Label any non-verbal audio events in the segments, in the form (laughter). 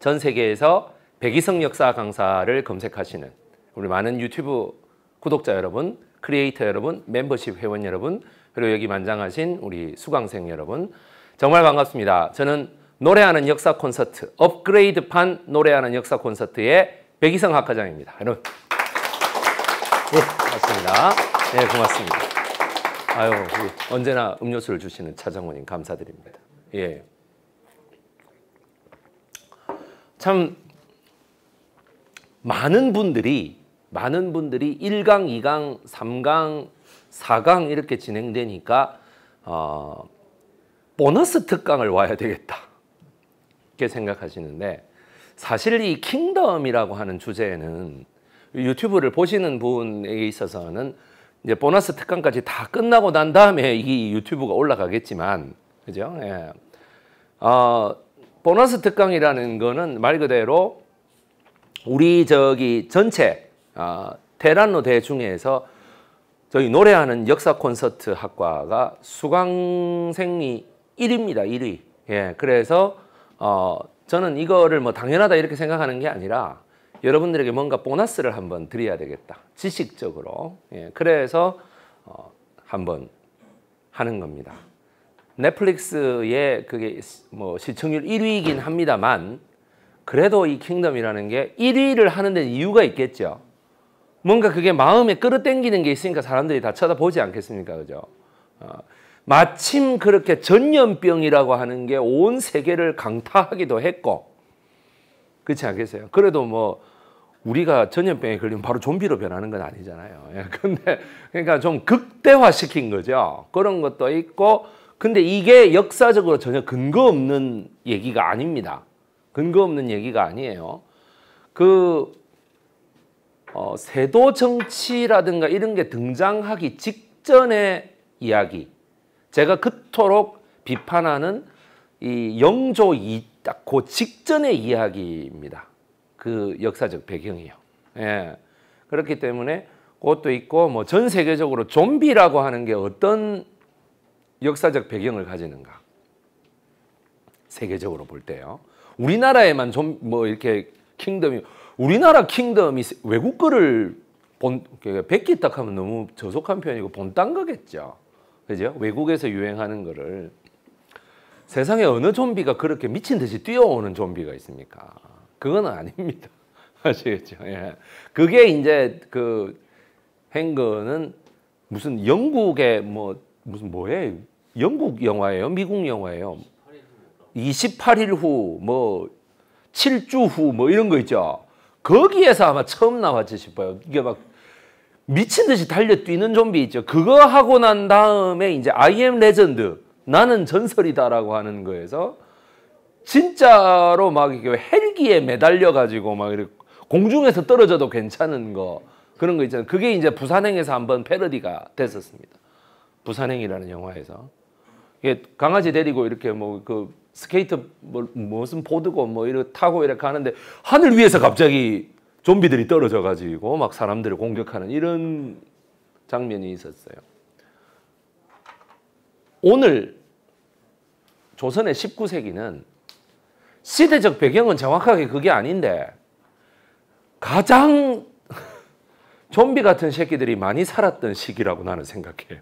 전 세계에서 백이성 역사 강사를 검색하시는 우리 많은 유튜브 구독자 여러분, 크리에이터 여러분, 멤버십 회원 여러분, 그리고 여기 만장하신 우리 수강생 여러분 정말 반갑습니다. 저는 노래하는 역사 콘서트, 업그레이드판 노래하는 역사 콘서트의 백이성 학과장입니다. 여러분. 네, 고맙습니다. 네, 고맙습니다. 아유, 언제나 음료수를 주시는 차정원님 감사드립니다. 예. 참 많은 분들이 많은 분들이 1강, 2강, 3강, 4강 이렇게 진행되니까 어, 보너스 특강을 와야 되겠다 이렇게 생각하시는데 사실 이 킹덤이라고 하는 주제는 유튜브를 보시는 분에 있어서는 이제 보너스 특강까지 다 끝나고 난 다음에 이 유튜브가 올라가겠지만 그죠? 예. 어, 보너스 특강이라는 거는 말 그대로 우리 저기 전체 어, 테란노 대중에서 저희 노래하는 역사 콘서트 학과가 수강생이 1위입니다. 1위. 예, 그래서 어, 저는 이거를 뭐 당연하다 이렇게 생각하는 게 아니라 여러분들에게 뭔가 보너스를 한번 드려야 되겠다. 지식적으로. 예, 그래서 어, 한번 하는 겁니다. 넷플릭스의 그게 뭐 시청률 1위이긴 합니다만 그래도 이 킹덤이라는 게 1위를 하는 데는 이유가 있겠죠. 뭔가 그게 마음에 끌어당기는 게 있으니까 사람들이 다 쳐다보지 않겠습니까? 그죠? 어, 마침 그렇게 전염병이라고 하는 게 온 세계를 강타하기도 했고 그렇지 않겠어요? 그래도 뭐 우리가 전염병에 걸리면 바로 좀비로 변하는 건 아니잖아요. 예, (laughs) 근데 그러니까 좀 극대화시킨 거죠. 그런 것도 있고 근데 이게 역사적으로 전혀 근거 없는 얘기가 아닙니다. 근거 없는 얘기가 아니에요. 그 어, 세도 정치라든가 이런 게 등장하기 직전의 이야기. 제가 그토록 비판하는 이 영조 이딱 그 직전의 이야기입니다. 그 역사적 배경이요. 예. 그렇기 때문에 그것도 있고 뭐 전 세계적으로 좀비라고 하는 게 어떤 역사적 배경을 가지는가? 세계적으로 볼 때요. 우리나라에만 좀 뭐 이렇게 킹덤이 우리나라 킹덤이 외국 거를 본 그러니까 백기 딱 하면 너무 저속한 표현이고 본딴 거겠죠. 그죠? 외국에서 유행하는 거를 세상에 어느 좀비가 그렇게 미친 듯이 뛰어오는 좀비가 있습니까? 그건 아닙니다. (laughs) 아시겠죠? 예. 그게 이제 그 행거는 무슨 영국의 뭐 무슨 뭐해 영국 영화예요? 미국 영화예요? 28일 후, 뭐 7주 후 뭐 이런 거 있죠. 거기에서 아마 처음 나왔지 싶어요. 이게 막 미친 듯이 달려뛰는 좀비 있죠. 그거 하고 난 다음에 이제 I am 레전드, 나는 전설이다라고 하는 거에서 진짜로 막 이렇게 헬기에 매달려 가지고 막 이렇게 공중에서 떨어져도 괜찮은 거 그런 거 있잖아요. 그게 이제 부산행에서 한번 패러디가 됐었습니다. 부산행이라는 영화에서 이게 강아지 데리고 이렇게 뭐 그 스케이트 뭐 무슨 보드고 뭐이렇 타고 이렇게 하는데 하늘 위에서 갑자기 좀비들이 떨어져 가지고 막 사람들을 공격하는 이런 장면이 있었어요. 오늘 조선의 19세기는 시대적 배경은 정확하게 그게 아닌데 가장 (laughs) 좀비 같은 새끼들이 많이 살았던 시기라고 나는 생각해요.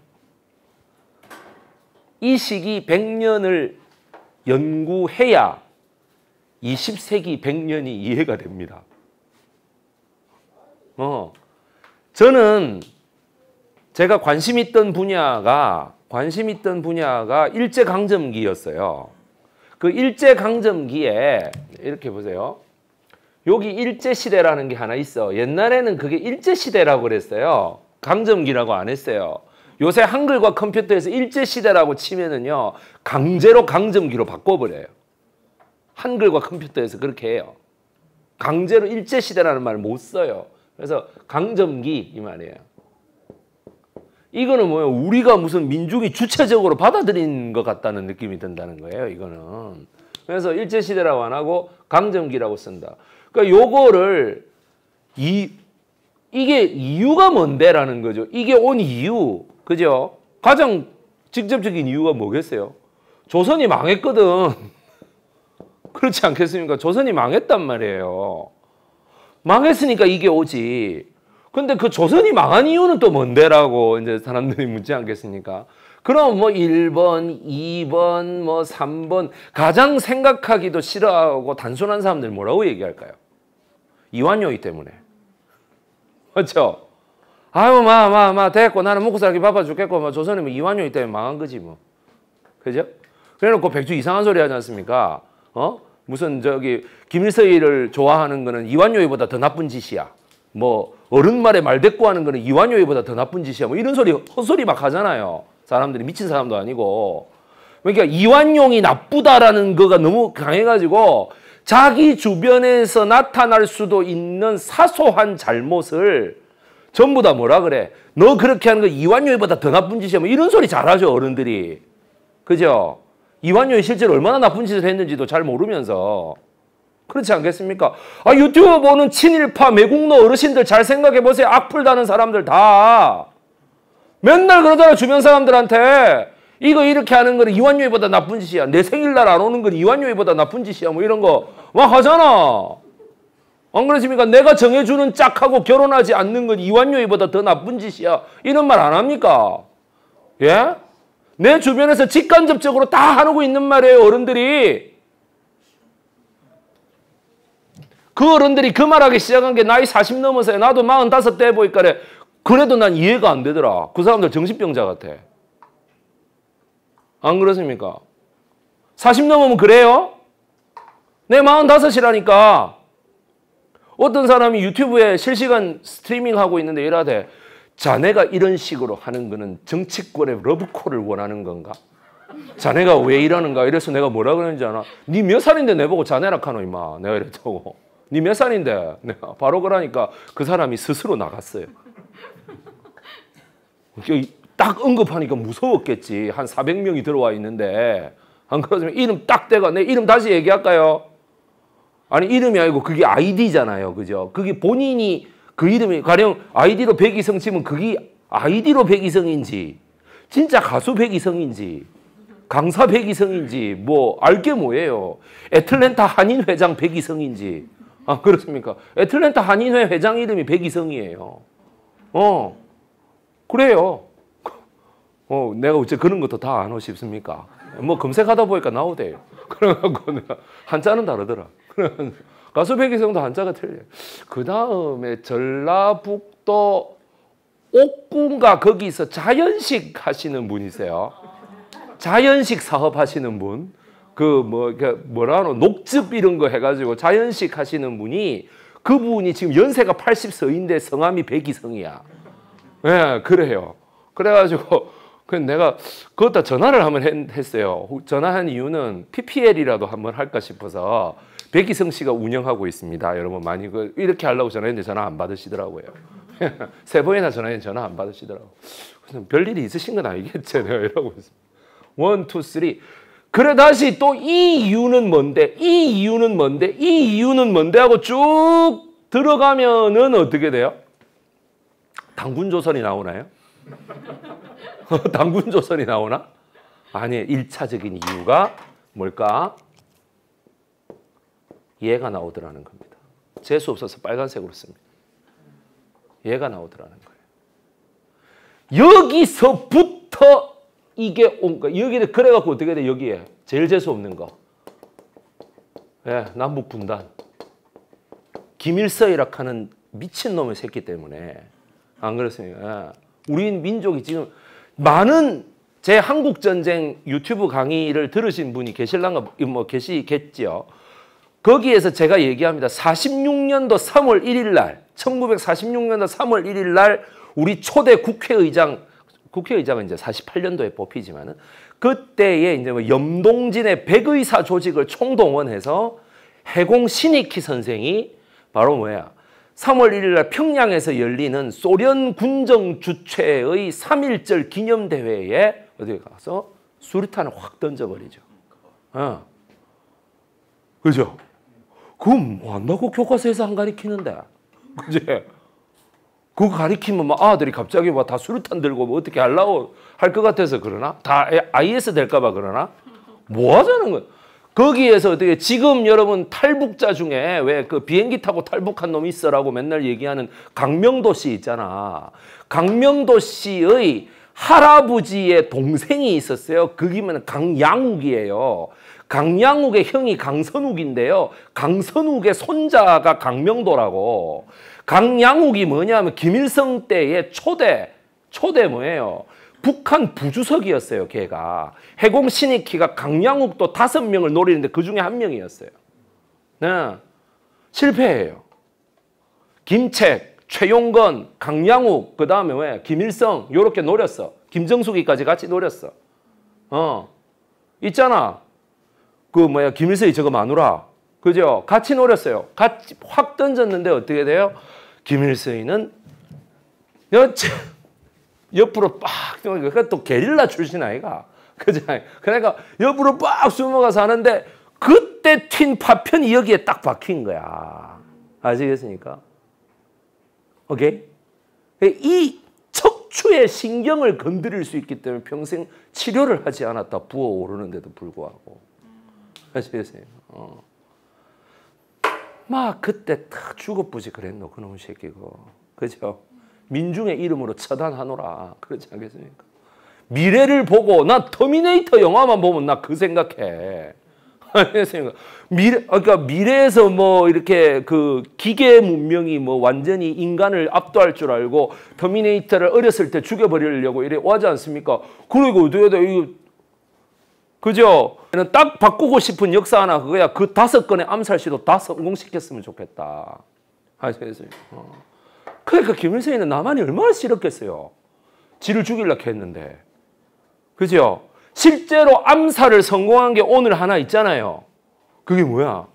이 시기 100년을 연구해야 20세기 100년이 이해가 됩니다. 어, 저는 제가 관심 있던 분야가 관심 있던 분야가 일제강점기였어요. 그 일제강점기에 이렇게 보세요. 여기 일제시대라는 게 하나 있어. 옛날에는 그게 일제시대라고 그랬어요. 강점기라고 안 했어요. 요새 한글과 컴퓨터에서 일제시대라고 치면은요, 강제로 강점기로 바꿔버려요. 한글과 컴퓨터에서 그렇게 해요. 강제로 일제시대라는 말을 못 써요. 그래서 강점기 이 말이에요. 이거는 뭐예요? 우리가 무슨 민중이 주체적으로 받아들인 것 같다는 느낌이 든다는 거예요. 이거는. 그래서 일제시대라고 안 하고 강점기라고 쓴다. 그러니까 요거를 이 이게 이유가 뭔데라는 거죠. 이게 온 이유. 그죠? 가장 직접적인 이유가 뭐겠어요? 조선이 망했거든. (laughs) 그렇지 않겠습니까? 조선이 망했단 말이에요. 망했으니까 이게 오지. 근데 그 조선이 망한 이유는 또 뭔데라고 이제 사람들이 묻지 않겠습니까? 그럼 뭐 1번, 2번, 뭐 3번 가장 생각하기도 싫어하고 단순한 사람들 뭐라고 얘기할까요? 이완용이 때문에. 그렇죠? 아유 마마마 마, 됐고 나는 먹고 살기 바빠 죽겠고 뭐 조선이 뭐 이완용이 때문에 망한 거지 뭐 그죠? 그래놓고 백주 이상한 소리 하지 않습니까? 어 무슨 저기 김일서이를 좋아하는 거는 이완용이보다 더 나쁜 짓이야 뭐 어른 말에 말 대꾸 하는 거는 이완용이보다 더 나쁜 짓이야 뭐 이런 소리 헛소리 막 하잖아요 사람들이 미친 사람도 아니고 그러니까 이완용이 나쁘다라는 거가 너무 강해가지고 자기 주변에서 나타날 수도 있는 사소한 잘못을 전부 다 뭐라 그래? 너 그렇게 하는 거이완요이보다더 나쁜 짓이야. 뭐 이런 소리 잘하죠, 어른들이. 그죠? 이완요이 실제로 얼마나 나쁜 짓을 했는지도 잘 모르면서. 그렇지 않겠습니까? 아, 유튜브 보는 친일파, 매국노 어르신들 잘 생각해 보세요. 악플 다는 사람들 다. 맨날 그러잖아, 주변 사람들한테. 이거 이렇게 하는 거는 이완요이보다 나쁜 짓이야. 내 생일날 안 오는 건이완요이보다 나쁜 짓이야. 뭐 이런 거 막 하잖아. 안 그렇습니까? 내가 정해주는 짝하고 결혼하지 않는 건 이완요이보다 더 나쁜 짓이야. 이런 말 안 합니까? 예? 내 주변에서 직간접적으로 다 하고 있는 말이에요, 어른들이. 그 어른들이 그 말하기 시작한 게 나이 40 넘어서야 나도 45때 보니까 래 그래도 난 이해가 안 되더라. 그 사람들 정신병자 같아. 안 그렇습니까? 40 넘으면 그래요? 내 45이라니까. 어떤 사람이 유튜브에 실시간 스트리밍하고 있는데 이러대 자네가 이런 식으로 하는 거는 정치권의 러브콜을 원하는 건가? 자네가 왜 이러는가? 이래서 내가 뭐라 그러는지 아나? 니 몇 살인데 내보고 자네라 카노 임마. 내가 이랬다고. 니 몇 살인데? 내가 바로 그러니까 그 사람이 스스로 나갔어요. 딱 언급하니까 무서웠겠지. 한 400명이 들어와 있는데. 안 그러면 이름 딱 대가 내 이름 다시 얘기할까요? 아니 이름이 아니고 그게 아이디잖아요. 그죠? 그게 본인이 그 이름이 가령 아이디로 백이성 치면 그게 아이디로 백이성인지 진짜 가수 백이성인지 강사 백이성인지 뭐 알 게 뭐예요. 애틀랜타 한인 회장 백이성인지 아 그렇습니까? 애틀랜타 한인회 회장 이름이 백이성이에요. 어 그래요. 어 내가 어째 그런 것도 다 아노 싶습니까? 뭐 검색하다 보니까 나오대요. (laughs) 그래갖고 내가 한자는 다르더라. 가수백이성도 한자가 틀려요. 그 다음에 전라북도 옥군가 거기서 자연식 하시는 분이세요. 자연식 사업 하시는 분. 그 뭐, 뭐라 하노? 녹즙 이런 거 해가지고 자연식 하시는 분이 그분이 지금 연세가 80서인데 성함이 백이성이야. 예, 네, 그래요. 그래가지고 그 내가 그것다 전화를 한번 했, 어요 전화한 이유는 PPL이라도 한번 할까 싶어서 백희성 씨가 운영하고 있습니다. 여러분 많이 그 이렇게 하려고 전화했는데 전화 안 받으시더라고요. (laughs) 세 번이나 전화했는데 전화 안 받으시더라고. 그래서 별일이 있으신 건 아니겠죠. 내가 이러고 있습니다. 원, 투, 쓰리. 그래 다시 또 이 이유는 뭔데? 이 이유는 뭔데? 이 이유는 뭔데? 하고 쭉 들어가면은 어떻게 돼요? 당군 조선이 나오나요? (laughs) 당군 조선이 나오나? 아니, 1차적인 이유가 뭘까? 얘가 나오더라는 겁니다. 재수 없어서 빨간색으로 씁니다. 얘가 나오더라는 거예요. 여기서부터 이게 온 거. 여기를 그래갖고 어떻게 돼? 여기에 제일 재수 없는 거. 예, 남북 분단. 김일서이락 하는 미친놈의 새끼 때문에 안 그렇습니까? 예. 우리 민족이 지금 많은 제 한국전쟁 유튜브 강의를 들으신 분이 계실란가 뭐 계시겠지요. 거기에서 제가 얘기합니다. 46년도 3월 1일 날 1946년도 3월 1일 날 우리 초대 국회의장 국회의장은 이제 48년도에 뽑히지만은 그때에 이제 뭐 염동진의 백의사 조직을 총동원해서 해공 신익희 선생이 바로 뭐야? 3월 1일 날 평양에서 열리는 소련 군정 주최의 3.1절 기념대회에 어디 가서 수류탄을 확 던져버리죠. 어. 그죠? 그럼 안다고 뭐 교과서에서 안 가리키는데. 그제 그거 가리키면 막 뭐 아들이 갑자기 막다 뭐 수류탄 들고 뭐 어떻게 할라고 할 것 같아서 그러나? 다 IS 아, 될까봐 그러나? 뭐 하자는 거야? 거기에서 어떻게 지금 여러분 탈북자 중에 왜 그 비행기 타고 탈북한 놈이 있어라고 맨날 얘기하는 강명도 씨 있잖아. 강명도 씨의 할아버지의 동생이 있었어요. 그기면 강양욱이에요. 강양욱의 형이 강선욱인데요. 강선욱의 손자가 강명도라고. 강양욱이 뭐냐면 김일성 때의 초대 초대 뭐예요? 북한 부주석이었어요, 걔가. 해공 신익희가 강양욱도 다섯 명을 노리는데 그 중에 한 명이었어요. 네. 실패해요. 김책, 최용건, 강양욱, 그 다음에 왜 김일성 요렇게 노렸어. 김정숙이까지 같이 노렸어. 어 있잖아. 그 뭐야 김일성이 저거 마누라. 그죠? 같이 노렸어요. 같이 확 던졌는데 어떻게 돼요? 김일성이는 여체 (laughs) 옆으로 빡그니까또 게릴라 출신 아이가 그죠? 그러니까 옆으로 빡 숨어가서 하는데 그때 튄 파편이 여기에 딱 박힌 거야. 아시겠습니까? 오케이? 이 척추의 신경을 건드릴 수 있기 때문에 평생 치료를 하지 않았다 부어오르는데도 불구하고 아시겠어요? 어. 막 그때 다 죽어보지 그랬노 그놈 새끼고 그죠? 민중의 이름으로 처단하노라 그러지 않겠습니까? 미래를 보고 나 터미네이터 영화만 보면 나 그 생각해 (laughs) 미래, 그러니까 미래에서 뭐 이렇게 그 기계 문명이 뭐 완전히 인간을 압도할 줄 알고 터미네이터를 어렸을 때 죽여버리려고 이래 오지 않습니까? 그리고 어떻게 돼? 이거 그죠? 딱 바꾸고 싶은 역사 하나 그거야. 그 다섯 건의 암살 시도 다 성공시켰으면 좋겠다. 아시겠어요? 어. 그러니까 김일성이는 남한이 얼마나 싫었겠어요. 지를 죽이려고 했는데. 그죠? 실제로 암살을 성공한 게 오늘 하나 있잖아요. 그게 뭐야?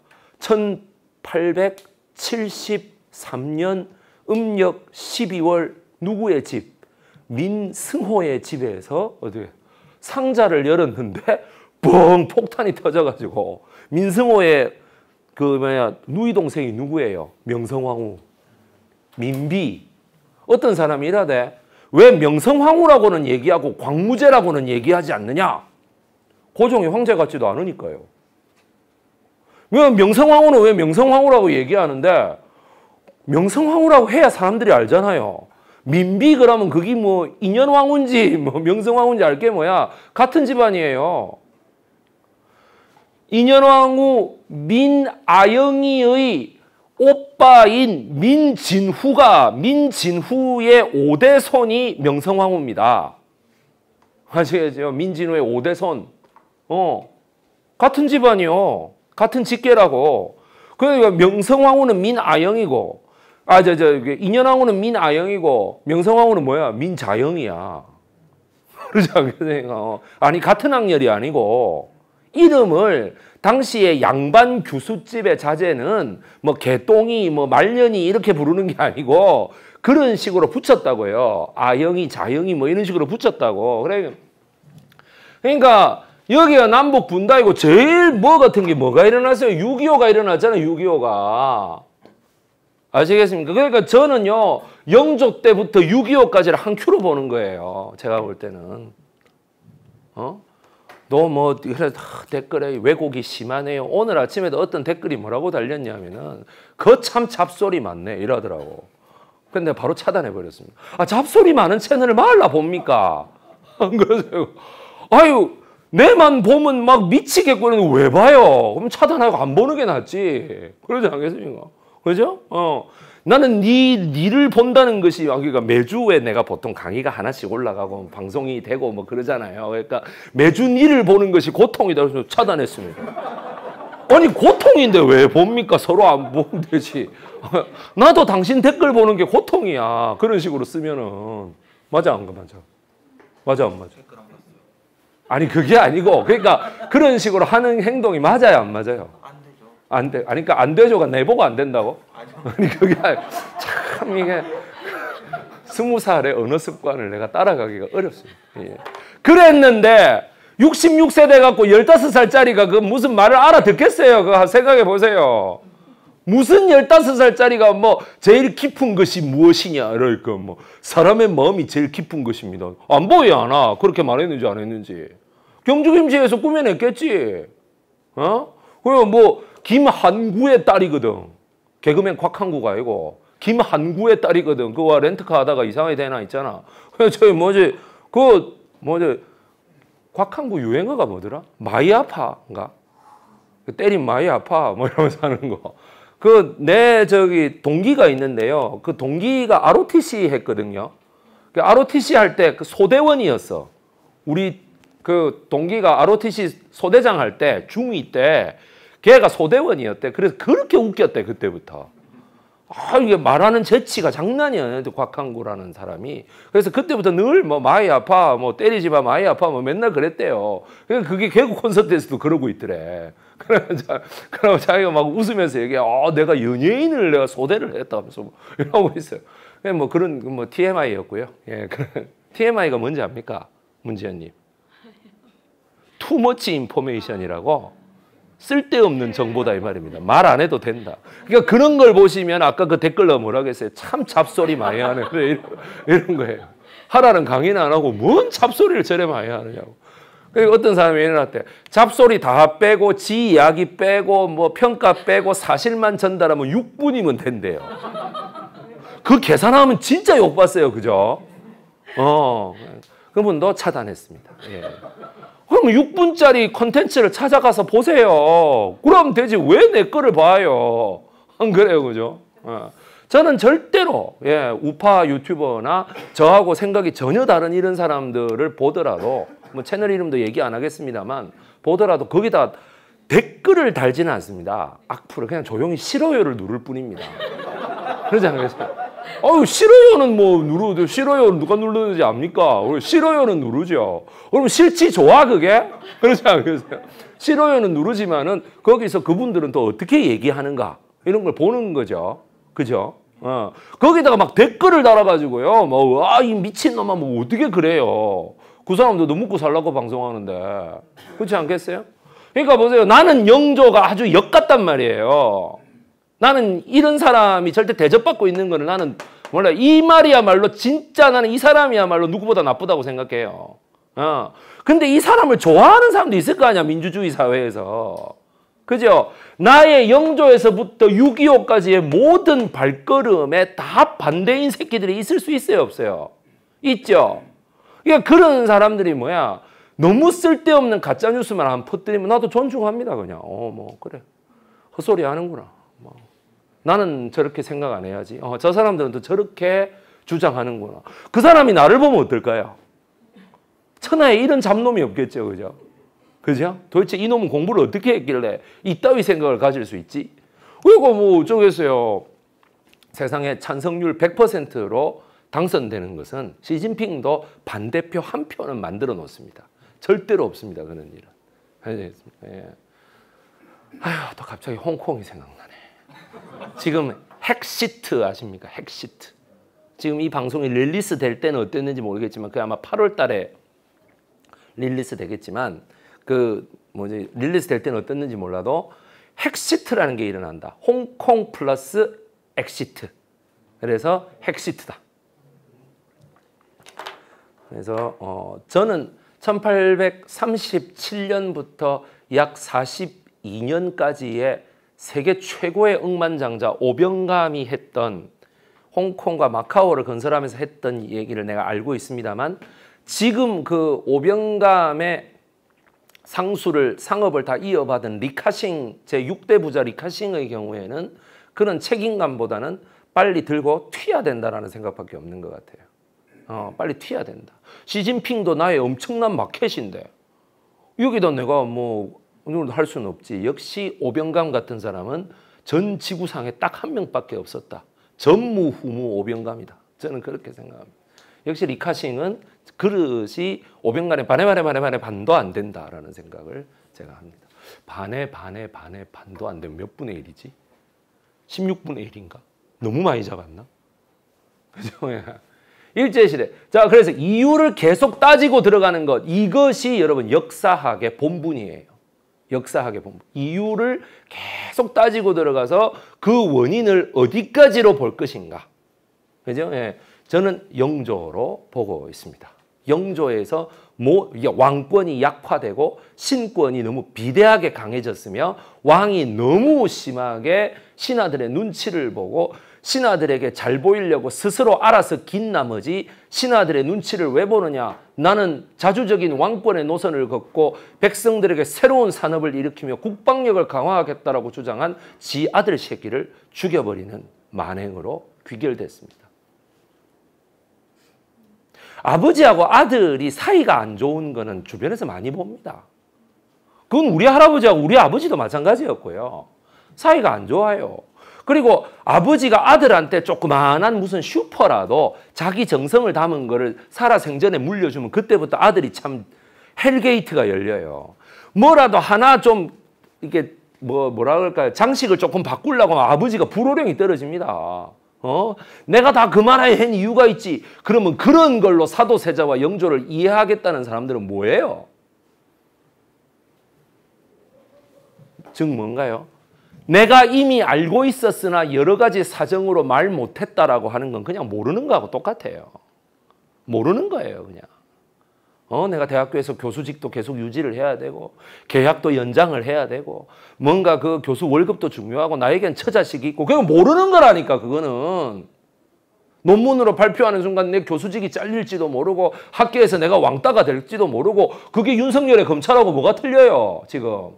1873년 음력 12월 누구의 집? 민승호의 집에서 어디 상자를 열었는데 (laughs) 뻥 폭탄이 터져가지고 민승호의 그 뭐야 누이 동생이 누구예요? 명성황후 민비 어떤 사람이 라대 왜 명성황후라고는 얘기하고 광무제라고는 얘기하지 않느냐? 고종이 그 황제 같지도 않으니까요. 명성황후는 왜 명성황후라고 얘기하는데 명성황후라고 해야 사람들이 알잖아요. 민비 그러면 그게 뭐 인연왕후인지 (laughs) 뭐 명성황후인지 알게 뭐야 같은 집안이에요. 인연왕후 민아영이의 오빠인 민진후가 민진후의 5대손이 명성황후입니다. 아시겠죠? 민진후의 5대손. 어. 같은 집안이요. 같은 직계라고. 그러니까 명성황후는 민아영이고 아, 저, 저, 인연왕후는 민아영이고 명성왕후는 뭐야? 민자영이야. (laughs) 그러지 않겠습니까? 어. 아니, 같은 학렬이 아니고 이름을 당시에 양반 교수집의 자제는 뭐 개똥이 뭐 말년이 이렇게 부르는 게 아니고 그런 식으로 붙였다고요. 아영이 자영이 뭐 이런 식으로 붙였다고. 그래 그러니까 여기가 남북 분단이고 제일 뭐 같은 게 뭐가 일어났어요? 6.25가 일어났잖아요. 6.25가. 아시겠습니까? 그러니까 저는요. 영조 때부터 6.25까지를 한 큐로 보는 거예요. 제가 볼 때는. 너뭐 댓글에 왜곡이 심하네요. 오늘 아침에도 어떤 댓글이 뭐라고 달렸냐면은 거참 그 잡소리 많네 이러더라고. 근데 바로 차단해 버렸습니다. 아 잡소리 많은 채널을 말라 봅니까? 그래서 (laughs) 아유 내만 보면 막 미치겠고는 왜 봐요? 그럼 차단하고 안 보는 게 낫지. 그러지 않겠습니까? 그죠? 어. 나는 네, 니를 본다는 것이 아, 그러니까 매주에 내가 보통 강의가 하나씩 올라가고 방송이 되고 뭐 그러잖아요. 그러니까 매주 니를 보는 것이 고통이다. 그래서 차단했습니다. 아니 고통인데 왜 봅니까? 서로 안 보면 되지. (laughs) 나도 당신 댓글 보는 게 고통이야. 그런 식으로 쓰면은 맞아 안가 맞아? 맞아 안 맞아? 아니 그게 아니고 그러니까 그런 식으로 하는 행동이 맞아요 안 맞아요? 안 돼. 아니 그러니까 안 되죠가 그러니까 내보고 안 된다고? (laughs) 아니 그게 참 이게 스무 살의 언어 습관을 내가 따라가기가 어렵습니다. 예. 그랬는데 6 6세돼 갖고 15살짜리가 그 무슨 말을 알아듣겠어요? 그 생각해 보세요. 무슨 15살짜리가 뭐 제일 깊은 것이 무엇이냐를 까뭐 사람의 마음이 제일 깊은 것입니다. 안 보여 하나 그렇게 말했는지 안 했는지 경주김치에서 꾸며냈겠지. 어? 그뭐 리고 뭐 김한구의 딸이거든. 개그맨 곽한구가 아니고 김한구의 딸이거든. 그와 렌트카 하다가 이상하게 되나 있잖아. 그래서 저기 뭐지 그 뭐지 곽한구 유행어가 뭐더라? 마이 아파인가? 그 때린 마이 아파 뭐 이러면서 하는 거. 그 내 저기 동기가 있는데요. 그 동기가 ROTC 했거든요. 그 ROTC 할 때 그 소대원이었어. 우리 그 동기가 ROTC 소대장 할 때 중위 때 걔가 소대원이었대. 그래서 그렇게 웃겼대 그때부터. 아 이게 말하는 재치가 장난이 었는데 곽한구라는 사람이 그래서 그때부터 늘뭐 많이 아파 뭐 때리지 마 많이 아파 뭐 맨날 그랬대요 그러니까 그게 개그 콘서트에서도 그러고 있더래 (laughs) 그러면 자, 기가막 웃으면서 얘기해 아 내가 연예인을 내가 소대를 했다 하면서 뭐 이러고 있어요 예, 뭐 그런 뭐 TMI였고요 예 TMI가 (laughs) 뭔지 압니까 문재연님 투머치 인포메이션이라고 쓸데없는 정보다 이 말입니다. 말 안 해도 된다. 그러니까 그런 걸 보시면 아까 그 댓글로 뭐라고 했어요? 참 잡소리 많이 하는 (laughs) 이런, 이런 거예요. 하라는 강의는 안 하고 뭔 잡소리를 저래 많이 하느냐고. 그리고 어떤 사람이 일어났대. 잡소리 다 빼고 지 이야기 빼고 뭐 평가 빼고 사실만 전달하면 6분이면 된대요. 그 계산하면 진짜 욕봤어요. 그죠? 어. 그분도 차단했습니다. 예. 그럼 6분짜리 컨텐츠를 찾아가서 보세요. 그럼 되지. 왜 내 거를 봐요? 안 그래요, 그죠? 어. 저는 절대로 예, 우파 유튜버나 저하고 생각이 전혀 다른 이런 사람들을 보더라도 뭐 채널 이름도 얘기 안 하겠습니다만 보더라도 거기다 댓글을 달지는 않습니다. 악플을 그냥 조용히 싫어요를 누를 뿐입니다. 그러지 않겠어요? 아유, 싫어요는 뭐 누르죠. 싫어요 누가 누르는지 압니까? 싫어요는 누르죠. 그럼 싫지 좋아, 그게? 그러지 않겠어요? 싫어요는 누르지만은 거기서 그분들은 또 어떻게 얘기하는가? 이런 걸 보는 거죠. 그죠? 어. 거기다가 막 댓글을 달아가지고요. 뭐, 아, 이 미친놈아, 뭐 어떻게 그래요. 그사람도도 묻고 살라고 방송하는데. 그렇지 않겠어요? 그러니까 보세요. 나는 영조가 아주 역 같단 말이에요. 나는 이런 사람이 절대 대접받고 있는 거는 나는 몰라. 이 말이야말로 진짜 나는 이 사람이야말로 누구보다 나쁘다고 생각해요. 어. 근데 이 사람을 좋아하는 사람도 있을 거 아니야. 민주주의 사회에서. 그죠? 나의 영조에서부터 6.25까지의 모든 발걸음에 다 반대인 새끼들이 있을 수 있어요? 없어요? 있죠? 그러니까 그런 사람들이 뭐야? 너무 쓸데없는 가짜뉴스만 한 퍼뜨리면 나도 존중합니다. 그냥. 어, 뭐, 그래. 헛소리 하는구나. 나는 저렇게 생각 안 해야지. 어, 저 사람들은 또 저렇게 주장하는구나. 그 사람이 나를 보면 어떨까요? 천하에 이런 잡놈이 없겠죠. 그죠? 그죠? 도대체 이놈은 공부를 어떻게 했길래 이따위 생각을 가질 수 있지? 그리고 뭐 저기서요. 세상에 찬성률 100%로 당선되는 것은 시진핑도 반대표 한 표는 만들어 놓습니다. 절대로 없습니다. 그런 일은. 알겠습니다. 예, 예. 아휴, 또 갑자기 홍콩이 생각나. 지금 핵시트 아십니까? 핵시트. 지금 이 방송이 릴리스 될 때는 어땠는지 모르겠지만 그 아마 8월 달에 릴리스 되겠지만 그 뭐지 릴리스 될 때는 어땠는지 몰라도 핵시트라는 게 일어난다. 홍콩 플러스 엑시트. 그래서 핵시트다. 그래서 어 저는 1837년부터 약 42년까지의 세계 최고의 억만장자 오병감이 했던 홍콩과 마카오를 건설하면서 했던 얘기를 내가 알고 있습니다만 지금 그 오병감의 상수를 상업을 다 이어받은 리카싱 제6대 부자 리카싱의 경우에는 그런 책임감보다는 빨리 들고 튀야 어 된다라는 생각밖에 없는 것 같아요. 어, 빨리 튀야 어 된다. 시진핑도 나의 엄청난 마켓인데 여기다 내가 뭐 오늘도 할 수는 없지. 역시 오병감 같은 사람은 전 지구상에 딱 한 명밖에 없었다. 전무후무 오병감이다. 저는 그렇게 생각합니다. 역시 리카싱은 그릇이 오병간에 반에 반에 반에 반에 반도 안 된다라는 생각을 제가 합니다. 반에 반에 반에 반도 안 되면 몇 분의 1이지? 16분의 1인가? 너무 많이 잡았나? (laughs) 그죠? 예. 일제시대. 자, 그래서 이유를 계속 따지고 들어가는 것. 이것이 여러분 역사학의 본분이에요. 역사학의 본부. 이유를 계속 따지고 들어가서 그 원인을 어디까지로 볼 것인가. 그죠? 예. 저는 영조로 보고 있습니다. 영조에서 모, 왕권이 약화되고 신권이 너무 비대하게 강해졌으며 왕이 너무 심하게 신하들의 눈치를 보고 신하들에게 잘 보이려고 스스로 알아서 긴 나머지 신하들의 눈치를 왜 보느냐 나는 자주적인 왕권의 노선을 걷고 백성들에게 새로운 산업을 일으키며 국방력을 강화하겠다라고 주장한 지 아들 새끼를 죽여버리는 만행으로 귀결됐습니다. 아버지하고 아들이 사이가 안 좋은 거는 주변에서 많이 봅니다. 그건 우리 할아버지하고 우리 아버지도 마찬가지였고요. 사이가 안 좋아요. 그리고 아버지가 아들한테 조그만한 무슨 슈퍼라도 자기 정성을 담은 거를 살아 생전에 물려주면 그때부터 아들이 참 헬게이트가 열려요. 뭐라도 하나 좀 이렇게 뭐 뭐라 그럴까요? 장식을 조금 바꾸려고 하면 아버지가 불호령이 떨어집니다. 어? 내가 다 그만해야 한 이유가 있지. 그러면 그런 걸로 사도세자와 영조를 이해하겠다는 사람들은 뭐예요? 즉 뭔가요? 내가 이미 알고 있었으나 여러 가지 사정으로 말 못했다라고 하는 건 그냥 모르는 거하고 똑같아요. 모르는 거예요, 그냥. 어, 내가 대학교에서 교수직도 계속 유지를 해야 되고, 계약도 연장을 해야 되고, 뭔가 그 교수 월급도 중요하고, 나에겐 처자식이 있고, 그건 모르는 거라니까, 그거는. 논문으로 발표하는 순간 내 교수직이 잘릴지도 모르고 학교에서 내가 왕따가 될지도 모르고 그게 윤석열의 검찰하고 뭐가 틀려요 지금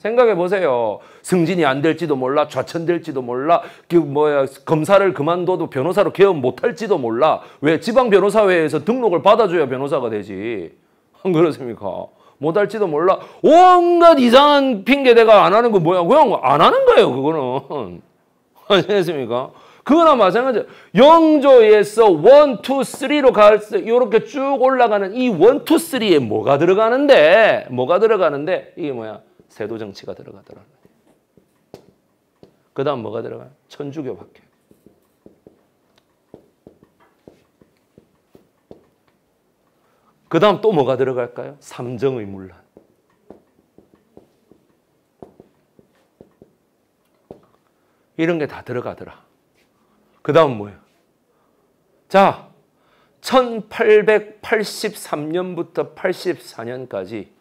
생각해 보세요. 승진이 안 될지도 몰라, 좌천될지도 몰라, 그 뭐야 검사를 그만둬도 변호사로 개업 못할지도 몰라. 왜 지방 변호사회에서 등록을 받아줘야 변호사가 되지? (laughs) 안 그렇습니까? 못할지도 몰라. 온갖 이상한 핑계 대가 안 하는 거 뭐야? 그냥 안 하는 거예요. 그거는 (laughs) 아시겠습니까? 그거나 마찬가지예 영조에서 원, 투, 쓰리로 갈수 이렇게 쭉 올라가는 이 원, 투, 쓰리에 뭐가 들어가는데, 뭐가 들어가는데, 이게 뭐야? 세도 정치가 들어가더라는 그 다음 뭐가 들어가요? 천주교 밖에. 그 다음 또 뭐가 들어갈까요? 삼정의 문란. 이런 게 다 들어가더라. 그 다음 뭐예요? 자, 1883년부터 84년까지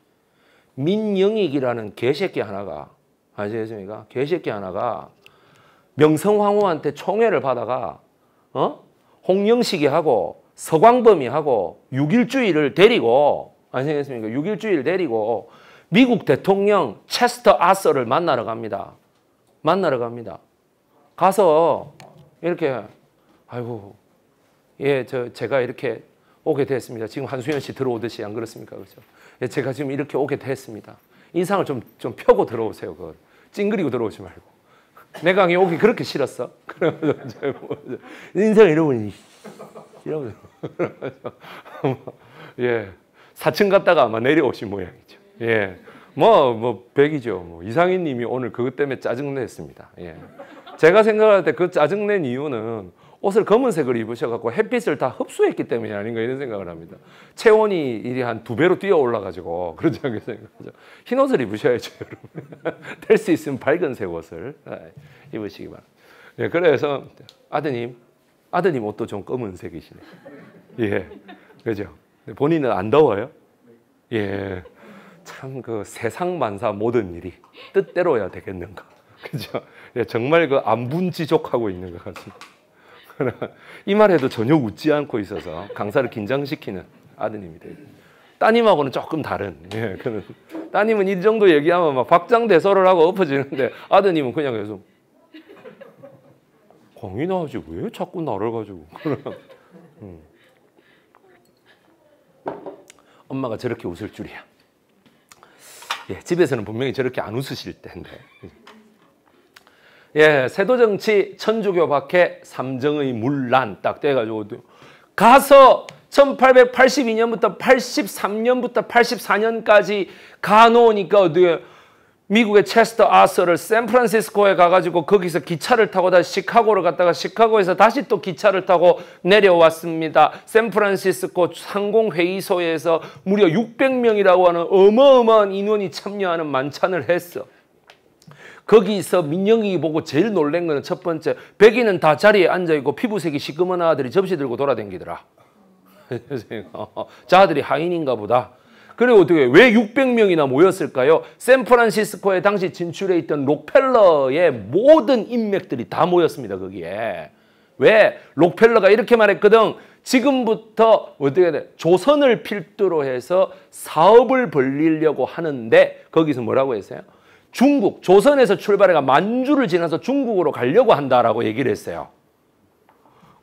민영익이라는 개새끼 하나가 아시겠습니까? 개새끼 하나가 명성황후한테 총애를 받아가 어? 홍영식이 하고 서광범이 하고 6일주의를 데리고 아시겠습니까? 6일주의를 데리고 미국 대통령 체스터 아서를 만나러 갑니다. 만나러 갑니다. 가서 이렇게 아이고 예 저 제가 이렇게 오게 됐습니다. 지금 한수연 씨 들어오듯이 안 그렇습니까? 그렇죠? 예, 제가 지금 이렇게 오게 됐습니다. 인상을 좀, 좀 펴고 들어오세요. 그걸. 찡그리고 들어오지 말고. 내 강의 기 그렇게 싫었어? 그러면 이러면 이러면예 사층 갔다가 아마 내려오신 모양이죠. 예. 뭐, 뭐, 백이죠. 뭐, 이상희 님이 오늘 그것 때문에 짜증냈습니다. 예. 제가 생각할 때 그 짜증낸 이유는 옷을 검은색을 입으셔갖고 햇빛을 다 흡수했기 때문이 아닌가 이런 생각을 합니다. 체온이 이리 한 두 배로 뛰어 올라가지고 (laughs) 그러지 않겠어요? 흰 옷을 입으셔야죠, (laughs) 여러분. 될 수 있으면 밝은색 옷을 예, 입으시기 바랍니다. 예, 그래서 아드님, 아드님 옷도 좀 검은색이시네. 예, 그죠? 본인은 안 더워요? 예, 참 그 세상 만사 모든 일이 뜻대로야 되겠는가. 그죠? 예, 정말 그 안분지족하고 있는 것 같습니다. 이 말에도 전혀 웃지 않고 있어서 강사를 긴장시키는 아드님이 되요 따님하고는 조금 다른. 예, 그는 따님은 이 정도 얘기하면 막 박장대소를 하고 엎어지는데 아드님은 그냥 계속 강이나 하지 왜 자꾸 나를 가지고 그럼 음. 엄마가 저렇게 웃을 줄이야. 예, 집에서는 분명히 저렇게 안 웃으실 텐데 예, 세도정치 천주교 박해 삼정의 물란딱 돼가지고 가서 1882년부터 83년부터 84년까지 가놓으니까 어떻게 미국의 체스터 아서를 샌프란시스코에 가가지고 거기서 기차를 타고 다시 시카고로 갔다가 시카고에서 다시 또 기차를 타고 내려왔습니다. 샌프란시스코 상공회의소에서 무려 600명이라고 하는 어마어마한 인원이 참여하는 만찬을 했어. 거기서 민영이 보고 제일 놀란 거는 첫 번째 백인은 다 자리에 앉아있고 피부색이 시꺼먼 아들이 접시 들고 돌아댕기더라 (laughs) 자들이 하인인가 보다 그리고 어떻게 왜 600명이나 모였을까요? 샌프란시스코에 당시 진출해 있던 록펠러의 모든 인맥들이 다 모였습니다 거기에 왜? 록펠러가 이렇게 말했거든 지금부터 어떻게 돼? 조선을 필두로 해서 사업을 벌리려고 하는데 거기서 뭐라고 했어요? 중국, 조선에서 출발해가 만주를 지나서 중국으로 가려고 한다라고 얘기를 했어요.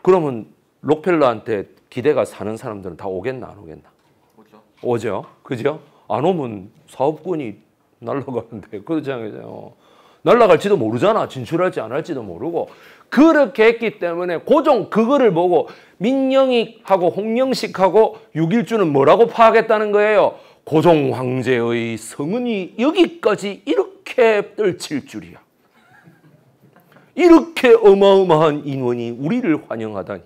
그러면 록펠러한테 기대가 사는 사람들은 다 오겠나 안 오겠나? 오죠. 오죠. 그죠? 안 오면 사업권이 날라가는데 (laughs) 그러지 않요 날라갈지도 모르잖아. 진출할지 안 할지도 모르고. 그렇게 했기 때문에 고종 그거를 보고 민영익하고 홍영식하고 6일주는 뭐라고 파하겠다는 거예요. 고종 황제의 성은이 여기까지 이렇게 이렇 떨칠 줄이야. 이렇게 어마어마한 인원이 우리를 환영하다니.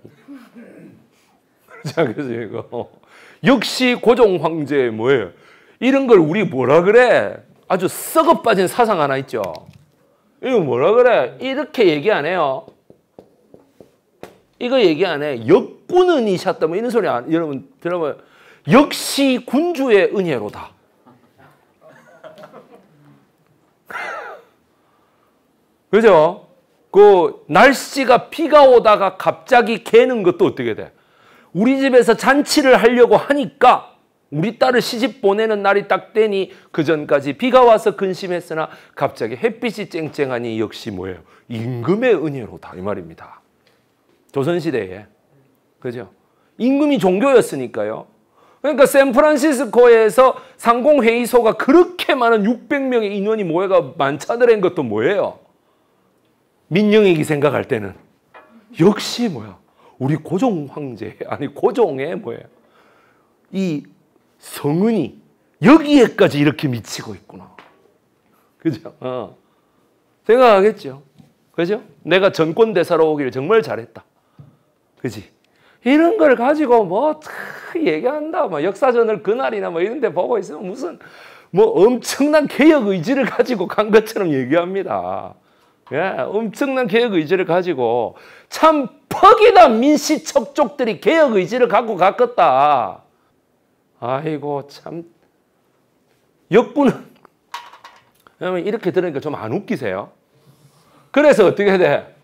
자, 그래서 이거 어. 역시 고종 황제 뭐예요? 이런 걸 우리 뭐라 그래? 아주 썩어 빠진 사상 하나 있죠. 이거 뭐라 그래? 이렇게 얘기 안 해요. 이거 얘기 안 해. 역군은 이셨다 뭐 이런 소리 안, 여러분 들어봐요. 역시 군주의 은혜로다. 그죠? 그 날씨가 비가 오다가 갑자기 개는 것도 어떻게 돼? 우리 집에서 잔치를 하려고 하니까 우리 딸을 시집 보내는 날이 딱 되니 그 전까지 비가 와서 근심했으나 갑자기 햇빛이 쨍쨍하니 역시 뭐예요? 임금의 은혜로다 이 말입니다. 조선시대에 그죠? 임금이 종교였으니까요. 그러니까 샌프란시스코에서 상공회의소가 그렇게 많은 600명의 인원이 모여가 만찬을 한 것도 뭐예요? 민영에게 생각할 때는 역시 뭐야 우리 고종 황제 아니 고종의 뭐야이 성은이 여기에까지 이렇게 미치고 있구나 그죠? 어. 생각하겠죠 그죠? 내가 정권대사로 오기를 정말 잘했다 그지? 이런 걸 가지고 뭐 얘기한다 뭐 역사전을 그날이나 뭐 이런 데 보고 있으면 무슨 뭐 엄청난 개혁 의지를 가지고 간 것처럼 얘기합니다 예, 엄청난 개혁 의지를 가지고 참 퍽이나 민씨 척족들이 개혁 의지를 갖고 갔겠다. 아이고 참 역분은 이렇게 들으니까 좀 안 웃기세요? 그래서 어떻게 돼?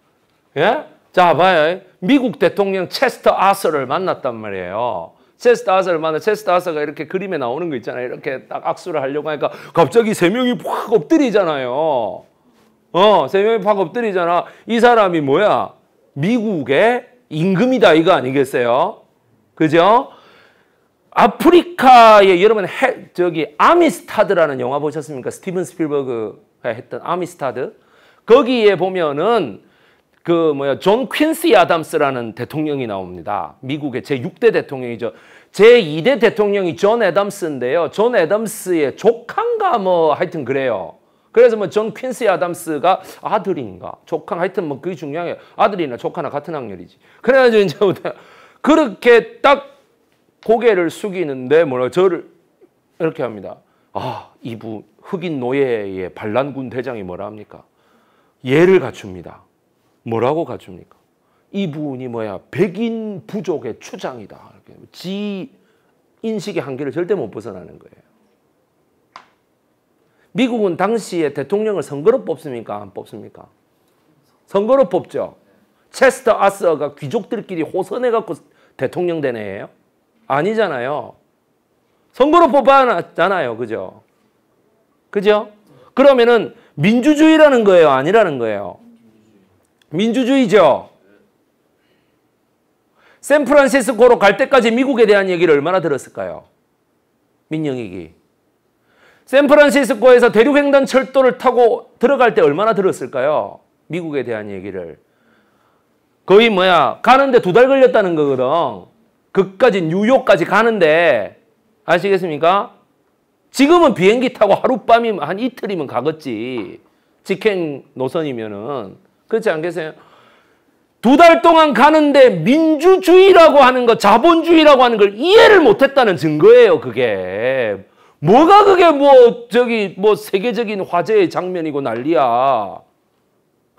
예? 자 봐요. 미국 대통령 체스터 아서를 만났단 말이에요. 체스터 아서를 만나 체스터 아서가 이렇게 그림에 나오는 거 있잖아요. 이렇게 딱 악수를 하려고 하니까 갑자기 세 명이 확 엎드리잖아요. 어, 세 명이 팍 엎드리잖아. 이 사람이 뭐야? 미국의 임금이다 이거 아니겠어요? 그죠? 아프리카의 여러분 해, 저기 아미스타드라는 영화 보셨습니까? 스티븐 스필버그가 했던 아미스타드. 거기에 보면은 그 뭐야 존 퀸시 아담스라는 대통령이 나옵니다. 미국의 제 6대 대통령이죠. 제 2대 대통령이 존 애담스인데요. 존 애담스의 조카인가 뭐 하여튼 그래요. 그래서 뭐 존 퀸시 아담스가 아들인가 조카 하여튼 뭐 그게 중요해요. 아들이나 조카나 같은 학렬이지. 그래가지고 이제 뭐 그렇게 딱 고개를 숙이는데 뭐라 저를 이렇게 합니다. 아 이부 흑인 노예의 반란군 대장이 뭐라 합니까? 예를 갖춥니다. 뭐라고 갖춥니까? 이분이 뭐야 백인 부족의 추장이다. 이렇게 지 인식의 한계를 절대 못 벗어나는 거예요. 미국은 당시에 대통령을 선거로 뽑습니까? 안 뽑습니까? 선거로 뽑죠. 체스터 아서가 귀족들끼리 호선해갖고 대통령 된 애예요? 아니잖아요. 선거로 뽑아놨잖아요. 그죠? 그죠? 그러면은 민주주의라는 거예요? 아니라는 거예요? 민주주의죠. 샌프란시스코로 갈 때까지 미국에 대한 얘기를 얼마나 들었을까요? 민영익이. 샌프란시스코에서 대륙횡단 철도를 타고 들어갈 때 얼마나 들었을까요? 미국에 대한 얘기를. 거의 뭐야 가는데 두 달 걸렸다는 거거든. 그까지 뉴욕까지 가는데 아시겠습니까? 지금은 비행기 타고 하룻밤이면 한 이틀이면 가겠지. 직행 노선이면은 그렇지 않겠어요? 두 달 동안 가는데 민주주의라고 하는 거 자본주의라고 하는 걸 이해를 못했다는 증거예요. 그게 뭐가 그게 뭐 저기 뭐 세계적인 화제의 장면이고 난리야.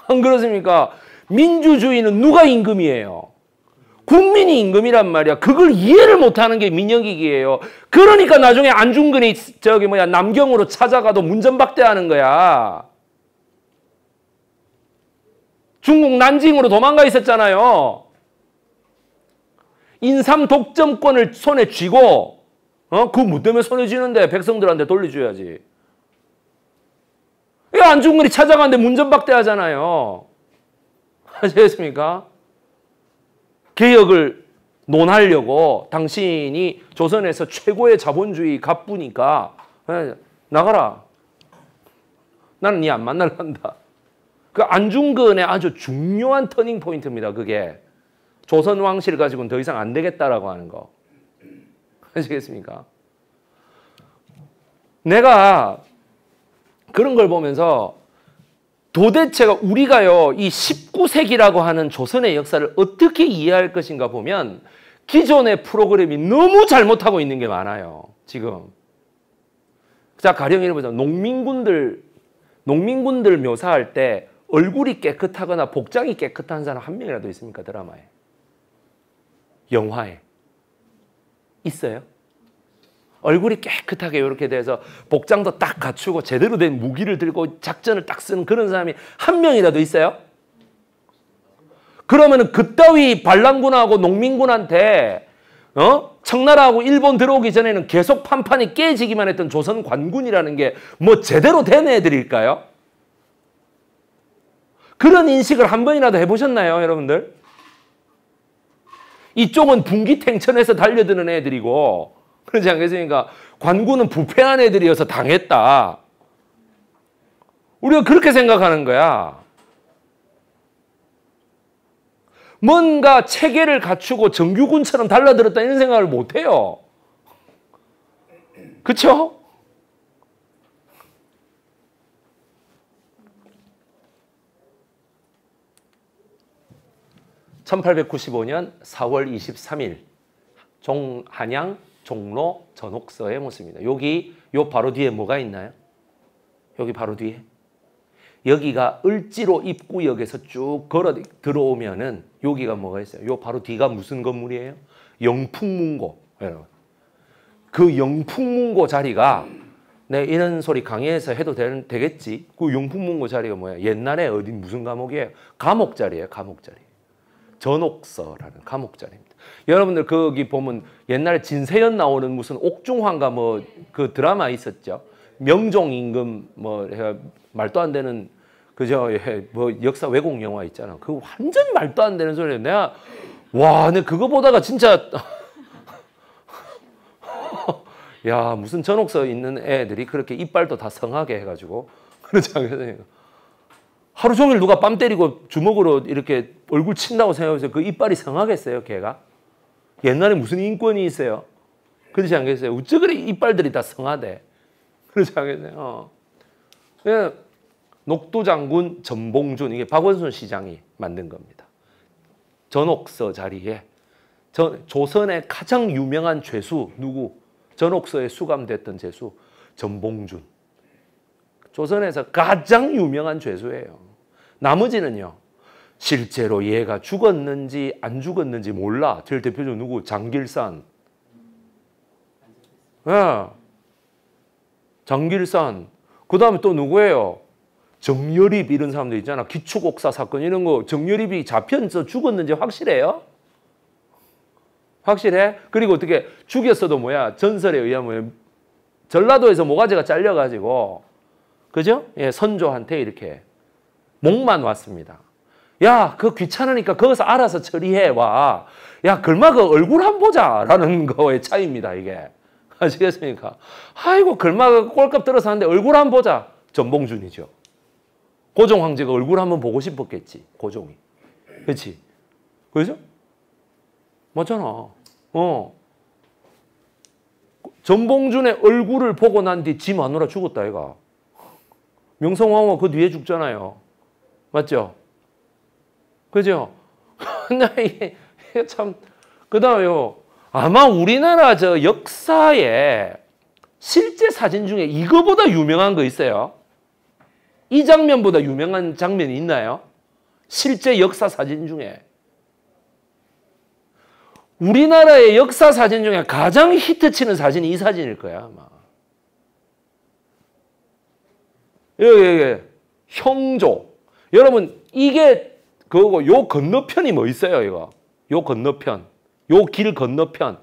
안 그렇습니까? 민주주의는 누가 임금이에요? 국민이 임금이란 말이야. 그걸 이해를 못하는 게민영이기예요 그러니까 나중에 안중근이 저기 뭐야 남경으로 찾아가도 문전박대하는 거야. 중국 난징으로 도망가 있었잖아요. 인삼 독점권을 손에 쥐고 어? 그뭐 때문에 손해 지는데 백성들한테 돌려줘야지. 이 안중근이 찾아가는데 문전박대하잖아요. (laughs) 아시겠습니까? 개혁을 논하려고 당신이 조선에서 최고의 자본주의 갑부니까 예, 나가라. 나는 니안 만날 간다. 그 안중근의 아주 중요한 터닝 포인트입니다. 그게 조선 왕실 가지고는 더 이상 안 되겠다라고 하는 거. 아시겠습니까? 내가 그런 걸 보면서 도대체가 우리가요, 이 19세기라고 하는 조선의 역사를 어떻게 이해할 것인가 보면 기존의 프로그램이 너무 잘못하고 있는 게 많아요. 지금. 자, 가령 예를 보자. 농민군들, 농민군들 묘사할 때 얼굴이 깨끗하거나 복장이 깨끗한 사람 한 명이라도 있습니까? 드라마에. 영화에. 있어요? 얼굴이 깨끗하게 이렇게 돼서 복장도 딱 갖추고 제대로 된 무기를 들고 작전을 딱 쓰는 그런 사람이 한 명이라도 있어요? 그러면은 그따위 반란군하고 농민군한테 어? 청나라하고 일본 들어오기 전에는 계속 판판이 깨지기만 했던 조선 관군이라는 게 뭐 제대로 된 애들일까요? 그런 인식을 한 번이라도 해보셨나요, 여러분들? 이쪽은 분기탱천에서 달려드는 애들이고 그러지 않겠습니까? 관군은 부패한 애들이어서 당했다. 우리가 그렇게 생각하는 거야. 뭔가 체계를 갖추고 정규군처럼 달라들었다 이런 생각을 못해요. 그렇죠? 1895년 4월 23일 종, 한양 종로 전옥서의 모습입니다. 여기 요 바로 뒤에 뭐가 있나요? 여기 바로 뒤에 여기가 을지로 입구역에서 쭉 걸어 들어오면은 여기가 뭐가 있어요? 요 바로 뒤가 무슨 건물이에요? 영풍문고 여러분. 그 영풍문고 자리가 네, 이런 소리 강의에서 해도 되는, 되겠지. 그 영풍문고 자리가 뭐야? 옛날에 어디 무슨 감옥이에요? 감옥 자리예요, 감옥 자리. 전옥서라는 감옥자입니다 여러분들 거기 보면 옛날에 진세연 나오는 무슨 옥중환가 뭐 그 드라마 있었죠. 명종 임금 뭐 말도 안 되는 그저 예, 뭐 역사 왜곡 영화 있잖아. 그 완전 말도 안 되는 소리예요. 내가 와, 내 그거 보다가 진짜 (laughs) 야 무슨 전옥서 있는 애들이 그렇게 이빨도 다 성하게 해가지고 (laughs) 그러지 않겠어요? 하루 종일 누가 뺨 때리고 주먹으로 이렇게 얼굴 친다고 생각해서 그 이빨이 상하겠어요, 걔가? 옛날에 무슨 인권이 있어요? 그러지 않겠어요? 어째 그래 이빨들이 다 성하대? 그러지 않겠어요? 어. 녹도 장군 전봉준 이게 박원순 시장이 만든 겁니다. 전옥서 자리에 저, 조선의 가장 유명한 죄수 누구? 전옥서에 수감됐던 죄수 전봉준. 조선에서 가장 유명한 죄수예요. 나머지는요. 실제로 얘가 죽었는지 안 죽었는지 몰라. 제일 대표적으로 누구? 장길산. 예. 네. 장길산. 그 다음에 또 누구예요? 정열입 이런 사람들 있잖아. 기축옥사 사건 이런 거 정열입이 잡혀서 죽었는지 확실해요? 확실해? 그리고 어떻게 죽였어도 뭐야? 전설에 의하면 전라도에서 모가지가 잘려가지고 그죠? 예, 선조한테 이렇게 목만 왔습니다. 야, 그 귀찮으니까 거기서 알아서 처리해 와. 야, 글마그 얼굴 한 보자. 라는 (laughs) 거의 차이입니다, 이게. 아시겠습니까? 아이고, 글마그 꼴값 들어서 하는데 얼굴 한 보자. 전봉준이죠. 고종 황제가 얼굴 한 번 보고 싶었겠지, 고종이. 그렇지? 그죠? 맞잖아. 어. 전봉준의 얼굴을 보고 난 뒤 지 마누라 죽었다, 얘가. 명성황후 가그 뒤에 죽잖아요. 맞죠? 그죠? (laughs) 근 이게 참, 그 다음에요. 아마 우리나라 저 역사에 실제 사진 중에 이거보다 유명한 거 있어요? 이 장면보다 유명한 장면이 있나요? 실제 역사 사진 중에. 우리나라의 역사 사진 중에 가장 히트치는 사진이 이 사진일 거야 아마. 여기, 예, 여기 예, 예. 형조. 여러분 이게 그거고 요 건너편이 뭐 있어요, 이거? 요 건너편. 요 길 건너편.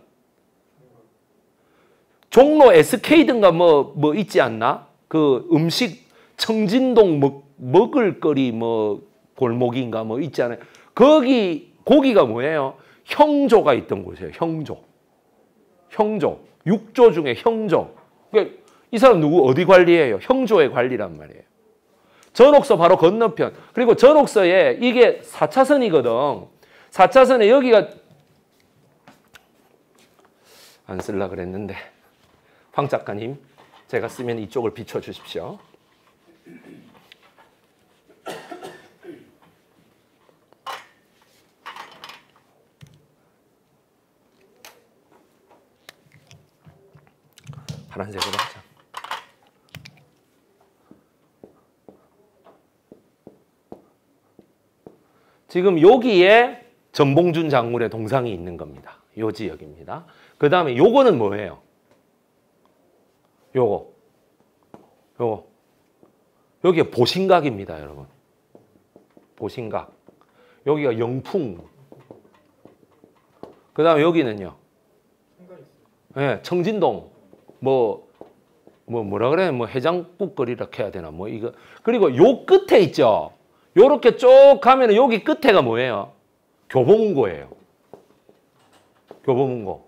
종로 SK든가 뭐, 뭐 있지 않나? 그 음식, 청진동 먹, 먹을거리 뭐 골목인가 뭐 있지 않아요? 거기, 고기가 뭐예요? 형조가 있던 곳이에요, 형조. 형조. 육조 중에 형조. 그러니까 이 사람 누구 어디 관리해요? 형조의 관리란 말이에요. 전옥서 바로 건너편. 그리고 전옥서에 이게 4차선이거든. 4차선에 여기가 안 쓸라 그랬는데 황 작가님 제가 쓰면 이쪽을 비춰 주십시오. (clears throat) 파란색으로 지금 여기에 전봉준 작물의 동상이 있는 겁니다. 요 지역입니다. 그 다음에 요거는 뭐예요? 요거. 요거. 여기 보신각입니다, 여러분. 보신각. 여기가 영풍. 그 다음에 여기는요. 예, 네, 청진동. 뭐, 뭐, 뭐라 그래? 뭐 해장국거리라 해야 되나? 뭐 이거. 그리고 요 끝에 있죠? 이렇게쭉 가면 여기 끝에가 뭐예요? 교보문고예요. 교보문고.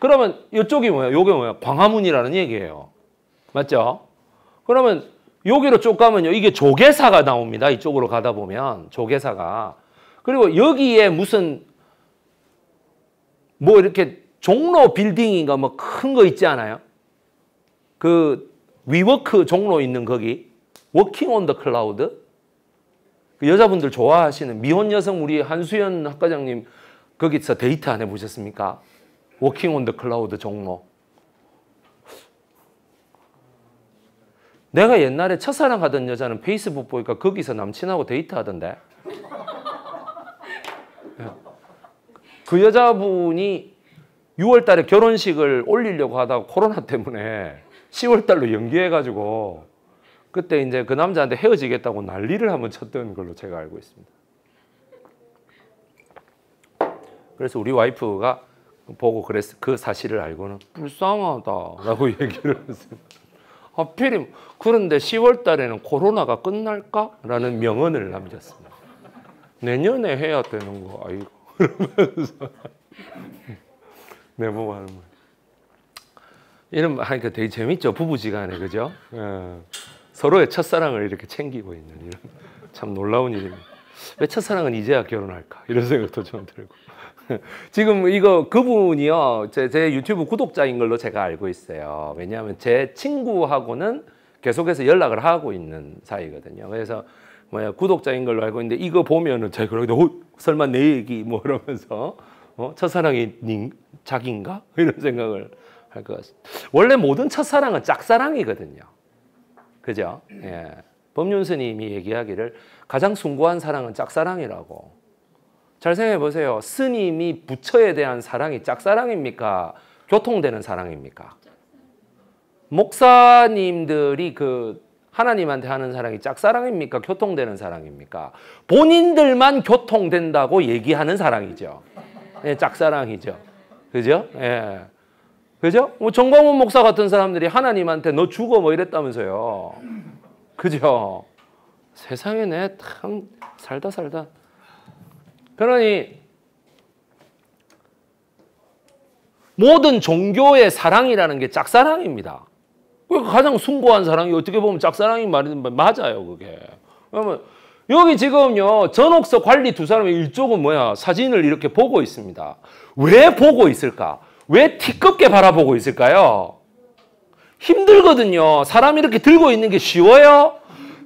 그러면 이쪽이 뭐예요? 요게 뭐예요? 광화문이라는 얘기예요. 맞죠? 그러면 여기로 쭉 가면요. 이게 조계사가 나옵니다. 이쪽으로 가다 보면 조계사가. 그리고 여기에 무슨 뭐 이렇게 종로 빌딩인가 뭐 큰 거 있지 않아요? 그 위워크 종로 있는 거기 워킹 온 더 클라우드 그 여자분들 좋아하시는 미혼 여성 우리 한수연 학과장님 거기서 데이트 안 해보셨습니까? 워킹 온 더 클라우드 종목. 내가 옛날에 첫사랑 하던 여자는 페이스북 보니까 거기서 남친하고 데이트하던데. 예. 그 여자분이 6월 달에 결혼식을 올리려고 하다가 코로나 때문에 10월 달로 연기해가지고 그때 이제 그 남자한테 헤어지겠다고 난리를 한번 쳤던 걸로 제가 알고 있습니다. 그래서 우리 와이프가 보고 그랬, 그 사실을 알고는 불쌍하다라고 (laughs) 얘기를 했어요. 하필이 그런데 10월 달에는 코로나가 끝날까라는 명언을 남겼습니다. 내년에 해야 되는 거 아이고 그러면서 (laughs) 내보고 하는 거 이런 하니까 되게 재밌죠 부부지간에 그죠? 예. 서로의 첫사랑을 이렇게 챙기고 있는 이런 참 놀라운 일입니다. 왜 첫사랑은 이제야 결혼할까? 이런 생각도 좀 들고. (laughs) 지금 이거 그분이요. 제, 제 유튜브 구독자인 걸로 제가 알고 있어요. 왜냐하면 제 친구하고는 계속해서 연락을 하고 있는 사이거든요. 그래서 뭐야 구독자인 걸로 알고 있는데 이거 보면은 제가 그러는 어, 설마 내 얘기 뭐 이러면서 어? 첫사랑이 님, 자기인가? 이런 생각을 할 것 같습니다. 원래 모든 첫사랑은 짝사랑이거든요. 그죠? 예. 법륜 스님이 얘기하기를 가장 숭고한 사랑은 짝사랑이라고. 잘 생각해 보세요. 스님이 부처에 대한 사랑이 짝사랑입니까? 교통되는 사랑입니까? 목사님들이 그 하나님한테 하는 사랑이 짝사랑입니까? 교통되는 사랑입니까? 본인들만 교통된다고 얘기하는 사랑이죠. 예, 짝사랑이죠. 그죠? 예. 그죠? 뭐 정광훈 목사 같은 사람들이 하나님한테 너 죽어 뭐 이랬다면서요. 그죠? 세상에 내참 살다 살다. 그러니 모든 종교의 사랑이라는 게 짝사랑입니다. 가장 숭고한 사랑이 어떻게 보면 짝사랑이 맞아요, 그게. 그러면 여기 지금요, 전옥서 관리 두 사람의 일족은 뭐야? 사진을 이렇게 보고 있습니다. 왜 보고 있을까? 왜티껍게 바라보고 있을까요? 힘들거든요. 사람이 이렇게 들고 있는 게 쉬워요?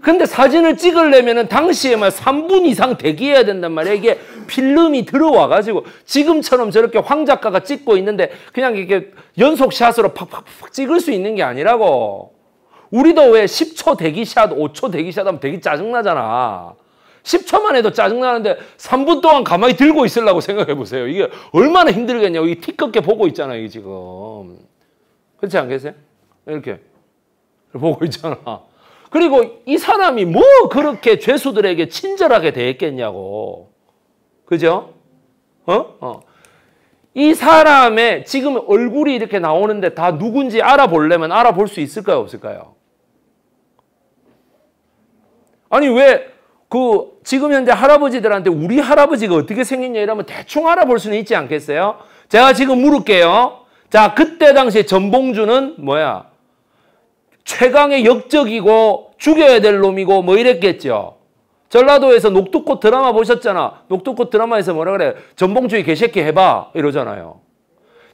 근데 사진을 찍으려면 당시에만 3분 이상 대기해야 된단 말이에요. 이게 필름이 들어와가지고 지금처럼 저렇게 황 작가가 찍고 있는데 그냥 이렇게 연속샷으로 팍팍팍 찍을 수 있는 게 아니라고. 우리도 왜 10초 대기샷, 5초 대기샷 하면 되게 짜증나잖아. 10초만 해도 짜증나는데 3분 동안 가만히 들고 있으려고 생각해 보세요. 이게 얼마나 힘들겠냐고. 이 티껍게 보고 있잖아 이게 지금. 그렇지 않겠어요? 이렇게 보고 있잖아. 그리고 이 사람이 뭐 그렇게 죄수들에게 친절하게 대했겠냐고. 그죠? 어? 어. 이 사람의 지금 얼굴이 이렇게 나오는데 다 누군지 알아보려면 알아볼 수 있을까요? 없을까요? 아니, 왜그 지금 현재 할아버지들한테 우리 할아버지가 어떻게 생겼냐 이러면 대충 알아볼 수는 있지 않겠어요? 제가 지금 물을게요. 자, 그때 당시에 전봉주는 뭐야? 최강의 역적이고 죽여야 될 놈이고 뭐 이랬겠죠. 전라도에서 녹두꽃 드라마 보셨잖아. 녹두꽃 드라마에서 뭐라 그래? 전봉주의 개새끼 해봐 이러잖아요.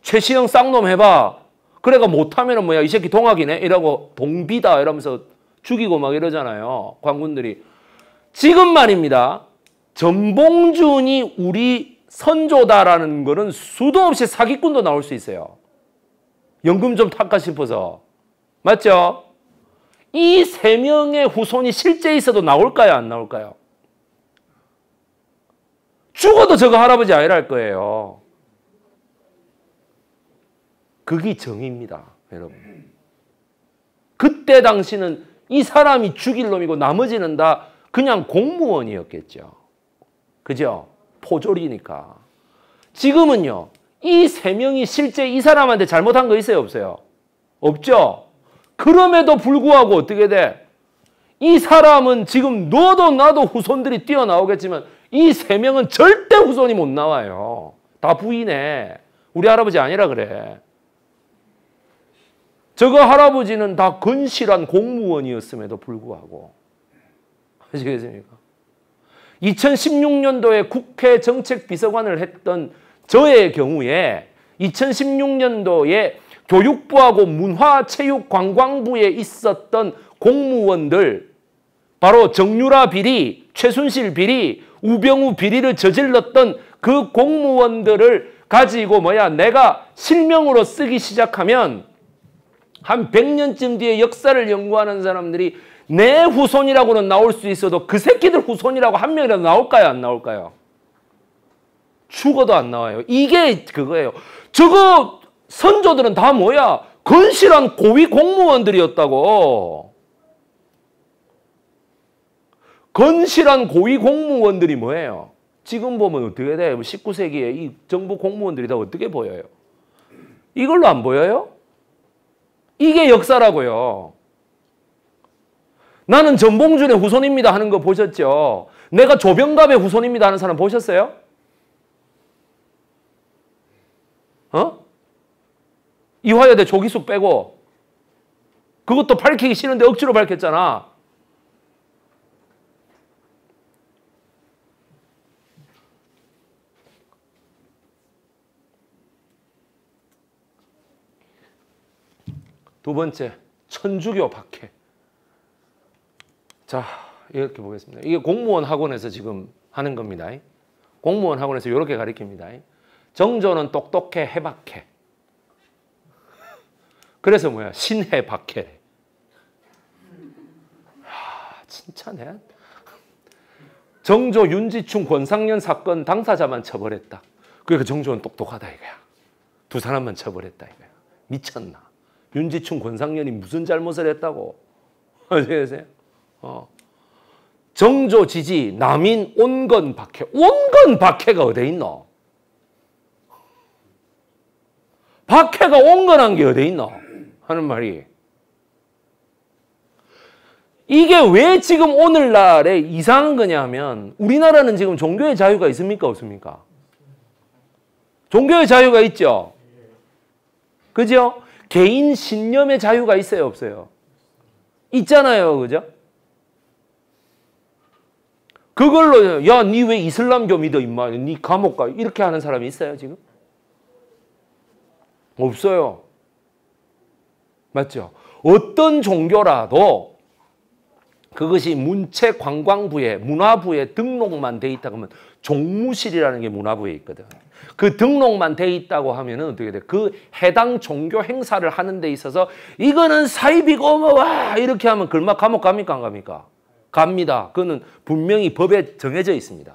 최시영 쌍놈 해봐. 그래가 못하면은 뭐야 이 새끼 동학이네 이러고 동비다 이러면서 죽이고 막 이러잖아요. 관군들이. 지금 말입니다. 전봉준이 우리 선조다라는 거는 수도 없이 사기꾼도 나올 수 있어요. 연금 좀 탈까 싶어서. 맞죠? 이 세 명의 후손이 실제 있어도 나올까요? 안 나올까요? 죽어도 저거 할아버지 아이랄 거예요. 그게 정의입니다. 여러분. 그때 당시는 이 사람이 죽일 놈이고 나머지는 다 그냥 공무원이었겠죠. 그죠? 포졸이니까. 지금은요. 이 세 명이 실제 이 사람한테 잘못한 거 있어요? 없어요? 없죠? 그럼에도 불구하고 어떻게 돼? 이 사람은 지금 너도 나도 후손들이 뛰어나오겠지만 이 세 명은 절대 후손이 못 나와요. 다 부인해. 우리 할아버지 아니라 그래. 저거 할아버지는 다 건실한 공무원이었음에도 불구하고 아시겠습니까? 2016년도에 국회 정책비서관을 했던 저의 경우에 2016년도에 교육부하고 문화체육관광부에 있었던 공무원들 바로 정유라 비리, 최순실 비리, 우병우 비리를 저질렀던 그 공무원들을 가지고 뭐야 내가 실명으로 쓰기 시작하면 한 100년쯤 뒤에 역사를 연구하는 사람들이 내 후손이라고는 나올 수 있어도 그 새끼들 후손이라고 한 명이라도 나올까요? 안 나올까요? 죽어도 안 나와요. 이게 그거예요. 저거 선조들은 다 뭐야? 건실한 고위 공무원들이었다고. 건실한 고위 공무원들이 뭐예요? 지금 보면 어떻게 돼요? 19세기에 이 정부 공무원들이 다 어떻게 보여요? 이걸로 안 보여요? 이게 역사라고요. 나는 전봉준의 후손입니다 하는 거 보셨죠? 내가 조병갑의 후손입니다 하는 사람 보셨어요? 어? 이화여대 조기숙 빼고 그것도 밝히기 싫은데 억지로 밝혔잖아. 두 번째, 천주교 박해. 자 이렇게 보겠습니다. 이게 공무원 학원에서 지금 하는 겁니다. 공무원 학원에서 이렇게 가리킵니다. 정조는 똑똑해 해박해. 그래서 뭐야 신해박해. 하, 진짜 내 정조 윤지충 권상련 사건 당사자만 처벌했다. 그러니까 정조는 똑똑하다 이거야. 두 사람만 처벌했다 이거야. 미쳤나. 윤지충 권상련이 무슨 잘못을 했다고. 아세요? (laughs) 어. 정조 지지 남인 온건 박해 온건 박해가 어디 있노? 박해가 온건한 게 어디 있노? 하는 말이 이게 왜 지금 오늘날에 이상한 거냐면 우리나라는 지금 종교의 자유가 있습니까 없습니까? 종교의 자유가 있죠. 그죠? 개인 신념의 자유가 있어요 없어요? 있잖아요 그죠? 그걸로 야 니 왜 이슬람교 믿어 임마 니 감옥 가 이렇게 하는 사람이 있어요 지금? 없어요. 맞죠? 어떤 종교라도 그것이 문체 관광부에 문화부에 등록만 돼 있다 그러면 종무실이라는 게 문화부에 있거든. 그 등록만 돼 있다고 하면은 어떻게 돼? 그 해당 종교 행사를 하는 데 있어서 이거는 사이비고 뭐 와 이렇게 하면 글마 감옥 갑니까 안 갑니까? 갑니다. 그거는 분명히 법에 정해져 있습니다.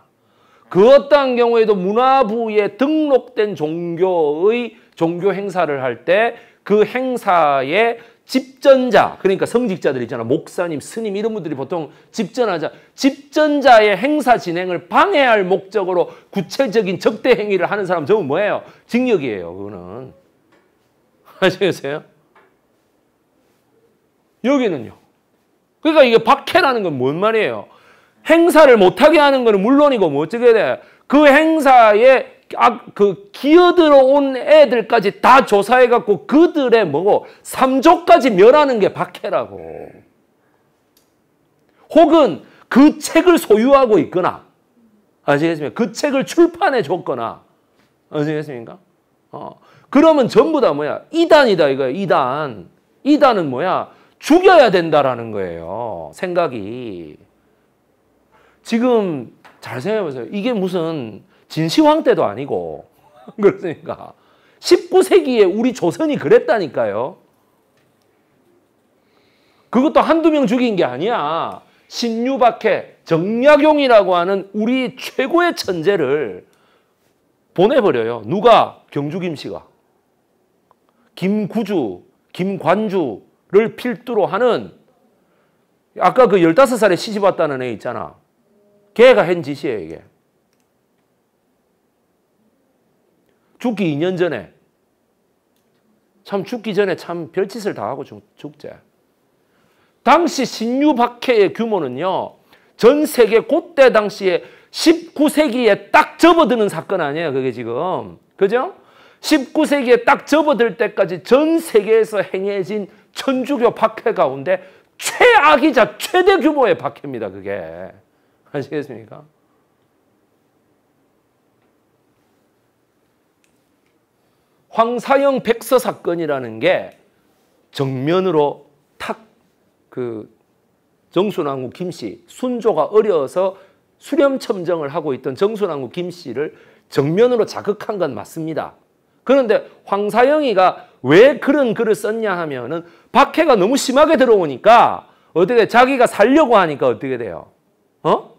그 어떠한 경우에도 문화부에 등록된 종교의 종교 행사를 할 때 그 행사의 집전자, 그러니까 성직자들 있잖아. 목사님, 스님 이런 분들이 보통 집전하자. 집전자의 행사 진행을 방해할 목적으로 구체적인 적대 행위를 하는 사람 저건 뭐예요? 징역이에요. 그거는. 아시겠어요? 여기는요. 그러니까 이게 박해라는 건 뭔 말이에요? 행사를 못하게 하는 거 물론이고 뭐 어떻게 돼? 그 행사에 아, 그 기어들어 온 애들까지 다 조사해갖고 그들의 뭐고 삼족까지 멸하는 게 박해라고. 혹은 그 책을 소유하고 있거나 아시겠습니까? 그 책을 출판해 줬거나 아시겠습니까? 어. 그러면 전부 다 뭐야? 이단이다 이거야 이단. 이단은 뭐야? 죽여야 된다라는 거예요. 생각이. 지금 잘 생각해보세요. 이게 무슨 진시황 때도 아니고 (laughs) 그렇습니까? 19세기에 우리 조선이 그랬다니까요. 그것도 한두 명 죽인 게 아니야. 신유박해, 정약용이라고 하는 우리 최고의 천재를 보내버려요. 누가? 경주 김씨가. 김구주, 김관주, 를 필두로 하는 아까 그 15살에 시집 왔다는 애 있잖아. 걔가 한 짓이에요, 이게. 죽기 2년 전에 참 죽기 전에 참 별짓을 다 하고 죽재. 당시 신유 박해의 규모는요. 전 세계 그때 당시에 19세기에 딱 접어드는 사건 아니에요, 그게 지금. 그죠? 19세기에 딱 접어들 때까지 전 세계에서 행해진 천주교 박해 가운데 최악이자 최대 규모의 박해입니다. 그게. 아시겠습니까? 황사영 백서 사건이라는 게 정면으로 탁그 정순왕후 김씨 순조가 어려서 수렴 첨정을 하고 있던 정순왕후 김씨를 정면으로 자극한 건 맞습니다. 그런데 황사영이가 왜 그런 글을 썼냐 하면은 박해가 너무 심하게 들어오니까 어떻게 자기가 살려고 하니까 어떻게 돼요? 어?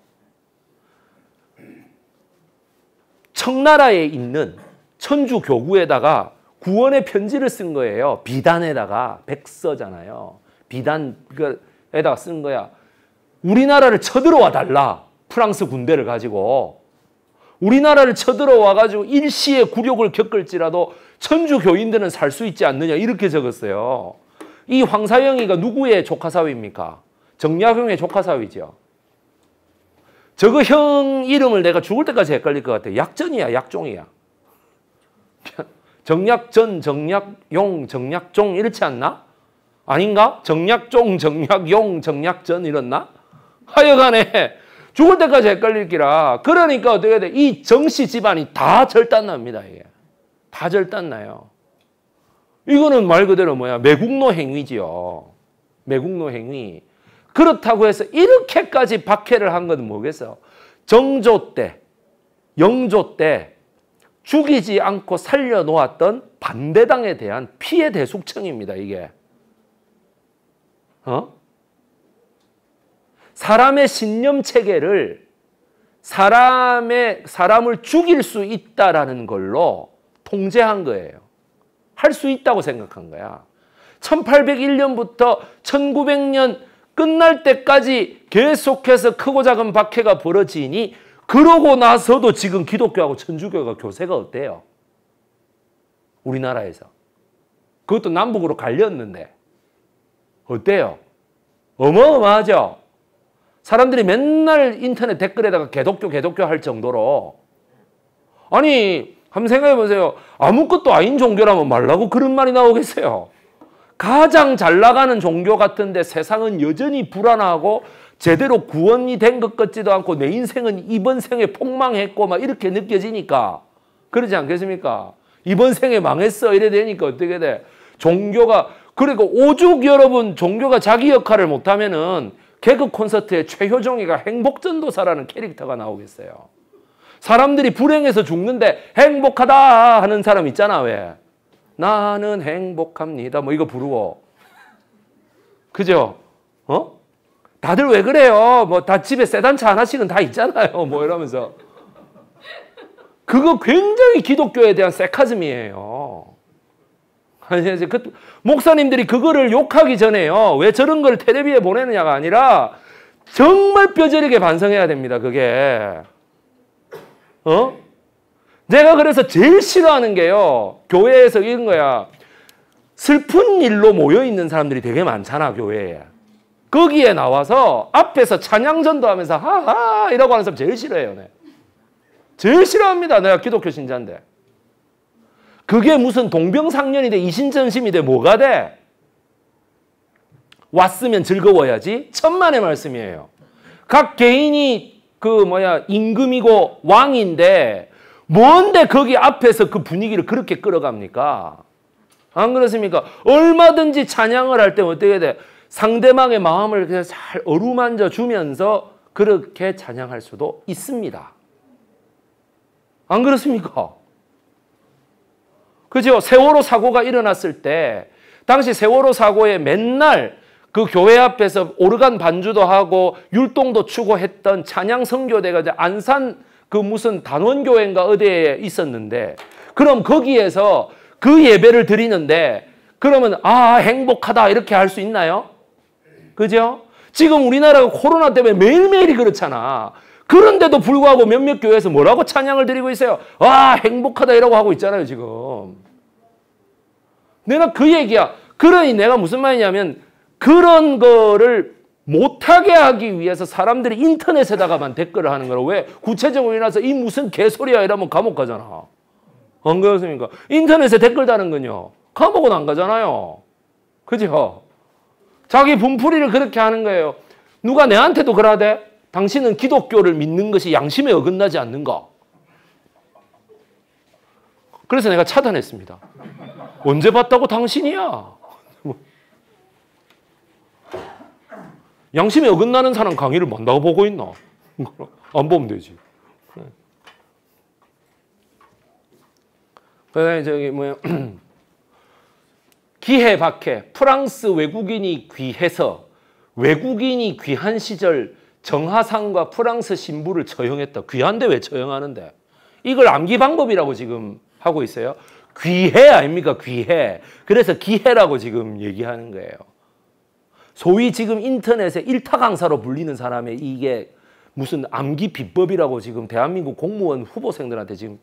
청나라에 있는 천주 교구에다가 구원의 편지를 쓴 거예요. 비단에다가 백서잖아요. 비단에다가 쓴 거야. 우리나라를 쳐들어와 달라. 프랑스 군대를 가지고 우리나라를 쳐들어와 가지고 일시의 굴욕을 겪을지라도 천주 교인들은 살 수 있지 않느냐 이렇게 적었어요. 이 황사영이가 누구의 조카 사위입니까? 정약용의 조카 사위죠. 저거 형 이름을 내가 죽을 때까지 헷갈릴 것 같아. 약전이야, 약종이야. 정약전, 정약용, 정약종 이렇지 않나? 아닌가? 정약종, 정약용, 정약전 이렇나? 하여간에 죽을 때까지 헷갈릴기라. 그러니까 어떻게 돼? 이 정씨 집안이 다 절단납니다. 이게. 다 절단나요. 이거는 말 그대로 뭐야? 매국노 행위지요. 매국노 행위. 그렇다고 해서 이렇게까지 박해를 한 건 뭐겠어? 정조 때, 영조 때 죽이지 않고 살려놓았던 반대당에 대한 피해 대속청입니다. 이게. 어? 사람의 신념 체계를 사람의 사람을 죽일 수 있다라는 걸로 통제한 거예요. 할 수 있다고 생각한 거야. 1801년부터 1900년 끝날 때까지 계속해서 크고 작은 박해가 벌어지니 그러고 나서도 지금 기독교하고 천주교가 교세가 어때요? 우리나라에서. 그것도 남북으로 갈렸는데. 어때요? 어마어마하죠? 사람들이 맨날 인터넷 댓글에다가 개독교 개독교 할 정도로 아니 한번 생각해 보세요. 아무것도 아닌 종교라면 말라고 그런 말이 나오겠어요. 가장 잘 나가는 종교 같은데 세상은 여전히 불안하고 제대로 구원이 된 것 같지도 않고 내 인생은 이번 생에 폭망했고 막 이렇게 느껴지니까 그러지 않겠습니까? 이번 생에 망했어 이래 되니까 어떻게 돼? 종교가 그리고 오죽 여러분 종교가 자기 역할을 못하면은 개그 콘서트에 최효정이가 행복전도사라는 캐릭터가 나오겠어요. 사람들이 불행해서 죽는데 행복하다 하는 사람 있잖아 왜. 나는 행복합니다. 뭐 이거 부르고. 그죠? 어? 다들 왜 그래요? 뭐 다 집에 세단차 하나씩은 다 있잖아요. 뭐 이러면서. 그거 굉장히 기독교에 대한 세카즘이에요. 그 목사님들이 그거를 욕하기 전에요. 왜 저런 걸 테레비에 보내느냐가 아니라 정말 뼈저리게 반성해야 됩니다. 그게. 어? 내가 그래서 제일 싫어하는 게요. 교회에서 이런 거야. 슬픈 일로 모여 있는 사람들이 되게 많잖아, 교회에. 거기에 나와서 앞에서 찬양전도 하면서 하하 이라고 하는 사람 제일 싫어해요. 내. 네. 제일 싫어합니다. 내가 기독교 신자인데. 그게 무슨 동병상련이 돼 이신전심이 돼 뭐가 돼? 왔으면 즐거워야지 천만의 말씀이에요. 각 개인이 그 뭐야 임금이고 왕인데 뭔데 거기 앞에서 그 분위기를 그렇게 끌어갑니까? 안 그렇습니까? 얼마든지 찬양을 할 때 어떻게 돼? 상대방의 마음을 그냥 잘 어루만져 주면서 그렇게 찬양할 수도 있습니다. 안 그렇습니까? 그죠? 세월호 사고가 일어났을 때 당시 세월호 사고에 맨날 그 교회 앞에서 오르간 반주도 하고 율동도 추고 했던 찬양 선교대가 안산 그 무슨 단원교회인가 어디에 있었는데 그럼 거기에서 그 예배를 드리는데 그러면 아 행복하다 이렇게 할 수 있나요? 그죠? 지금 우리나라가 코로나 때문에 매일매일이 그렇잖아. 그런데도 불구하고 몇몇 교회에서 뭐라고 찬양을 드리고 있어요? 와 아, 행복하다 이라고 하고 있잖아요 지금. 내가 그 얘기야. 그러니 내가 무슨 말이냐면 그런 거를 못하게 하기 위해서 사람들이 인터넷에다가만 댓글을 하는 거라. 왜? 구체적으로 일어나서 이 무슨 개소리야 이러면 감옥 가잖아. 안 그렇습니까? 인터넷에 댓글 다는 건요. 감옥은 안 가잖아요. 그죠? 자기 분풀이를 그렇게 하는 거예요. 누가 내한테도 그러대? 당신은 기독교를 믿는 것이 양심에 어긋나지 않는가? 그래서 내가 차단했습니다. 언제 봤다고 당신이야? 양심에 어긋나는 사람 강의를 만나고 보고 있나? 안 보면 되지. 그다음에 저기 뭐야 (clears throat) 기해박해 프랑스 외국인이 귀해서 외국인이 귀한 시절 정하상과 프랑스 신부를 처형했다. 귀한데 왜 처형하는데? 이걸 암기 방법이라고 지금 하고 있어요. 귀해 아닙니까? 귀해. 그래서 기해라고 지금 얘기하는 거예요. 소위 지금 인터넷에 일타 강사로 불리는 사람의 이게 무슨 암기 비법이라고 지금 대한민국 공무원 후보생들한테 지금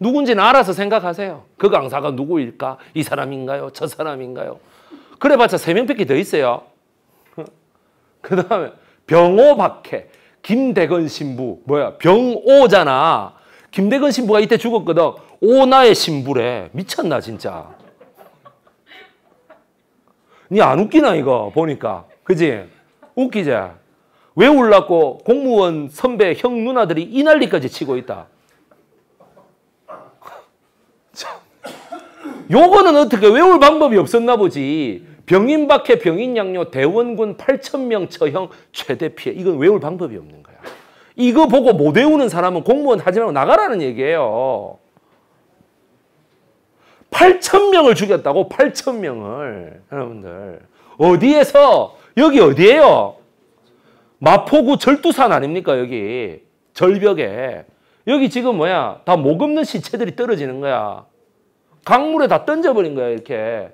누군지는 알아서 생각하세요. 그 강사가 누구일까? 이 사람인가요? 저 사람인가요? 그래봤자 3명밖에 더 있어요. (laughs) 그 다음에 병오박해. 김대건 신부. 뭐야? 병오잖아. 김대건 신부가 이때 죽었거든. 오나의 신부래. 미쳤나 진짜. 니 안 웃기나 이거 보니까. 그지? 웃기지? 왜 울랐고 공무원 선배 형 누나들이 이 난리까지 치고 있다. (laughs) 요거는 어떻게 외울 방법이 없었나 보지. 병인박해 병인양요 대원군 8천명 처형 최대 피해. 이건 외울 방법이 없는 거야. 이거 보고 못 외우는 사람은 공무원 하지 말고 나가라는 얘기예요. 8천명을 죽였다고 8천명을 여러분들 어디에서 여기 어디예요? 마포구 절두산 아닙니까 여기 절벽에 여기 지금 뭐야 다 목 없는 시체들이 떨어지는 거야 강물에 다 던져버린 거야 이렇게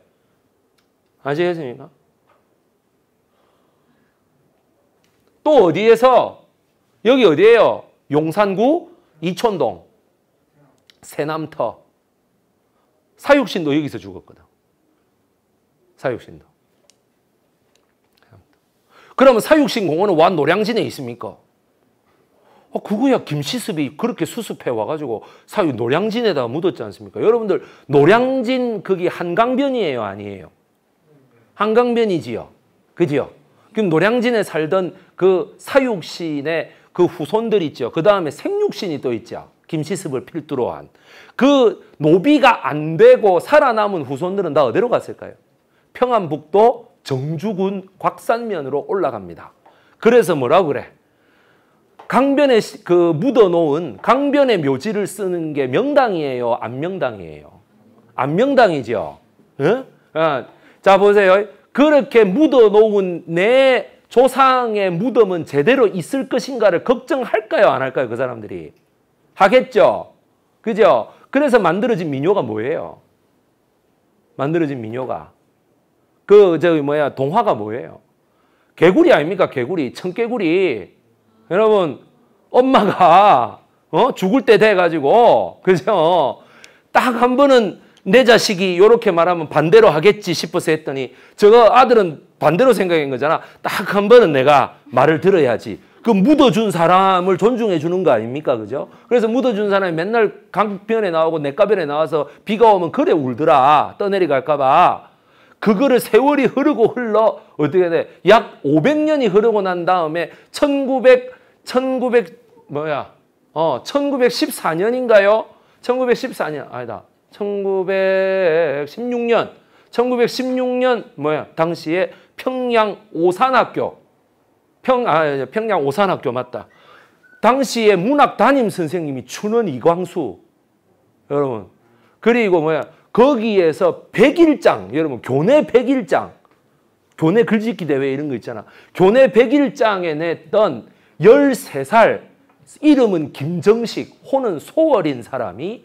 아시겠습니까? 또 어디에서 여기 어디예요? 용산구 이촌동 세남터 사육신도 여기서 죽었거든. 사육신도. 그러면 사육신 공원은 완 노량진에 있습니까? 어, 그거야 김시습이 그렇게 수습해 와가지고 사육 노량진에다 묻었지 않습니까? 여러분들 노량진 그게 한강변이에요 아니에요? 한강변이지요. 그지요? 그럼 노량진에 살던 그 사육신의 그 후손들 있죠. 그 다음에 생육신이 또 있죠. 김시습을 필두로 한. 그 노비가 안 되고 살아남은 후손들은 다 어디로 갔을까요? 평안북도 정주군 곽산면으로 올라갑니다. 그래서 뭐라 그래? 강변에 그 묻어놓은 강변의 묘지를 쓰는 게 명당이에요? 안명당이에요? 안명당이죠. 응? 어? 자 보세요. 그렇게 묻어놓은 내 조상의 무덤은 제대로 있을 것인가를 걱정할까요? 안 할까요? 그 사람들이. 하겠죠? 그죠? 그래서 만들어진 민요가 뭐예요? 만들어진 민요가. 그, 저기, 뭐야, 동화가 뭐예요? 개구리 아닙니까? 개구리. 청개구리. 여러분, 엄마가, 어? 죽을 때 돼가지고, 그죠? 딱 한 번은 내 자식이 이렇게 말하면 반대로 하겠지 싶어서 했더니 저거 아들은 반대로 생각한 거잖아. 딱 한 번은 내가 말을 들어야지. 그 묻어준 사람을 존중해 주는 거 아닙니까? 그죠? 그래서 묻어준 사람이 맨날 강변에 나오고 내가변에 나와서 비가 오면 그래 울더라. 떠내려갈까봐. 그거를 세월이 흐르고 흘러 어떻게 돼? 약 500년이 흐르고 난 다음에 1900, 1900, 뭐야? 어, 1914년인가요? 1914년, 아니다. 1916년 1916년 뭐야 당시에 평양 오산학교 평, 아, 평양 오산학교 맞다. 당시에 문학 담임 선생님이 추는 이광수 여러분 그리고 뭐야 거기에서 백일장 여러분 교내 백일장 교내 글짓기 대회 이런 거 있잖아. 교내 백일장에 냈던 13살 이름은 김정식 호는 소월인 사람이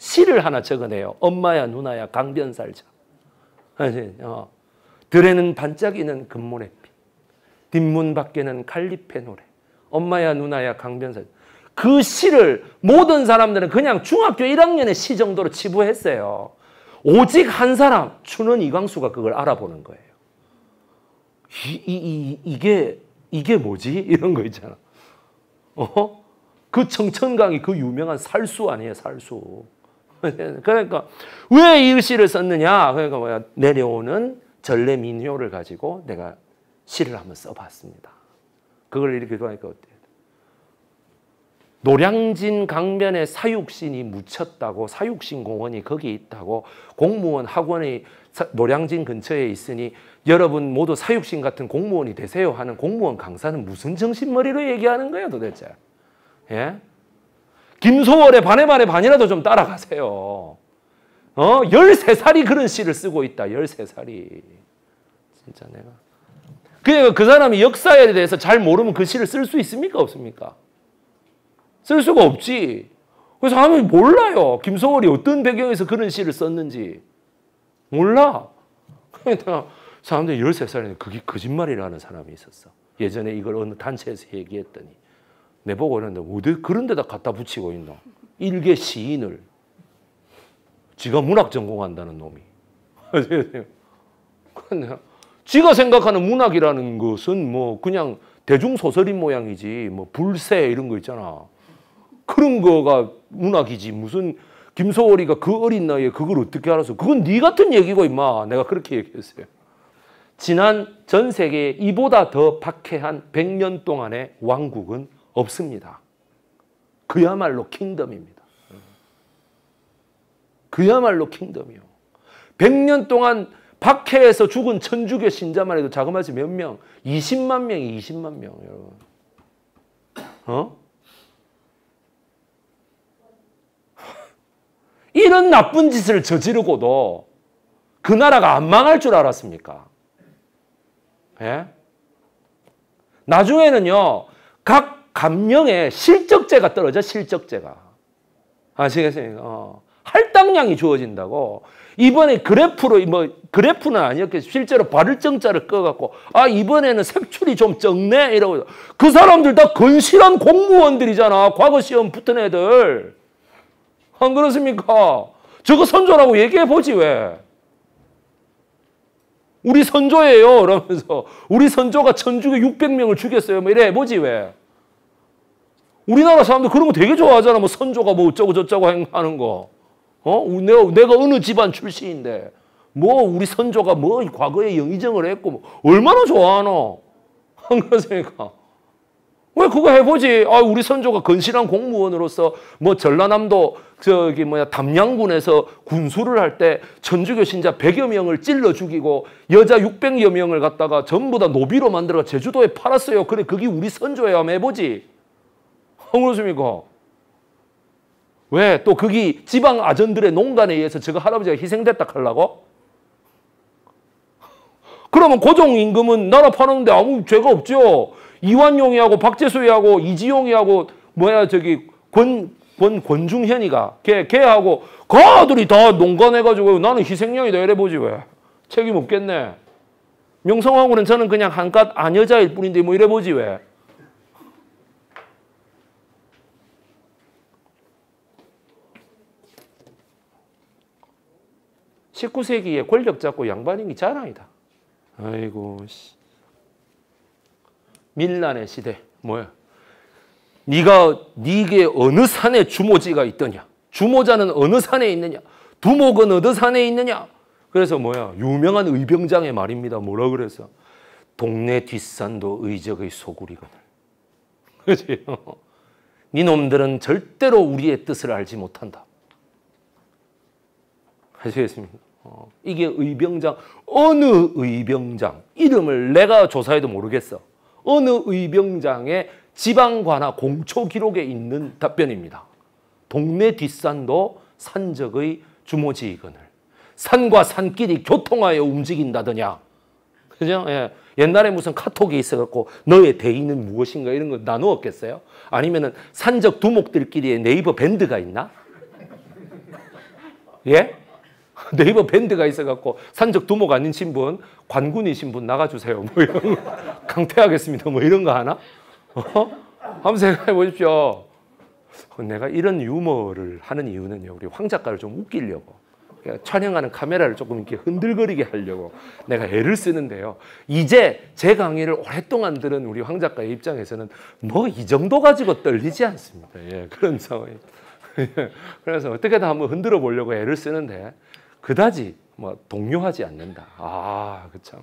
시를 하나 적어내요. 엄마야 누나야 강변살자. 어. 들에는 반짝이는 금모래빛. 뒷문 밖에는 칼리페 노래. 엄마야 누나야 강변살자. 그 시를 모든 사람들은 그냥 중학교 1학년의 시 정도로 치부했어요. 오직 한 사람 추는 이광수가 그걸 알아보는 거예요. 이, 이, 이게 이게 뭐지? (laughs) 이런 거 있잖아. 어? 그 청천강이 그 유명한 살수 아니에요, 살수. (laughs) 그러니까 왜 이 시를 썼느냐? 그러니까 뭐야 내려오는 전래 민요를 가지고 내가 시를 한번 써봤습니다. 그걸 이렇게 하니까 어때요? 노량진 강변에 사육신이 묻혔다고 사육신 공원이 거기 있다고 공무원 학원이 노량진 근처에 있으니 여러분 모두 사육신 같은 공무원이 되세요 하는 공무원 강사는 무슨 정신머리로 얘기하는 거예요 도대체. 예? 김소월의 반의 반의 반이라도 좀 따라가세요. 어? 13살이 그런 시를 쓰고 있다. 13살이. 진짜 내가. 그러니까 그 사람이 역사에 대해서 잘 모르면 그 시를 쓸 수 있습니까? 없습니까? 쓸 수가 없지. 그 사람이 몰라요. 김소월이 어떤 배경에서 그런 시를 썼는지. 몰라. 그러니까 사람들이 1 3살인 그게 거짓말이라는 사람이 있었어. 예전에 이걸 어느 단체에서 얘기했더니. 내보고 이러는데 어디 그런 데다 갖다 붙이고 있노? 일개 시인을. 지가 문학 전공한다는 놈이. (laughs) 지가 생각하는 문학이라는 것은 뭐 그냥 대중소설인 모양이지 뭐 불새 이런 거 있잖아. 그런 거가 문학이지 무슨 김소월이가 그 어린 나이에 그걸 어떻게 알아서 그건 네 같은 얘기고 임마 내가 그렇게 얘기했어요. 지난 전 세계에 이보다 더 박해한 100년 동안의 왕국은 없습니다. 그야말로 킹덤입니다. 그야말로 킹덤이요. 100년 동안 박해에서 죽은 천주교 신자만 해도 자그마치 몇 명? 20만 명이 20만 명, 여러분. 어? (laughs) 이런 나쁜 짓을 저지르고도 그 나라가 안 망할 줄 알았습니까? 예? 나중에는요, 각 감명에 실적제가 떨어져 실적제가 아시겠습니까? 어. 할당량이 주어진다고 이번에 그래프로 뭐 그래프는 아니었겠지 실제로 바를 정자를 꺼갖고 아 이번에는 색출이 좀 적네 이러고 그 사람들 다 건실한 공무원들이잖아 과거 시험 붙은 애들 안 그렇습니까? 저거 선조라고 얘기해 보지 왜? 우리 선조예요. 그러면서 우리 선조가 천주교 600명을 죽였어요. 뭐 이래 보지 왜? 우리나라 사람들 그런 거 되게 좋아하잖아. 뭐 선조가 뭐 어쩌고 저쩌고 하는 거. 어? 내가, 내가 어느 집안 출신인데. 뭐 우리 선조가 뭐 과거에 영의정을 했고 뭐 얼마나 좋아하노. 안 (laughs) 그러십니까? 왜 그거 해보지? 아, 우리 선조가 건실한 공무원으로서 뭐 전라남도 저기 뭐야 담양군에서 군수를 할 때 천주교 신자 100여 명을 찔러 죽이고 여자 600여 명을 갖다가 전부 다 노비로 만들어 제주도에 팔았어요. 그래 그게 우리 선조야 한번 해보지. 홍문수이고 왜? 또 거기 지방 아전들의 농간에 의해서 저거 할아버지가 희생됐다 하려고? 그러면 고정임금은 나라 파는데 아무 죄가 없죠. 이완용이하고 박재수이하고 이지용이하고 뭐야 저기 권, 권 권중현이가 걔, 걔하고 그들이다 농간해가지고 나는 희생양이다 이래보지 왜. 책임 없겠네. 명성황후는 저는 그냥 한갓 아녀자일 뿐인데 뭐 이래보지 왜. 19세기에 권력 잡고 양반인기 자랑이다. 아이고 씨. 밀란의 시대 뭐야? 네가 네게 어느 산에 주모지가 있더냐? 주모자는 어느 산에 있느냐? 두목은 어느 산에 있느냐? 그래서 뭐야? 유명한 의병장의 말입니다. 뭐라 그래서? 동네 뒷산도 의적의 소굴이거든. (laughs) 그지? (laughs) 니놈들은 절대로 우리의 뜻을 알지 못한다. 하시겠습니까? 어, 이게 의병장 어느 의병장 이름을 내가 조사해도 모르겠어. 어느 의병장의 지방과나 공초 기록에 있는 답변입니다. 동네 뒷산도 산적의 주모지이거늘 산과 산끼리 교통하여 움직인다더냐. 그죠? 예. 옛날에 무슨 카톡이 있어갖고 너의 대의는 무엇인가 이런 거 나누었겠어요? 아니면은 산적 두목들끼리의 네이버 밴드가 있나? 예? (laughs) 네이버 밴드가 있어갖고 산적 두목 아닌 신분, 관군이신 분 나가주세요. 뭐 이런 거. (laughs) 강퇴하겠습니다. 뭐 이런 거 하나? 어? 한번 생각해 보십시오. 내가 이런 유머를 하는 이유는요. 우리 황 작가를 좀 웃기려고. 촬영하는 카메라를 조금 이렇게 흔들거리게 하려고 내가 애를 쓰는데요. 이제 제 강의를 오랫동안 들은 우리 황 작가의 입장에서는 뭐 이 정도 가지고 떨리지 않습니다. 예, 그런 상황이. (laughs) 그래서 어떻게든 한번 흔들어 보려고 애를 쓰는데 그다지 뭐 동요하지 않는다. 아, 그 참.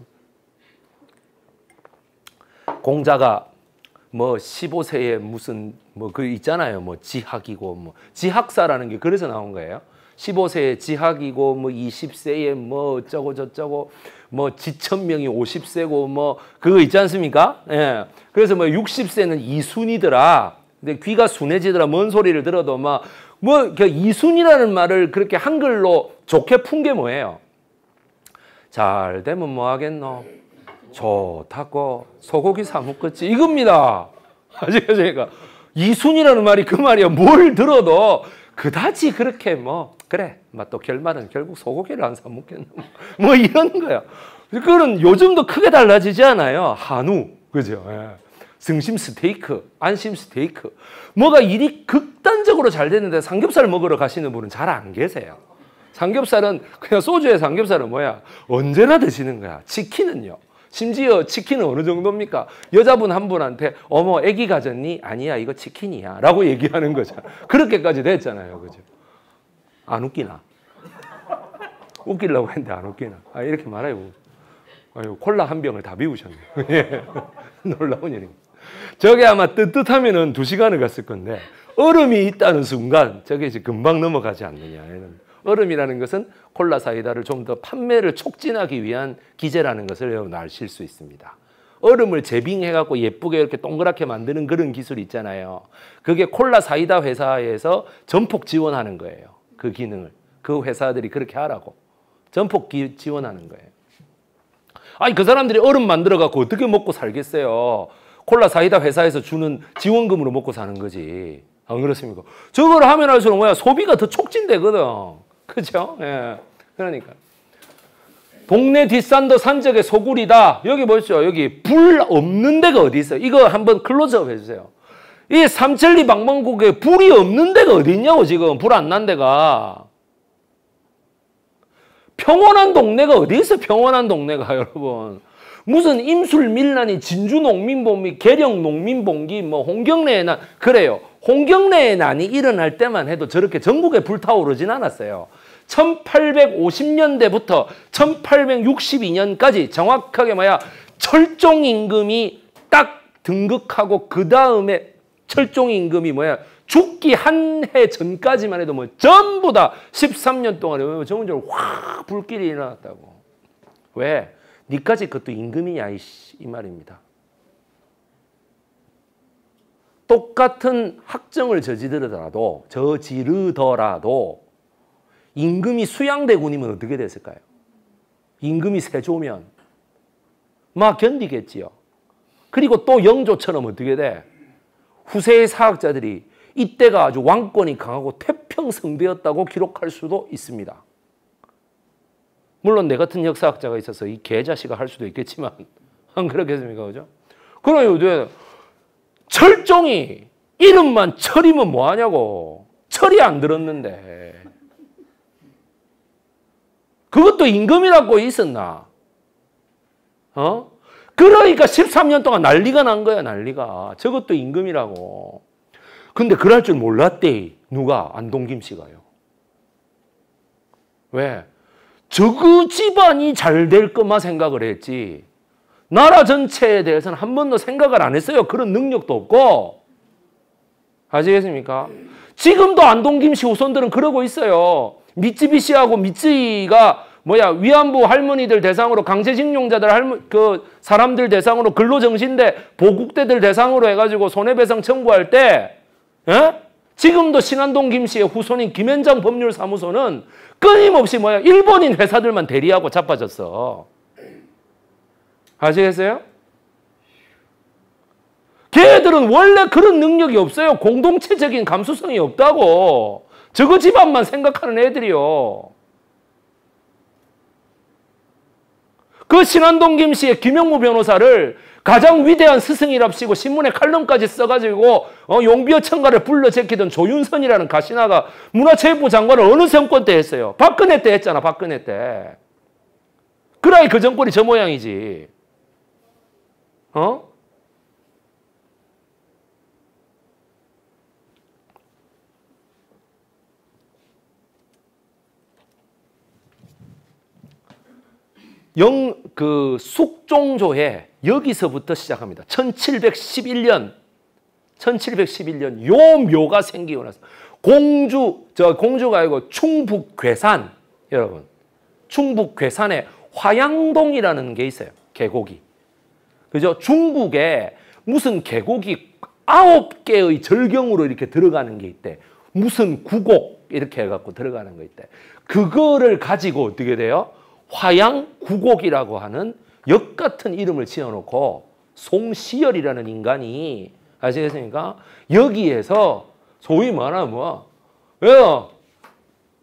공자가 뭐 15세에 무슨 뭐 그 있잖아요. 뭐 지학이고 뭐 지학사라는 게 그래서 나온 거예요. 15세에 지학이고 뭐 20세에 뭐 어쩌고 저쩌고 뭐 지천명이 50세고 뭐 그거 있지 않습니까? 예. 그래서 뭐 60세는 이순이더라. 근데 귀가 순해지더라. 뭔 소리를 들어도 막뭐 그 이순이라는 말을 그렇게 한글로 좋게 푼 게 뭐예요? 잘 되면 뭐 하겠노? 좋다고 소고기 사 먹겠지 이겁니다. (laughs) 아시겠습니까? 그러니까 이순이라는 말이 그 말이야. 뭘 들어도 그다지 그렇게 뭐 그래. 뭐 또 결말은 결국 소고기를 안사 먹겠노. (laughs) 뭐 이런 거야. 그거는 요즘도 크게 달라지지 않아요. 한우. 그죠? 예. 등심 스테이크, 안심 스테이크. 뭐가 일이 극단적으로 잘 되는데 삼겹살 먹으러 가시는 분은 잘 안 계세요. 삼겹살은 그냥 소주에 삼겹살은 뭐야? 언제나 드시는 거야. 치킨은요. 심지어 치킨은 어느 정도입니까? 여자분 한 분한테 어머 애기 가졌니? 아니야 이거 치킨이야 라고 얘기하는 거죠. 그렇게까지 됐잖아요. 그죠? 안 웃기나? 웃기려고 했는데 안 웃기나? 아 이렇게 말해요 아유 콜라 한 병을 다 비우셨네. (laughs) 예. 놀라운 일입니다. 저게 아마 뜨뜻하면은 두 시간을 갔을 건데 얼음이 있다는 순간 저게 이제 금방 넘어가지 않느냐. 이런. 얼음이라는 것은 콜라 사이다를 좀 더 판매를 촉진하기 위한 기재라는 것을 여러분 아실 수 있습니다. 얼음을 제빙해갖고 예쁘게 이렇게 동그랗게 만드는 그런 기술 있잖아요. 그게 콜라 사이다 회사에서 전폭 지원하는 거예요. 그 기능을. 그 회사들이 그렇게 하라고. 전폭 기, 지원하는 거예요. 아니, 그 사람들이 얼음 만들어갖고 어떻게 먹고 살겠어요. 콜라 사이다 회사에서 주는 지원금으로 먹고 사는 거지. 안 그렇습니까? 저걸 하면 할수록 뭐야, 소비가 더 촉진되거든. 그죠? 예. 그러니까. 동네 뒷산도 산적의 소굴이다. 여기 뭐죠? 여기 불 없는 데가 어디 있어요? 이거 한번 클로즈업 해주세요. 이 삼천리 방방곡에 불이 없는 데가 어디 있냐고 지금 불 안 난 데가. 평온한 동네가 어디 있어 평온한 동네가 (laughs) 여러분. 무슨 임술밀란이 진주농민본미, 계령농민본기, 뭐 홍경래의 난 그래요. 홍경래의 난이 일어날 때만 해도 저렇게 전국에 불타오르진 않았어요. 1850년대부터 1862년까지 정확하게 뭐야 철종 임금이 딱 등극하고 그 다음에 철종 임금이 뭐야 죽기 한 해 전까지만 해도 뭐 전부 다 13년 동안에 전문적으로 확 불길이 일어났다고 왜? 니까지 그것도 임금이냐 이씨, 이 말입니다 똑같은 학정을 저지르더라도 저지르더라도 임금이 수양대군이면 어떻게 됐을까요? 임금이 세조면 막 견디겠지요. 그리고 또 영조처럼 어떻게 돼? 후세의 사학자들이 이때가 아주 왕권이 강하고 태평성대였다고 기록할 수도 있습니다. 물론 내 같은 역사학자가 있어서 이 개자식아 할 수도 있겠지만 (laughs) 안 그렇겠습니까? 그죠? 그럼 요즘 철종이 이름만 철이면 뭐하냐고 철이 안 들었는데 그것도 임금이라고 있었나? 어? 그러니까 13년 동안 난리가 난 거야, 난리가. 저것도 임금이라고. 근데 그럴 줄 몰랐대. 누가? 안동김 씨가요. 왜? 저그 집안이 잘 될 것만 생각을 했지. 나라 전체에 대해서는 한 번도 생각을 안 했어요. 그런 능력도 없고. 아시겠습니까? 지금도 안동김씨 후손들은 그러고 있어요. 미쯔비시하고 미쯔이가 뭐야 위안부 할머니들 대상으로 강제징용자들 할머 그 사람들 대상으로 근로정신대 보국대들 대상으로 해가지고 손해배상 청구할 때 에? 예? 지금도 신한동 김씨의 후손인 김현장 법률사무소는 끊임없이 뭐야 일본인 회사들만 대리하고 자빠졌어 아시겠어요? 걔들은 원래 그런 능력이 없어요 공동체적인 감수성이 없다고 저거 집안만 생각하는 애들이요. 그 신한동 김 씨의 김영무 변호사를 가장 위대한 스승이랍시고 신문에 칼럼까지 써가지고 어, 용비어 청가를 불러 제끼던 조윤선이라는 가시나가 문화체육부 장관을 어느 정권 때 했어요? 박근혜 때 했잖아, 박근혜 때. 그라이 그 정권이 저 모양이지. 어? 영, 그 숙종조에 여기서부터 시작합니다. 1711년, 1711년 요 묘가 생기고 나서 공주, 저 공주가 아니고 충북 괴산, 여러분. 충북 괴산에 화양동이라는 게 있어요. 계곡이. 그죠? 중국에 무슨 계곡이 아홉 개의 절경으로 이렇게 들어가는 게 있대. 무슨 구곡 이렇게 해갖고 들어가는 거 있대. 그거를 가지고 어떻게 돼요? 화양구곡이라고 하는 역같은 이름을 지어놓고 송시열이라는 인간이 아시겠습니까? 여기에서 소위 말하면 뭐, 어,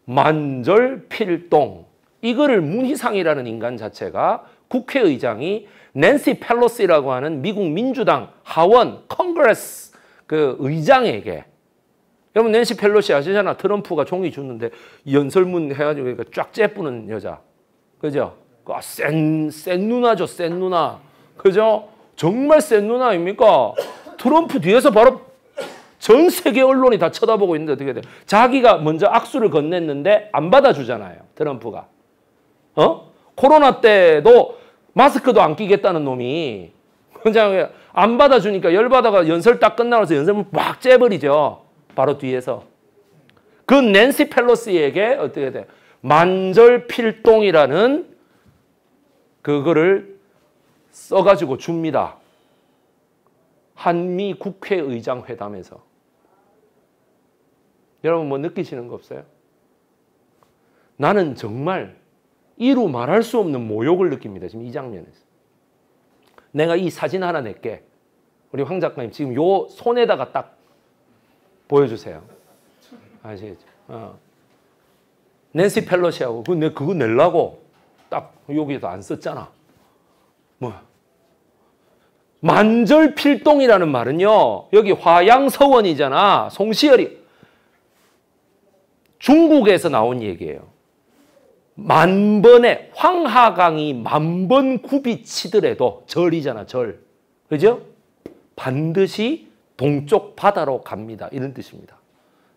만절필동 이거를 문희상이라는 인간 자체가 국회의장이 낸시 펠로시라고 하는 미국 민주당 하원 컨그레스 그 의장에게 여러분 낸시 펠로시 아시잖아 트럼프가 종이 주는데 연설문 해가지고 쫙 째뿌는 여자 그죠? 그, 아, 센, 센 누나죠, 센 누나. 그죠? 정말 센 누나 아닙니까? 트럼프 뒤에서 바로 전 세계 언론이 다 쳐다보고 있는데 어떻게 돼 자기가 먼저 악수를 건넸는데 안 받아주잖아요. 트럼프가. 어? 코로나 때도 마스크도 안 끼겠다는 놈이 그냥 안 받아주니까 열받아가 연설 딱 끝나면서 연설문 막 째버리죠. 바로 뒤에서. 그 낸시 펠로시에게 어떻게 돼 만절필동이라는 그거를 써가지고 줍니다. 한미 국회의장 회담에서. 여러분 뭐 느끼시는 거 없어요? 나는 정말 이루 말할 수 없는 모욕을 느낍니다. 지금 이 장면에서. 내가 이 사진 하나 낼게. 우리 황 작가님 지금 요 손에다가 딱 보여주세요. 아시겠죠? 어. 낸시 펠로시하고 그 내 그거 낼라고 딱 여기도 안 썼잖아. 뭐 만절필동이라는 말은요. 여기 화양서원이잖아. 송시열이 중국에서 나온 얘기예요. 만 번에 황하강이 만 번 굽이치더라도 절이잖아 절 그죠? 반드시 동쪽 바다로 갑니다 이런 뜻입니다.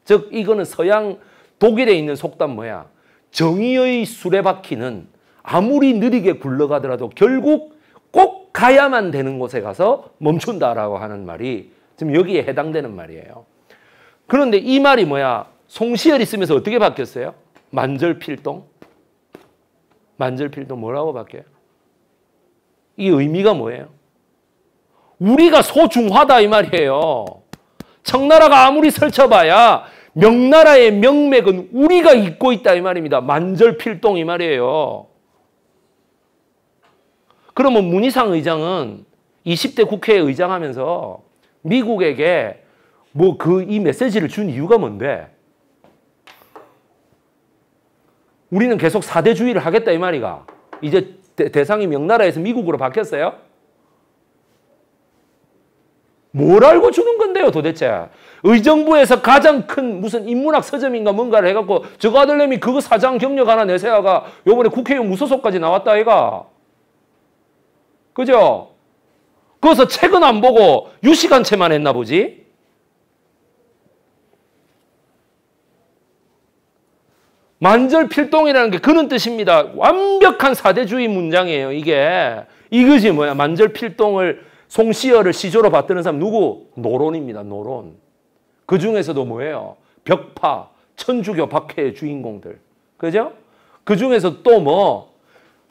즉 이거는 서양 독일에 있는 속담 뭐야? 정의의 수레바퀴는 아무리 느리게 굴러가더라도 결국 꼭 가야만 되는 곳에 가서 멈춘다라고 하는 말이 지금 여기에 해당되는 말이에요. 그런데 이 말이 뭐야? 송시열이 쓰면서 어떻게 바뀌었어요? 만절필동? 만절필동 뭐라고 바뀌어요? 이 의미가 뭐예요? 우리가 소중하다 이 말이에요. 청나라가 아무리 설쳐봐야 명나라의 명맥은 우리가 잊고 있다 이 말입니다. 만절필동 이 말이에요. 그러면 문희상 의장은 20대 국회에 의장하면서 미국에게 뭐 그 이 메시지를 준 이유가 뭔데? 우리는 계속 사대주의를 하겠다 이 말이가. 이제 대, 상이 명나라에서 미국으로 바뀌었어요? 뭘 알고 주는 건데요 도대체? 의정부에서 가장 큰 무슨 인문학 서점인가 뭔가를 해갖고 저거 아들내미 그거 사장 경력 하나 내세워가 요번에 국회의원 무소속까지 나왔다 아이가. 그죠? 거기서 책은 안 보고 유식한 채만 했나 보지? 만절필동이라는 게 그런 뜻입니다. 완벽한 사대주의 문장이에요. 이게 이것이 뭐야? 만절필동을 송시열을 시조로 받드는 사람 누구? 노론입니다. 노론. 그 중에서도 뭐예요? 벽파, 천주교 박해의 주인공들. 그죠? 그 중에서 또 뭐,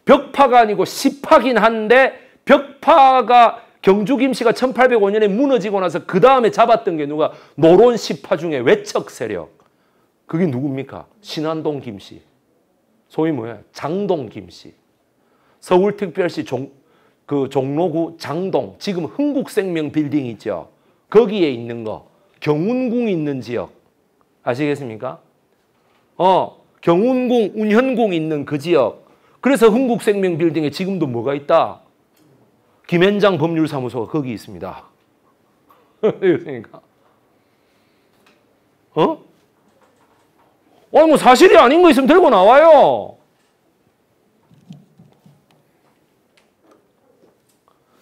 벽파가 아니고 시파긴 한데, 벽파가 경주 김씨가 1805년에 무너지고 나서 그 다음에 잡았던 게 누가? 노론 시파 중에 외척 세력. 그게 누굽니까? 신안동 김씨. 소위 뭐야? 장동 김씨. 서울특별시 종, 그 종로구 장동, 지금 흥국생명 빌딩 있죠? 거기에 있는 거. 경운궁 이 있는 지역 아시겠습니까? 어, 경운궁, 운현궁 있는 그 지역. 그래서 흥국생명빌딩에 지금도 뭐가 있다? 김현장 법률사무소가 거기 있습니다. 그러니까 (laughs) 어? 아니 어, 뭐 사실이 아닌 거 있으면 들고 나와요.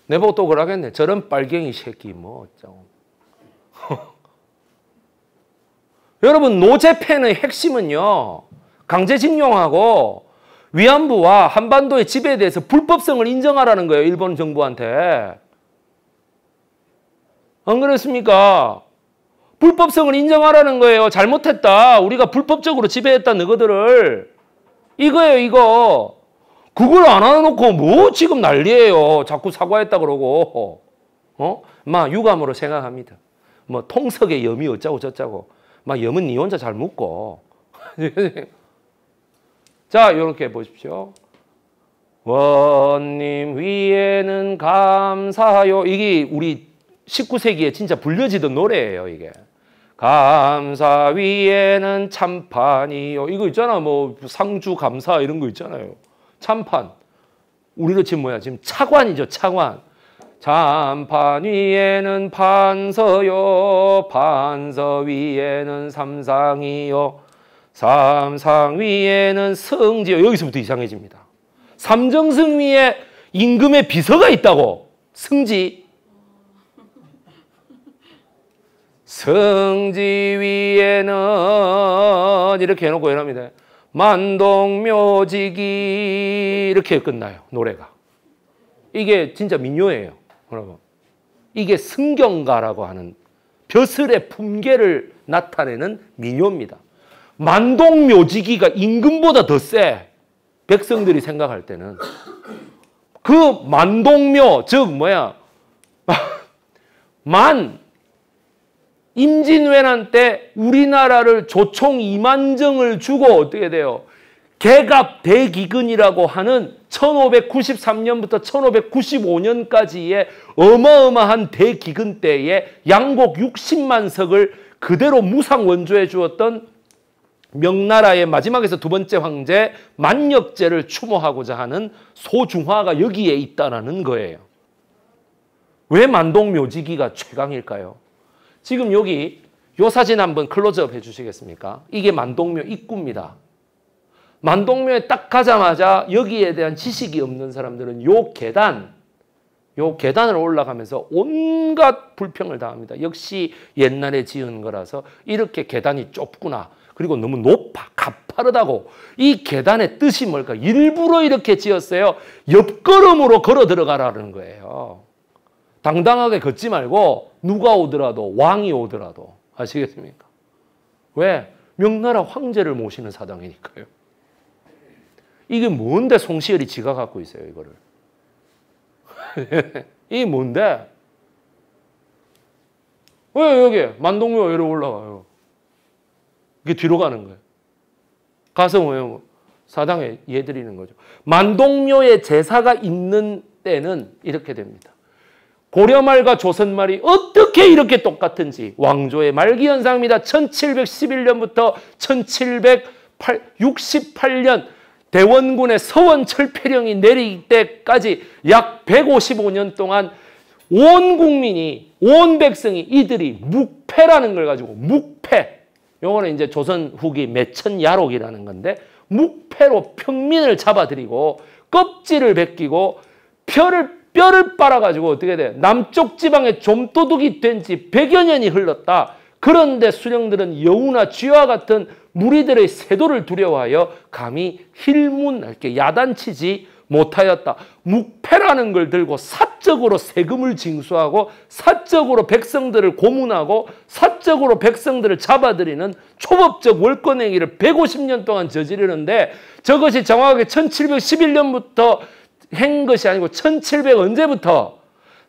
내보고 또 그러겠네. 저런 빨갱이 새끼 뭐 어쩌고. 여러분 노재팬의 핵심은요. 강제징용하고 위안부와 한반도의 지배에 대해서 불법성을 인정하라는 거예요. 일본 정부한테. 안 그렇습니까? 불법성을 인정하라는 거예요. 잘못했다. 우리가 불법적으로 지배했다 너희들을. 이거예요 이거. 그걸 안 해놓고 뭐 지금 난리예요. 자꾸 사과했다 그러고. 어? 막 유감으로 생각합니다. 뭐 통석의 염이 어쩌고 저쩌고. 막 염은 니 혼자 잘묶고 (laughs) 자, 이렇게 보십시오. 원님 위에는 감사하요. 이게 우리 19세기에 진짜 불려지던 노래예요, 이게. 감사 위에는 참판이요. 이거 있잖아. 뭐 상주 감사 이런 거 있잖아요. 참판. 우리로 지금 뭐야? 지금 차관이죠, 차관. 잔판 위에는 판서요 판서 위에는 삼상이요 삼상 위에는 승지요 여기서부터 이상해집니다 삼정승 위에 임금의 비서가 있다고 승지 승지 위에는 이렇게 해놓고 이랍니다 만동묘지기 이렇게 끝나요 노래가 이게 진짜 민요예요 여러분, 이게 승경가라고 하는 벼슬의 품계를 나타내는 민요입니다. 만동묘지기가 임금보다 더 세. 백성들이 생각할 때는 그 만동묘 즉 뭐야 (laughs) 만 임진왜란 때 우리나라를 조총 이만정을 주고 어떻게 돼요? 개갑 대기근이라고 하는 1593년부터 1595년까지의 어마어마한 대기근 때에 양곡 60만 석을 그대로 무상 원조해 주었던 명나라의 마지막에서 두 번째 황제 만력제를 추모하고자 하는 소중화가 여기에 있다라는 거예요. 왜 만동 묘지기가 최강일까요? 지금 여기 요 사진 한번 클로즈업 해주시겠습니까? 이게 만동묘 입구입니다. 만동묘에 딱 가자마자 여기에 대한 지식이 없는 사람들은 요 계단, 요 계단을 올라가면서 온갖 불평을 당합니다. 역시 옛날에 지은 거라서 이렇게 계단이 좁구나. 그리고 너무 높아, 가파르다고. 이 계단의 뜻이 뭘까? 일부러 이렇게 지었어요. 옆걸음으로 걸어 들어가라는 거예요. 당당하게 걷지 말고 누가 오더라도 왕이 오더라도 아시겠습니까? 왜? 명나라 황제를 모시는 사당이니까요. 이게 뭔데 송시열이 지가 갖고 있어요, 이거를. (laughs) 이게 뭔데? 왜 여기 만동묘 이러 올라와요? 이게 뒤로 가는 거예요. 가서 뭐예요? 사당에 예드리는 거죠. 만동묘에 제사가 있는 때는 이렇게 됩니다. 고려말과 조선말이 어떻게 이렇게 똑같은지 왕조의 말기 현상입니다. 1711년부터 1768년 대원군의 서원 철폐령이 내릴 때까지 약 155년 동안 온 국민이 온 백성이 이들이 묵패라는 걸 가지고 묵패 요거는 이제 조선 후기 매천야록이라는 건데 묵패로 평민을 잡아들이고 껍질을 벗기고 뼈를 뼈를 빨아가지고 어떻게 돼 남쪽 지방에 좀도둑이 된 지 100여 년이 흘렀다 그런데 수령들은 여우나 쥐와 같은 무리들의 세도를 두려워하여 감히 힐문할게 야단치지 못하였다. 묵패라는 걸 들고 사적으로 세금을 징수하고 사적으로 백성들을 고문하고 사적으로 백성들을 잡아들이는 초법적 월권행위를 150년 동안 저지르는데 저것이 정확하게 1711년부터 행 것이 아니고 1700 언제부터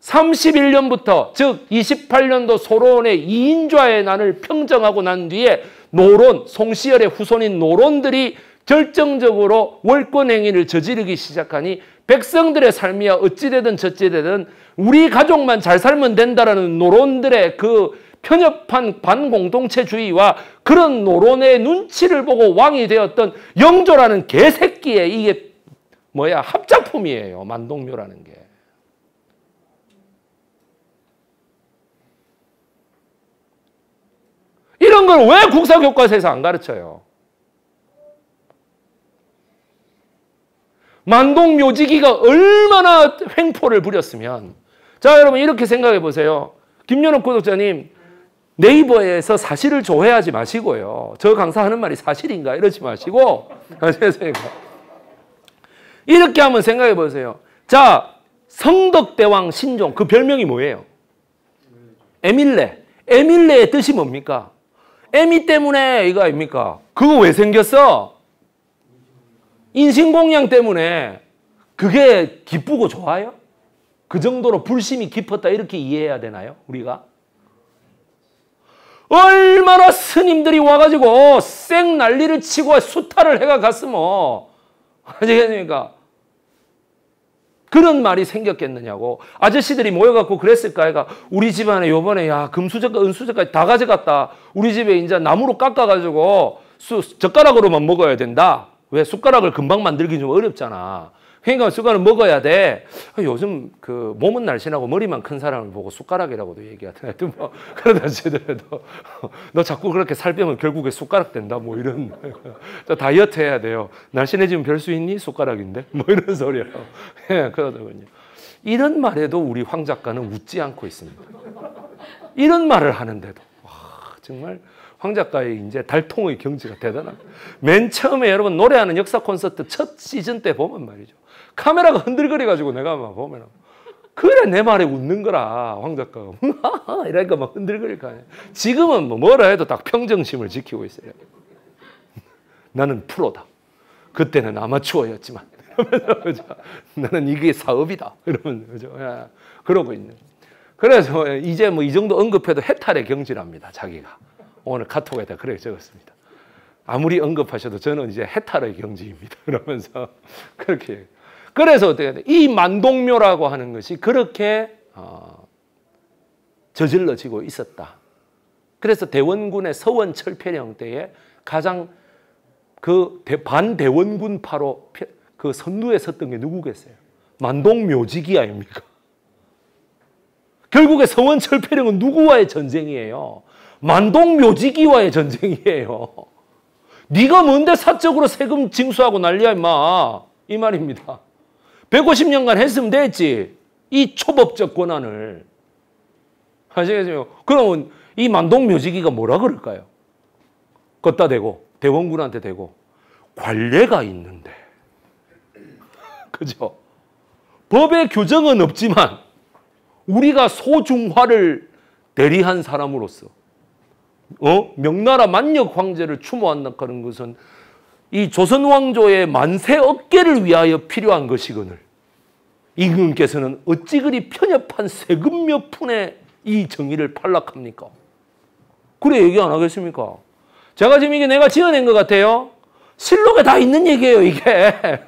31년부터 즉 28년도 소론의 이인좌의 난을 평정하고 난 뒤에 노론, 송시열의 후손인 노론들이 결정적으로 월권 행위를 저지르기 시작하니 백성들의 삶이야 어찌되든 저찌되든 우리 가족만 잘 살면 된다라는 노론들의 그 편협한 반공동체주의와 그런 노론의 눈치를 보고 왕이 되었던 영조라는 개새끼의 이게 뭐야 합작품이에요 만동묘라는 게. 이런 걸 왜 국사 교과서에서 안 가르쳐요? 만동 묘지기가 얼마나 횡포를 부렸으면 자 여러분 이렇게 생각해 보세요. 김연옥 구독자님 네이버에서 사실을 조회하지 마시고요. 저 강사하는 말이 사실인가 이러지 마시고 아, 이렇게 한번 생각해 보세요. 자 성덕대왕 신종 그 별명이 뭐예요? 에밀레. 에밀레의 뜻이 뭡니까? 애미 때문에 이거 아닙니까? 그거 왜 생겼어? 인신공양 때문에 그게 기쁘고 좋아요? 그 정도로 불심이 깊었다 이렇게 이해해야 되나요? 우리가? 얼마나 스님들이 와가지고 쌩 난리를 치고 수탈을 해가 갔으면 (laughs) 아시겠습니까? 그런 말이 생겼겠느냐고 아저씨들이 모여갖고 그랬을까 애가 우리 집안에 요번에 야 금수저과 은수저까지 다 가져갔다 우리 집에 이제 나무로 깎아가지고 수, 젓가락으로만 먹어야 된다 왜 숟가락을 금방 만들기 좀 어렵잖아 그러니까 숟가락 먹어야 돼. 아, 요즘 그 몸은 날씬하고 머리만 큰 사람을 보고 숟가락이라고도 얘기하더라. 뭐 (laughs) 그러다 쟤들도 너 자꾸 그렇게 살 빼면 결국에 숟가락 된다. 뭐 이런. (laughs) 다이어트 해야 돼요. 날씬해지면 별 수 있니? 숟가락인데. (laughs) 뭐 이런 소리라 예, 그러더군요. 이런 말에도 우리 황 작가는 웃지 않고 있습니다. 이런 말을 하는데도. 와, 정말 황 작가의 이제 달통의 경지가 대단합니다. 맨 처음에 여러분 노래하는 역사 콘서트 첫 시즌 때 보면 말이죠. 카메라가 흔들거려가지고 내가 막 보면은 그래 내 말에 웃는 거라 황 작가가 (laughs) 이러니까 막 흔들거릴 거 아니야. 지금은 뭐 뭐라 해도 딱 평정심을 지키고 있어요. 나는 프로다. 그때는 아마추어였지만 (laughs) 나는 이게 사업이다. 이러면 그죠? 예, 그러고 있는. 그래서 이제 뭐 이 정도 언급해도 해탈의 경지랍니다. 자기가 오늘 카톡에다 그래 적었습니다. 아무리 언급하셔도 저는 이제 해탈의 경지입니다. 그러면서 (laughs) 그렇게 그래서 어떻게 돼? 이 만동묘라고 하는 것이 그렇게 어, 저질러지고 있었다. 그래서 대원군의 서원 철폐령 때에 가장 그 반대원군파로 그 선두에 섰던 게 누구겠어요? 만동묘지기 아닙니까? 결국에 서원 철폐령은 누구와의 전쟁이에요? 만동묘지기와의 전쟁이에요. 네가 뭔데 사적으로 세금 징수하고 난리야 임마. 이 말입니다. 150년간 했으면 됐지. 이 초법적 권한을. 아시겠죠? 그러면 이 만동묘지기가 뭐라 그럴까요? 걷다 대고 대원군한테 대고 관례가 있는데 (laughs) 그죠? 법의 규정은 없지만 우리가 소중화를 대리한 사람으로서 어? 명나라 만역 황제를 추모한다는 것은 이 조선 왕조의 만세 업계를 위하여 필요한 것이거늘 임금께서는 어찌 그리 편협한 세금 몇 푼에 이 정의를 팔락합니까? 그래 얘기 안 하겠습니까? 제가 지금 이게 내가 지어낸 것 같아요. 실록에 다 있는 얘기예요 이게 (laughs)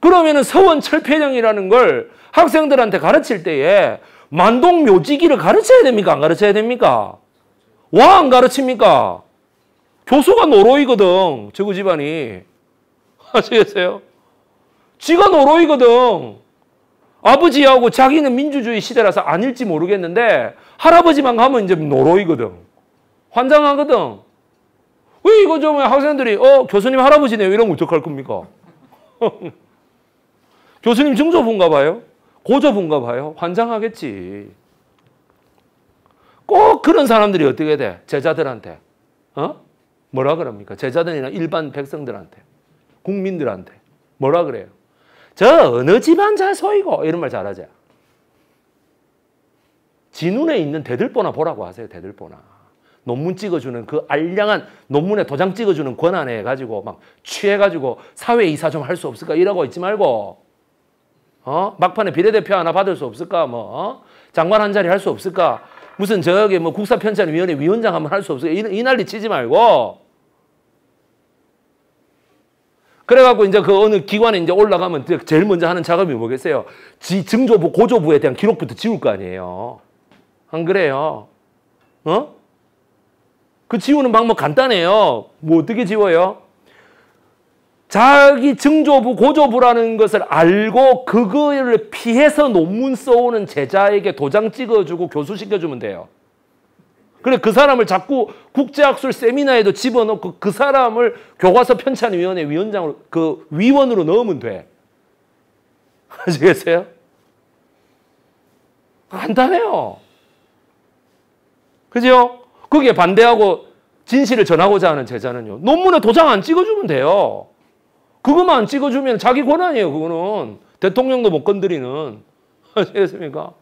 그러면은 서원 철폐정이라는 걸 학생들한테 가르칠 때에 만동 묘지기를 가르쳐야 됩니까? 안 가르쳐야 됩니까? 와 안 가르칩니까? 교수가 노로이거든, 저구 집안이. (laughs) 아시겠어요? 지가 노로이거든. 아버지하고 자기는 민주주의 시대라서 아닐지 모르겠는데 할아버지만 가면 이제 노로이거든. 환장하거든. 왜 이거 좀 학생들이 어 교수님 할아버지네요 이런거 어떡할 겁니까? (laughs) 교수님 증조분가 봐요. 고조분가 봐요. 환장하겠지. 꼭 그런 사람들이 어떻게 돼? 제자들한테. 어? 뭐라 그럽니까? 제자들이나 일반 백성들한테. 국민들한테. 뭐라 그래요? 저 어느 집안 자소이고 이런 말 잘하죠. 지 눈에 있는 대들보나 보라고 하세요. 대들보나. 논문 찍어주는 그 알량한 논문에 도장 찍어주는 권한에 가지고 막 취해가지고 사회 이사 좀 할 수 없을까 이러고 있지 말고 어 막판에 비례대표 하나 받을 수 없을까 뭐 어? 장관 한 자리 할 수 없을까 무슨 저기 뭐 국사편찬위원회 위원장 한번 할 수 없을까 이, 이 난리 치지 말고 그래갖고 이제 그 어느 기관에 이제 올라가면 제일 먼저 하는 작업이 뭐겠어요? 지, 증조부, 고조부에 대한 기록부터 지울 거 아니에요. 안 그래요? 어? 그 지우는 방법 간단해요. 뭐 어떻게 지워요? 자기 증조부, 고조부라는 것을 알고 그거를 피해서 논문 써오는 제자에게 도장 찍어주고 교수시켜주면 돼요. 그래 그 사람을 자꾸 국제학술 세미나에도 집어넣고 그 사람을 교과서 편찬위원회 위원장으로 그 위원으로 넣으면 돼. (laughs) 아시겠어요? 간단해요. 그죠? 거기에 반대하고 진실을 전하고자 하는 제자는요. 논문에 도장 안 찍어주면 돼요. 그것만 찍어주면 자기 권한이에요. 그거는. 대통령도 못 건드리는. (laughs) 아시겠습니까?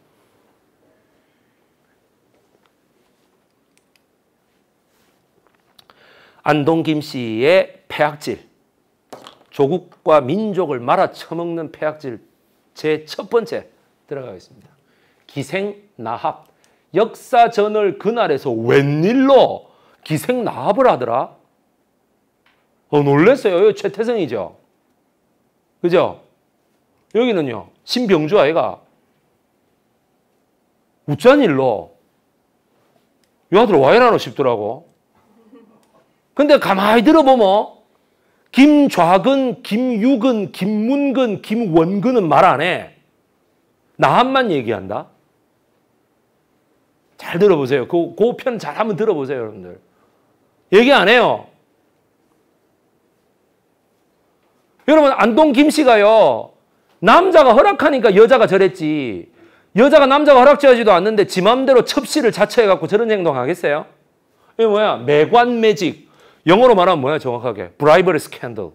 안동 김씨의 폐악질, 조국과 민족을 말아 쳐먹는 폐악질 제 첫 번째 들어가겠습니다. 기생나합, 역사전을 그날에서 웬일로 기생나합을 하더라? 어, 놀랬어요. 최태성이죠. 그죠? 여기는요. 신병주 아이가 우짠 일로 요 아들 와이라노 싶더라고. 근데 가만히 들어보면 김좌근, 김유근, 김문근, 김원근은 말 안 해. 나한만 얘기한다. 잘 들어보세요. 그, 그편 잘 한번 들어보세요, 여러분들. 얘기 안 해요. 여러분, 안동 김씨가요, 남자가 허락하니까 여자가 저랬지. 여자가 남자가 허락지어지도 않는데 지 맘대로 첩시를 자처해갖고 저런 행동 하겠어요? 이게 뭐야? 매관매직. 영어로 말하면 뭐야 정확하게? bribery scandal.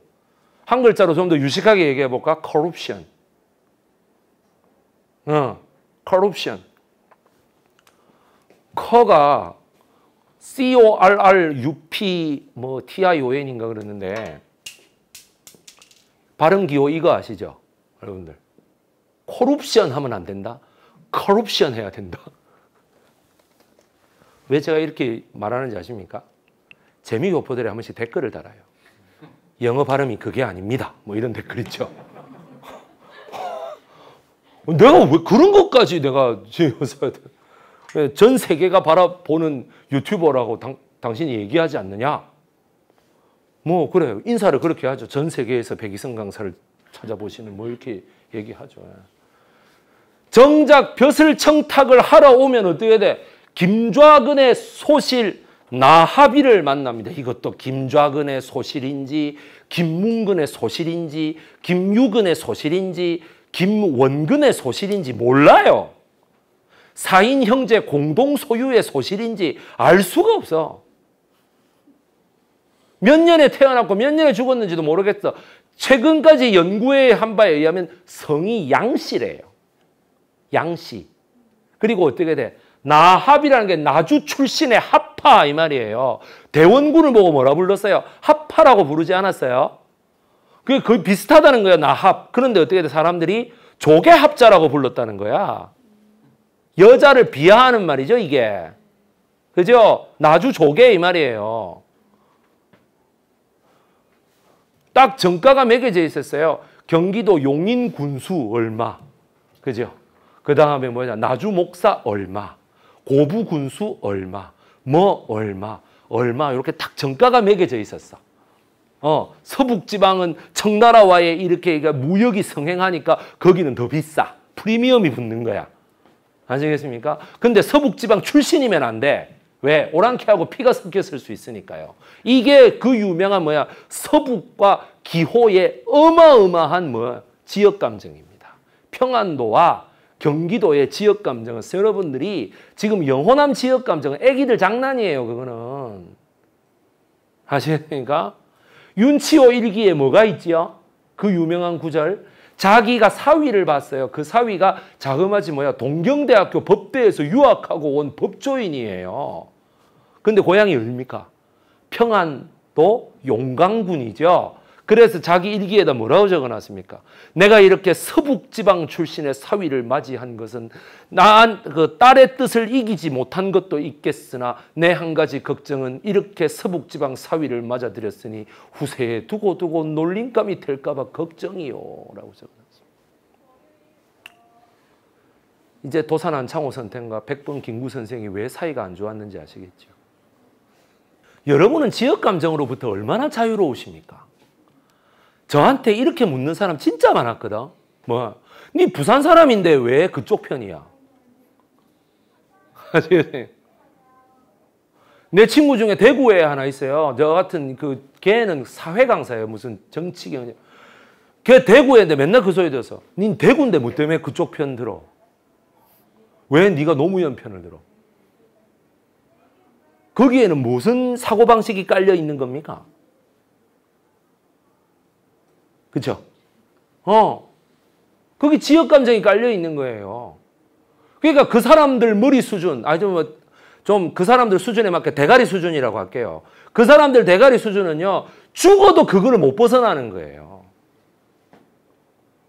한 글자로 좀 더 유식하게 얘기해 볼까? corruption. 어, corruption. 커가 C O R R U P 뭐 T I O N인가 그랬는데 발음 기호 이거 아시죠? 여러분들. 코룹션 하면 안 된다. 커럽션 해야 된다. (laughs) 왜 제가 이렇게 말하는지 아십니까? 재미교포들이 한 번씩 댓글을 달아요. 영어 발음이 그게 아닙니다. 뭐 이런 댓글 있죠. (laughs) 내가 왜 그런 것까지 내가 전 세계가 바라보는 유튜버라고 당, 당신이 얘기하지 않느냐? 뭐 그래요. 인사를 그렇게 하죠. 전 세계에서 백이성 강사를 찾아보시는 뭐 이렇게 얘기하죠. 정작 벼슬 청탁을 하러 오면 어떻게 돼? 네. 김좌근의 소실 나합이를 만납니다. 이것도 김좌근의 소실인지 김문근의 소실인지 김유근의 소실인지 김원근의 소실인지 몰라요. 4인 형제 공동 소유의 소실인지 알 수가 없어. 몇 년에 태어났고 몇 년에 죽었는지도 모르겠어. 최근까지 연구에 한 바에 의하면 성이 양씨래요. 양씨. 그리고 어떻게 돼? 나합이라는 게 나주 출신의 합파 이 말이에요. 대원군을 보고 뭐라 불렀어요? 합파라고 부르지 않았어요? 그게 거의 비슷하다는 거야 나합. 그런데 어떻게 돼? 사람들이 조개 합자라고 불렀다는 거야. 여자를 비하하는 말이죠, 이게. 그죠? 나주 조개 이 말이에요. 딱 정가가 매겨져 있었어요. 경기도 용인 군수 얼마. 그죠? 그 다음에 뭐냐? 나주 목사 얼마. 고부 군수 얼마, 뭐 얼마, 얼마 이렇게 딱 정가가 매겨져 있었어. 어, 서북 지방은 청나라와의 이렇게 그러니까 무역이 성행하니까 거기는 더 비싸. 프리미엄이 붙는 거야. 아시겠습니까? 근데 서북 지방 출신이면 안 돼. 왜? 오랑캐하고 피가 섞였을 수 있으니까요. 이게 그 유명한 뭐야? 서북과 기호의 어마어마한 뭐 지역 감정입니다. 평안도와 경기도의 지역 감정은 여러분들이 지금 영호남 지역 감정은 애기들 장난이에요. 그거는. 아시니까 윤치호 일기에 뭐가 있지요? 그 유명한 구절. 자기가 사위를 봤어요. 그 사위가 자그마치 뭐야 동경대학교 법대에서 유학하고 온 법조인이에요. 근데 고향이 어딥니까? 평안도 용강군이죠. 그래서 자기 일기에다 뭐라고 적어놨습니까? 내가 이렇게 서북 지방 출신의 사위를 맞이한 것은 난그 딸의 뜻을 이기지 못한 것도 있겠으나 내 한 가지 걱정은 이렇게 서북 지방 사위를 맞아들였으니 후세에 두고 두고 놀림감이 될까봐 걱정이요라고 적어놨습니다. 이제 도산 안창호 선생과 백범 김구 선생이 왜 사이가 안 좋았는지 아시겠죠? 여러분은 지역 감정으로부터 얼마나 자유로우십니까? 저한테 이렇게 묻는 사람 진짜 많았거든. 뭐, 네 부산 사람인데 왜 그쪽 편이야? (laughs) 내 친구 중에 대구에 하나 있어요. 저 같은 그 걔는 사회 강사예요. 무슨 정치 경력. 걔 대구에인데 맨날 그 소리 들어서 닌 대구인데 뭐 때문에 그쪽 편 들어? 왜 네가 노무현 편을 들어? 거기에는 무슨 사고방식이 깔려 있는 겁니까? 그쵸? 어. 거기 지역 감정이 깔려 있는 거예요. 그러니까 그 사람들 머리 수준, 아니 좀, 좀그 사람들 수준에 맞게 대가리 수준이라고 할게요. 그 사람들 대가리 수준은요, 죽어도 그거를 못 벗어나는 거예요.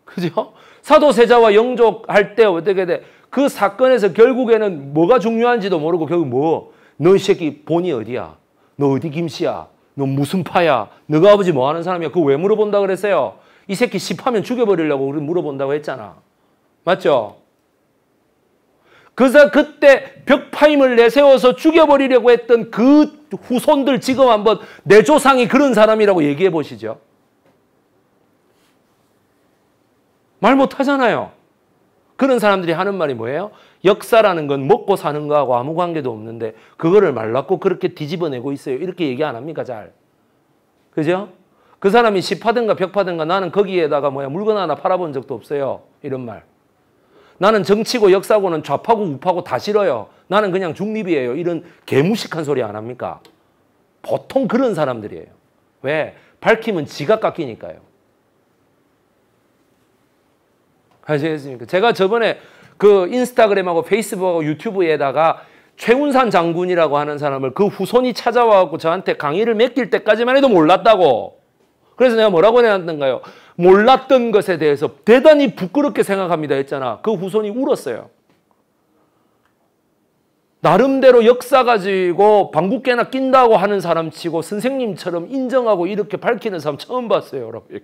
그죠? 사도세자와 영족할 때 어떻게 돼? 그 사건에서 결국에는 뭐가 중요한지도 모르고 결국 뭐, 너 이 새끼 본이 어디야? 너 어디 김씨야? 너 무슨 파야? 너가 아버지 뭐 하는 사람이야? 그거 왜 물어본다 그랬어요? 이 새끼 시파면 죽여버리려고 우리 물어본다고 했잖아. 맞죠? 그래서 그때 벽파임을 내세워서 죽여버리려고 했던 그 후손들 지금 한번 내 조상이 그런 사람이라고 얘기해 보시죠. 말 못하잖아요. 그런 사람들이 하는 말이 뭐예요? 역사라는 건 먹고 사는 거하고 아무 관계도 없는데 그거를 말랐고 그렇게 뒤집어내고 있어요. 이렇게 얘기 안 합니까 잘? 그죠? 그 사람이 시 파든가 벽 파든가 나는 거기에다가 뭐야 물건 하나 팔아본 적도 없어요. 이런 말. 나는 정치고 역사고는 좌파고 우파고 다 싫어요. 나는 그냥 중립이에요. 이런 개무식한 소리 안 합니까? 보통 그런 사람들이에요. 왜? 밝히면 지가 깎이니까요. 아시겠습니까? 제가 저번에 그 인스타그램하고 페이스북하고 유튜브에다가 최운산 장군이라고 하는 사람을 그 후손이 찾아와갖고 저한테 강의를 맡길 때까지만 해도 몰랐다고. 그래서 내가 뭐라고 해놨던가요? 몰랐던 것에 대해서 대단히 부끄럽게 생각합니다 했잖아. 그 후손이 울었어요. 나름대로 역사 가지고 방국계나 낀다고 하는 사람 치고 선생님처럼 인정하고 이렇게 밝히는 사람 처음 봤어요. 여러분.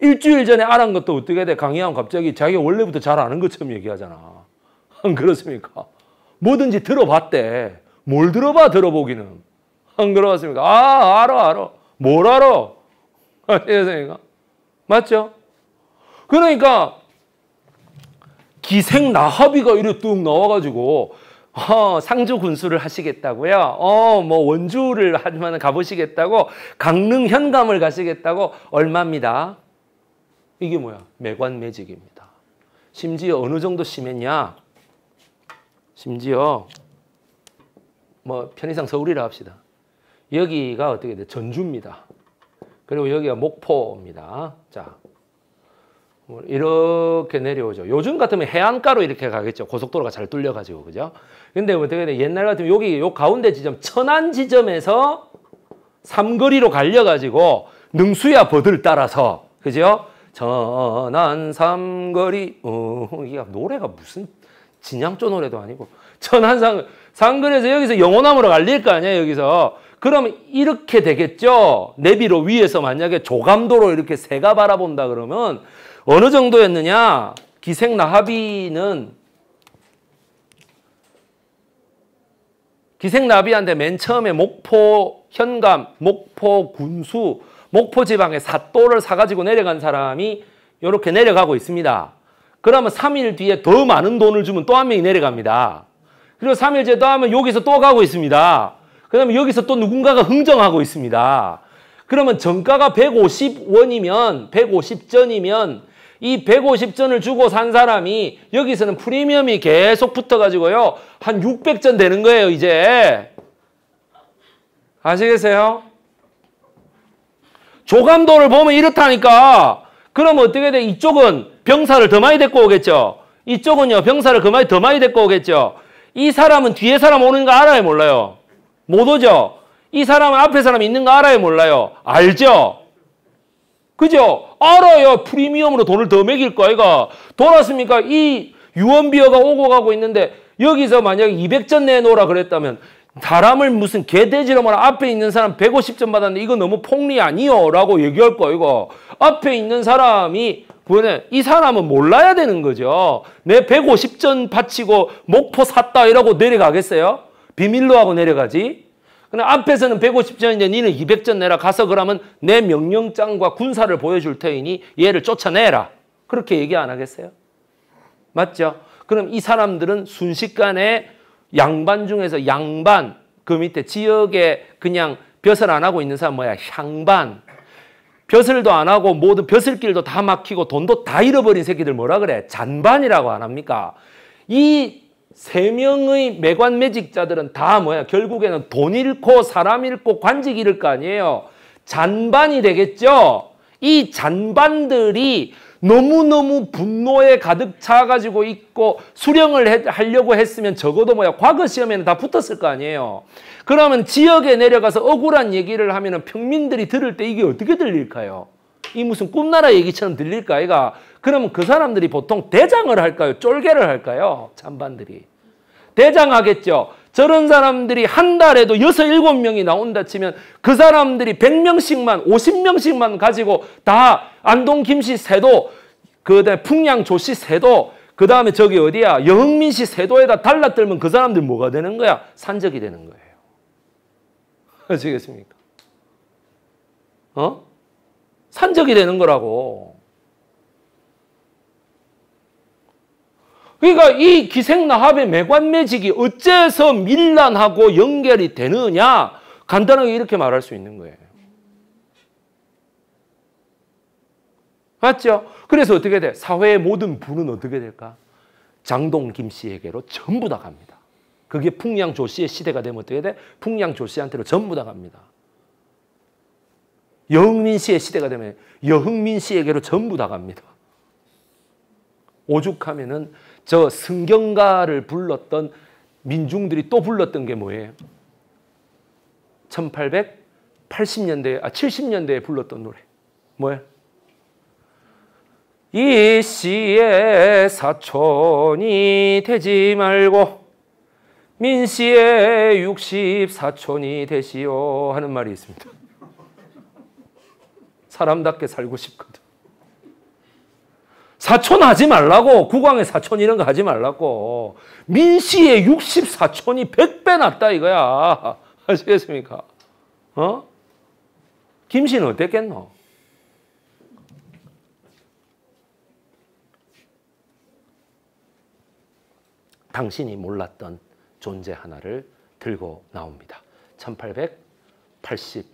일주일 전에 알은 것도 어떻게 돼? 강의하면 갑자기 자기가 원래부터 잘 아는 것처럼 얘기하잖아. 안 그렇습니까? 뭐든지 들어봤대. 뭘 들어봐, 들어보기는. 안 그러습니까? 아, 알아, 알아. 뭘 알아? 아시겠습니까? (laughs) 맞죠? 그러니까 기생 나합이가 이래 뚝 나와가지고 어, 아, 상주 군수를 하시겠다고요? 어, 뭐 원주를 하지만 가보시겠다고 강릉 현감을 가시겠다고 얼마입니다. 이게 뭐야? 매관매직입니다. 심지어 어느 정도 심했냐? 심지어 뭐 편의상 서울이라 합시다. 여기가 어떻게 돼? 전주입니다. 그리고 여기가 목포입니다. 자, 뭐 이렇게 내려오죠. 요즘 같으면 해안가로 이렇게 가겠죠. 고속도로가 잘 뚫려가지고, 그죠? 근데 어떻게 돼? 옛날 같으면 여기 요 가운데 지점, 천안 지점에서 삼거리로 갈려가지고 능수야 버들 따라서, 그죠? 천안 삼거리 어, 야, 노래가 무슨 진양조 노래도 아니고 천안 상 상근에서 여기서 영원함으로 갈릴 거 아니야 여기서 그러면 이렇게 되겠죠 내비로 위에서 만약에 조감도로 이렇게 새가 바라본다 그러면 어느 정도였느냐 기생나비는 기생나비한테 맨 처음에 목포 현감 목포 군수 목포 지방에 사또를 사가지고 내려간 사람이 이렇게 내려가고 있습니다. 그러면 3일 뒤에 더 많은 돈을 주면 또 한 명이 내려갑니다. 그리고 3일째 또 하면 여기서 또 가고 있습니다. 그 다음에 여기서 또 누군가가 흥정하고 있습니다. 그러면 정가가 150원이면 150전이면 이 150전을 주고 산 사람이 여기서는 프리미엄이 계속 붙어가지고요. 한 600전 되는 거예요 이제. 아시겠어요? 조감도를 보면 이렇다니까. 그럼 어떻게 돼? 이쪽은 병사를 더 많이 데리고 오겠죠. 이쪽은요, 병사를 그 많이 더 많이 데리고 오겠죠. 이 사람은 뒤에 사람 오는 거 알아요, 몰라요? 못 오죠? 이 사람은 앞에 사람 있는 거 알아요, 몰라요? 알죠? 그죠? 알아요. 프리미엄으로 돈을 더 매길 거아이거 돌았습니까? 이 유언비어가 오고 가고 있는데 여기서 만약에 200전 내놓으라 그랬다면 사람을 무슨 개돼지로 말아 앞에 있는 사람 150점 받았는데 이거 너무 폭리 아니요 라고 얘기할 거 이거 앞에 있는 사람이 그거는 이 사람은 몰라야 되는 거죠 내 150점 바치고 목포 샀다 이러고 내려가겠어요 비밀로 하고 내려가지 근데 앞에서는 150점인데 니는 200점 내라 가서 그러면 내 명령장과 군사를 보여줄 테이니 얘를 쫓아내라 그렇게 얘기 안 하겠어요 맞죠 그럼 이 사람들은 순식간에 양반 중에서 양반 그 밑에 지역에 그냥 벼슬 안 하고 있는 사람 뭐야? 향반. 벼슬도 안 하고 모든 벼슬길도 다 막히고 돈도 다 잃어버린 새끼들 뭐라 그래? 잔반이라고 안 합니까? 이 세 명의 매관 매직자들은 다 뭐야? 결국에는 돈 잃고 사람 잃고 관직 잃을 거 아니에요. 잔반이 되겠죠? 이 잔반들이 너무너무 분노에 가득 차가지고 있고 수령을 해, 하려고 했으면 적어도 뭐야 과거 시험에는 다 붙었을 거 아니에요. 그러면 지역에 내려가서 억울한 얘기를 하면 평민들이 들을 때 이게 어떻게 들릴까요? 이 무슨 꿈나라 얘기처럼 들릴까 아이가? 그러면 그 사람들이 보통 대장을 할까요? 쫄개를 할까요? 찬반들이. 대장하겠죠. 저런 사람들이 한 달에도 여섯 일곱 명이 나온다 치면 그 사람들이 백명씩만 오십 명씩만 가지고 다 안동 김씨 세도, 그 다음에 풍양 조씨 세도, 그 다음에 저기 어디야? 여흥민 씨 세도에다 달라들면 그 사람들 뭐가 되는 거야? 산적이 되는 거예요. (laughs) 아시겠습니까? 어? 산적이 되는 거라고. 그러니까 이 기생나합의 매관매직이 어째서 밀란하고 연결이 되느냐? 간단하게 이렇게 말할 수 있는 거예요. 맞죠? 그래서 어떻게 돼? 사회의 모든 부는 어떻게 될까? 장동 김 씨에게로 전부 다 갑니다. 그게 풍양 조씨의 시대가 되면 어떻게 돼? 풍양 조씨한테로 전부 다 갑니다. 여흥민 씨의 시대가 되면 여흥민 씨에게로 전부 다 갑니다. 오죽하면은 저 성경가를 불렀던 민중들이 또 불렀던 게 뭐예요? 1880년대, 아, 70년대에 불렀던 노래. 뭐야? 이 씨의 사촌이 되지 말고 민 씨의 64촌이 되시오 하는 말이 있습니다. 사람답게 살고 싶거든. 사촌 하지 말라고. 국왕의 사촌 이런 거 하지 말라고. 민씨의 64촌이 100배 낫다 이거야. (laughs) 아시겠습니까? 어? 김씨는 어땠겠노? 당신이 몰랐던 존재 하나를 들고 나옵니다. 1882년.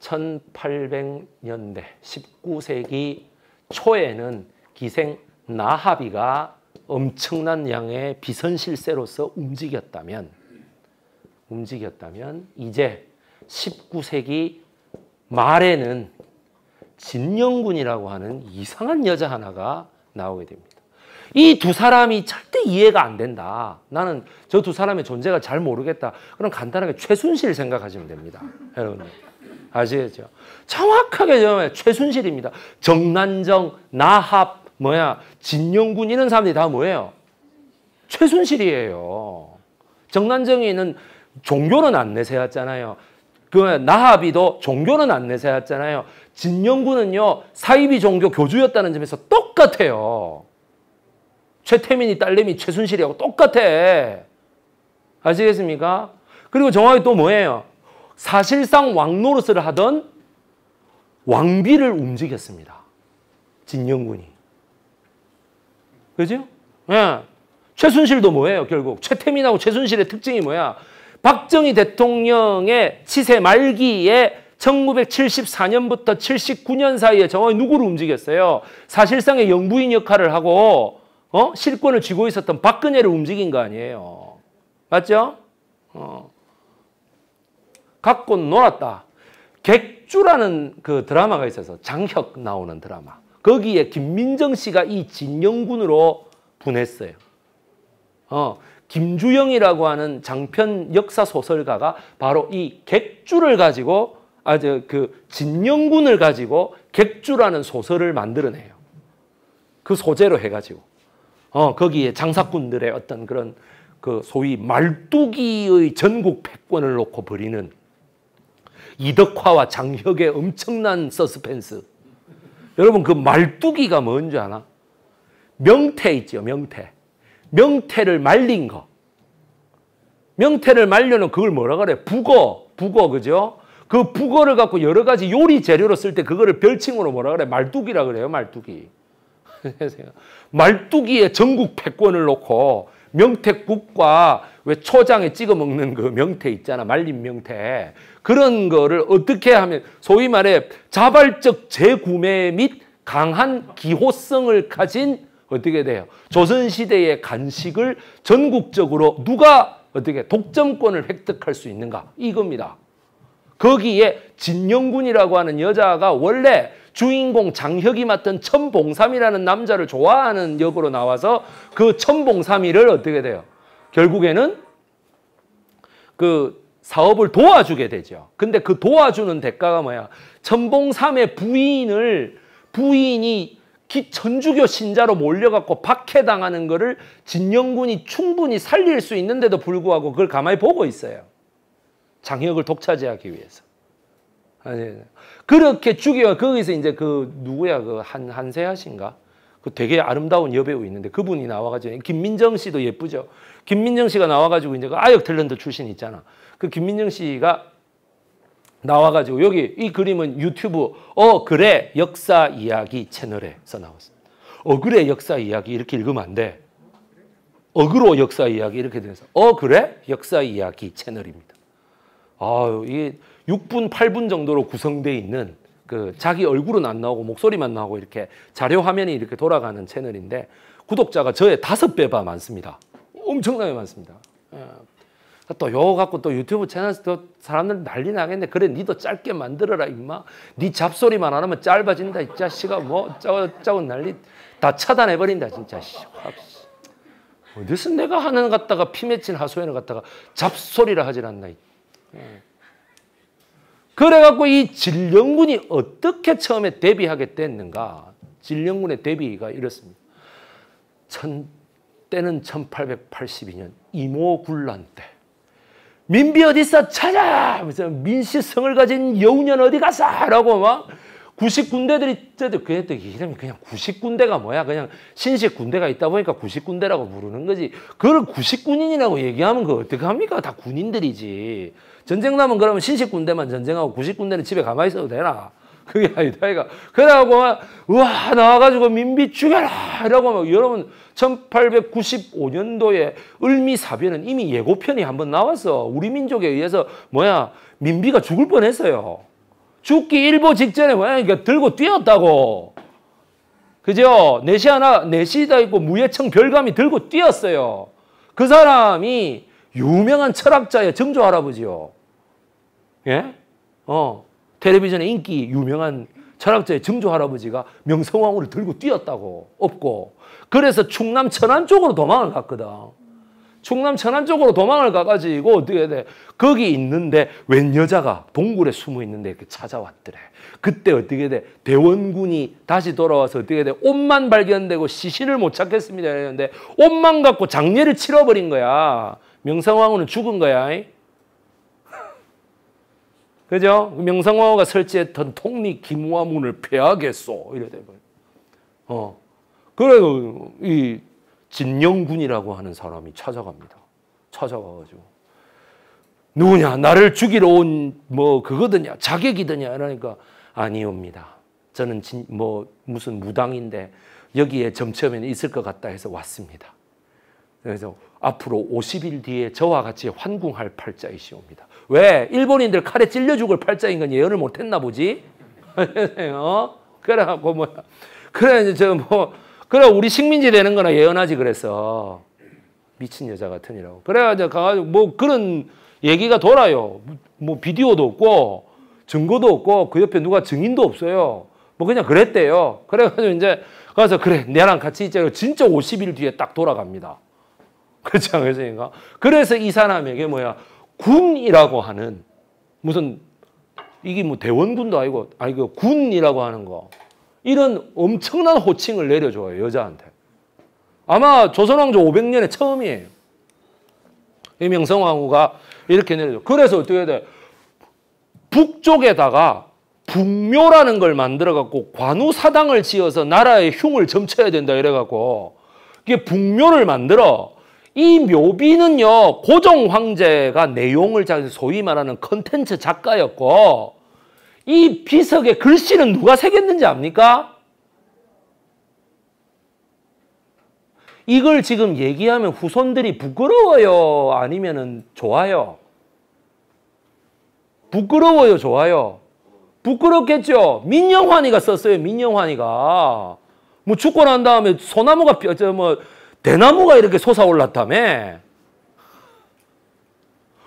1800년대 19세기 초에는 기생 나합이가 엄청난 양의 비선실세로서 움직였다면 움직였다면 이제 19세기 말에는 진영군이라고 하는 이상한 여자 하나가 나오게 됩니다. 이 두 사람이 절대 이해가 안 된다. 나는 저 두 사람의 존재가 잘 모르겠다. 그럼 간단하게 최순실 생각하시면 됩니다. 여러분 아시겠죠? 정확하게 정해 최순실입니다. 정난정, 나합, 뭐야 진용군 이런 사람들이 다 뭐예요? 최순실이에요. 정난정이는 종교는 안 내세웠잖아요. 그 나합이도 종교는 안 내세웠잖아요. 진영군은요 사이비 종교 교주였다는 점에서 똑같아요. 최태민이 딸내미 최순실이하고 똑같아. 아시겠습니까? 그리고 정확히 또 뭐예요? 사실상 왕노릇을 하던 왕비를 움직였습니다. 진영군이. 그죠? 예. 최순실도 뭐예요, 결국? 최태민하고 최순실의 특징이 뭐야? 박정희 대통령의 치세 말기에 1974년부터 79년 사이에 정확히 누구를 움직였어요? 사실상의 영부인 역할을 하고 어? 실권을 쥐고 있었던 박근혜를 움직인 거 아니에요. 맞죠? 어. 갖고 놀았다. 객 백주라는 그 드라마가 있어서 장혁 나오는 드라마. 거기에 김민정 씨가 이 진영군으로 분했어요. 어, 김주영이라고 하는 장편 역사 소설가가 바로 이 객주를 가지고 아저 그 진영군을 가지고 객주라는 소설을 만들어내요. 그 소재로 해가지고 어 거기에 장사꾼들의 어떤 그런 그 소위 말뚝이의 전국 패권을 놓고 벌이는 이덕화와 장혁의 엄청난 서스펜스. 여러분 그 말뚝이가 뭔지 아나? 명태 있죠 명태. 명태를 말린 거. 명태를 말려는 그걸 뭐라 그래? 북어. 북어 그죠? 그 북어를 갖고 여러 가지 요리 재료로 쓸 때 그거를 별칭으로 뭐라 그래? 말뚝이라 그래요 말뚝이. (laughs) 말뚝이에 전국 패권을 놓고 명태국과 왜 초장에 찍어 먹는 그 명태 있잖아 말린 명태 그런 거를 어떻게 하면 소위 말해 자발적 재구매 및 강한 기호성을 가진 어떻게 돼요? 조선시대의 간식을 전국적으로 누가 어떻게 독점권을 획득할 수 있는가 이겁니다. 거기에 진영군이라고 하는 여자가 원래 주인공 장혁이 맡은 천봉삼이라는 남자를 좋아하는 역으로 나와서 그 천봉삼이를 어떻게 돼요? 결국에는 그 사업을 도와주게 되죠. 근데 그 도와주는 대가가 뭐야? 전봉삼의 부인을 부인이 전주교 신자로 몰려갖고 박해당하는 거를 진영군이 충분히 살릴 수 있는데도 불구하고 그걸 가만히 보고 있어요. 장혁을 독차지하기 위해서. 아니, 그렇게 죽여 거기서 이제 그 누구야 그 한 한세하신가? 그 되게 아름다운 여배우 있는데 그분이 나와가지고 김민정 씨도 예쁘죠. 김민정 씨가 나와가지고 이제 그 아역 탤런트 출신 있잖아. 그 김민정 씨가 나와가지고 여기 이 그림은 유튜브 어 그래 역사 이야기 채널에서 나왔습니다. 어 그래 역사 이야기 이렇게 읽으면 안 돼. 어그로 역사 이야기 이렇게 돼서 어 그래 역사 이야기 채널입니다. 아 이게 6분 8분 정도로 구성돼 있는 그 자기 얼굴은 안 나오고 목소리만 나오고 이렇게 자료 화면이 이렇게 돌아가는 채널인데 구독자가 저의 다섯 배가 많습니다. 엄청나게 많습니다. 예. 또 요거 갖고 또 유튜브 채널에서 또 사람들 난리 나겠네. 그래 니도 짧게 만들어라 임마. 니 잡소리만 안 하면 짧아진다 이 자식아 뭐 짜고 짜고 난리 다 차단해버린다 진짜 씨. 어디서 내가 하는 갖다가 피 맺힌 하소연을 갖다가 잡소리라 하질 않나. 예. 그래갖고 이 진령군이 어떻게 처음에 데뷔하게 됐는가. 진령군의 데뷔가 이렇습니다. 천, 때는 1882년 이모군란 때. 민비 어디 있어? 찾아! 무슨 민씨성을 가진 여우년 어디 가어 라고 막 구식 군대들이 저도 그랬더니 이름 그냥 구식 군대가 뭐야? 그냥 신식 군대가 있다 보니까 구식 군대라고 부르는 거지. 그걸 구식 군인이라고 얘기하면 그거 어게합니까다 군인들이지. 전쟁 나면 그러면 신식 군대만 전쟁하고 구식 군대는 집에 가만히 있어도 되나? 그게 아니다. 그러 그러니까 그러고 와 나와가지고 민비 죽여라 이라고 막 여러분 1895년도에 을미사변은 이미 예고편이 한번 나와서 우리 민족에 의해서 뭐야 민비가 죽을 뻔했어요. 죽기 일보 직전에 뭐야 그러니까 들고 뛰었다고. 그죠? 내시 하나 내시다 있고 무예청 별감이 들고 뛰었어요. 그 사람이 유명한 철학자의 정조 할아버지요. 예? 어. 텔레비전에 인기 유명한 철학자의 증조 할아버지가 명성황후를 들고 뛰었다고 없고 그래서 충남 천안 쪽으로 도망을 갔거든. 충남 천안 쪽으로 도망을 가가지고 어떻게 돼? 거기 있는데 웬 여자가 동굴에 숨어 있는데 이렇게 찾아왔더래. 그때 어떻게 돼? 대원군이 다시 돌아와서 어떻게 돼? 옷만 발견되고 시신을 못 찾겠습니다. 했는데 옷만 갖고 장례를 치러버린 거야. 명성황후는 죽은 거야. 그죠? 명상화가 설치했던 통리 기무화문을 폐하겠소. 이래 되면. 어. 그래이 진영군이라고 하는 사람이 찾아갑니다. 찾아가가지고. 누구냐? 나를 죽이러 온 뭐 그거더냐? 자객이더냐? 이러니까 아니옵니다. 저는 진, 뭐 무슨 무당인데 여기에 점점에 있을 것 같다 해서 왔습니다. 그래서 앞으로 50일 뒤에 저와 같이 환궁할 팔자이시옵니다. 왜? 일본인들 칼에 찔려 죽을 팔자인 건 예언을 못 했나 보지? (laughs) 어? 그래갖고 뭐야. 그래, 저 뭐, 그래, 우리 식민지 되는 거나 예언하지 그랬어. 미친 여자 같으니라고. 그래가지 가가지고 뭐 그런 얘기가 돌아요. 뭐 비디오도 없고 증거도 없고 그 옆에 누가 증인도 없어요. 뭐 그냥 그랬대요. 그래가지고 이제 가서 그래 내랑 같이 있자고 진짜 50일 뒤에 딱 돌아갑니다. (laughs) 그렇지 않겠습니까? 그래서 이 사람에게 뭐야 군이라고 하는 무슨 이게 뭐 대원군도 아니고 아니 그 군이라고 하는 거 이런 엄청난 호칭을 내려줘요 여자한테 아마 조선왕조 500년에 처음이에요 이명성왕후가 이렇게 내려줘 그래서 어떻게 해야 돼 북쪽에다가 북묘라는 걸 만들어 갖고 관우사당을 지어서 나라의 흉을 점쳐야 된다 이래 갖고 이게 북묘를 만들어 이 묘비는요 고종 황제가 내용을 작 소위 말하는 컨텐츠 작가였고 이 비석의 글씨는 누가 새겼는지 압니까? 이걸 지금 얘기하면 후손들이 부끄러워요 아니면은 좋아요 부끄러워요 좋아요 부끄럽겠죠 민영환이가 썼어요 민영환이가 뭐 죽고 난 다음에 소나무가 뼈, 저뭐 대나무가 이렇게 솟아올랐다며.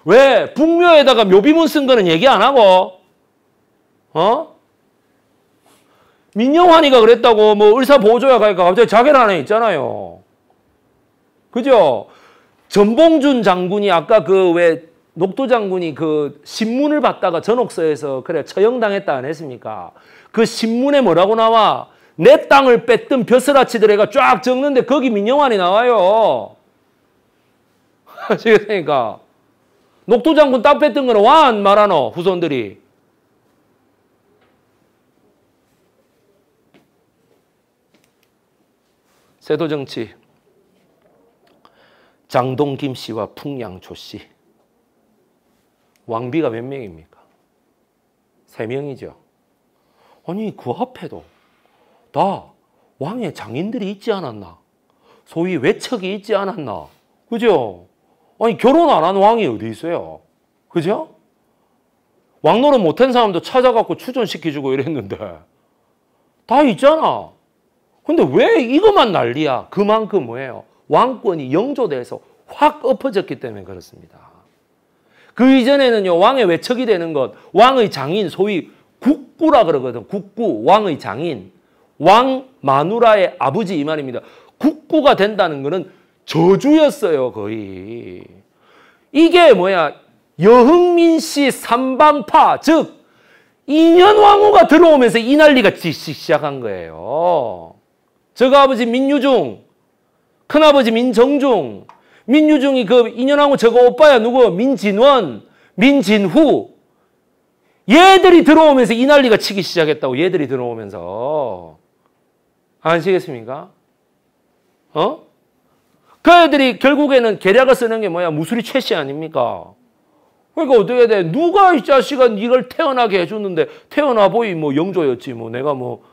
왜? 북묘에다가 묘비문 쓴 거는 얘기 안 하고, 어? 민영환이가 그랬다고 뭐 을사보조야 가니까 갑자기 자결 안에 있잖아요. 그죠? 전봉준 장군이 아까 그 왜 녹도 장군이 그 신문을 받다가 전옥서에서 그래 처형당했다 안 했습니까? 그 신문에 뭐라고 나와? 내 땅을 뺏든 벼슬아치들 에가쫙 적는데 거기 민영환이 나와요. 아시겠습니까? 녹두 장군 땅 뺏던 거는 완 말하노 후손들이. 세도 정치 장동 김 씨와 풍양 조 씨. 왕비가 몇 명입니까? 세 명이죠. 아니 그 앞에도 다 왕의 장인들이 있지 않았나? 소위 외척이 있지 않았나? 그죠? 아니 결혼 안 한 왕이 어디 있어요? 그죠? 왕노릇 못한 사람도 찾아갖고 추전시켜주고 이랬는데 다 있잖아. 근데 왜 이것만 난리야? 그만큼 뭐예요? 왕권이 영조돼서 확 엎어졌기 때문에 그렇습니다. 그 이전에는요 왕의 외척이 되는 것, 왕의 장인 소위 국구라 그러거든. 국구 왕의 장인 왕 마누라의 아버지 이 말입니다. 국구가 된다는 것은 저주였어요 거의. 이게 뭐야 여흥민 씨 삼방파 즉 인현 왕후가 들어오면서 이 난리가 지시 시작한 거예요. 저가 아버지 민유중, 큰아버지 민정중, 민유중이 그 인현 왕후 저거 오빠야 누구 민진원, 민진후 얘들이 들어오면서 이 난리가 치기 시작했다고 얘들이 들어오면서 아시겠습니까? 어? 그 애들이 결국에는 계략을 쓰는 게 뭐야? 무술이 최 씨 아닙니까? 그러니까 어떻게 돼? 누가 이 자식아 이걸 태어나게 해줬는데 태어나 보이 뭐 영조였지 뭐 내가 뭐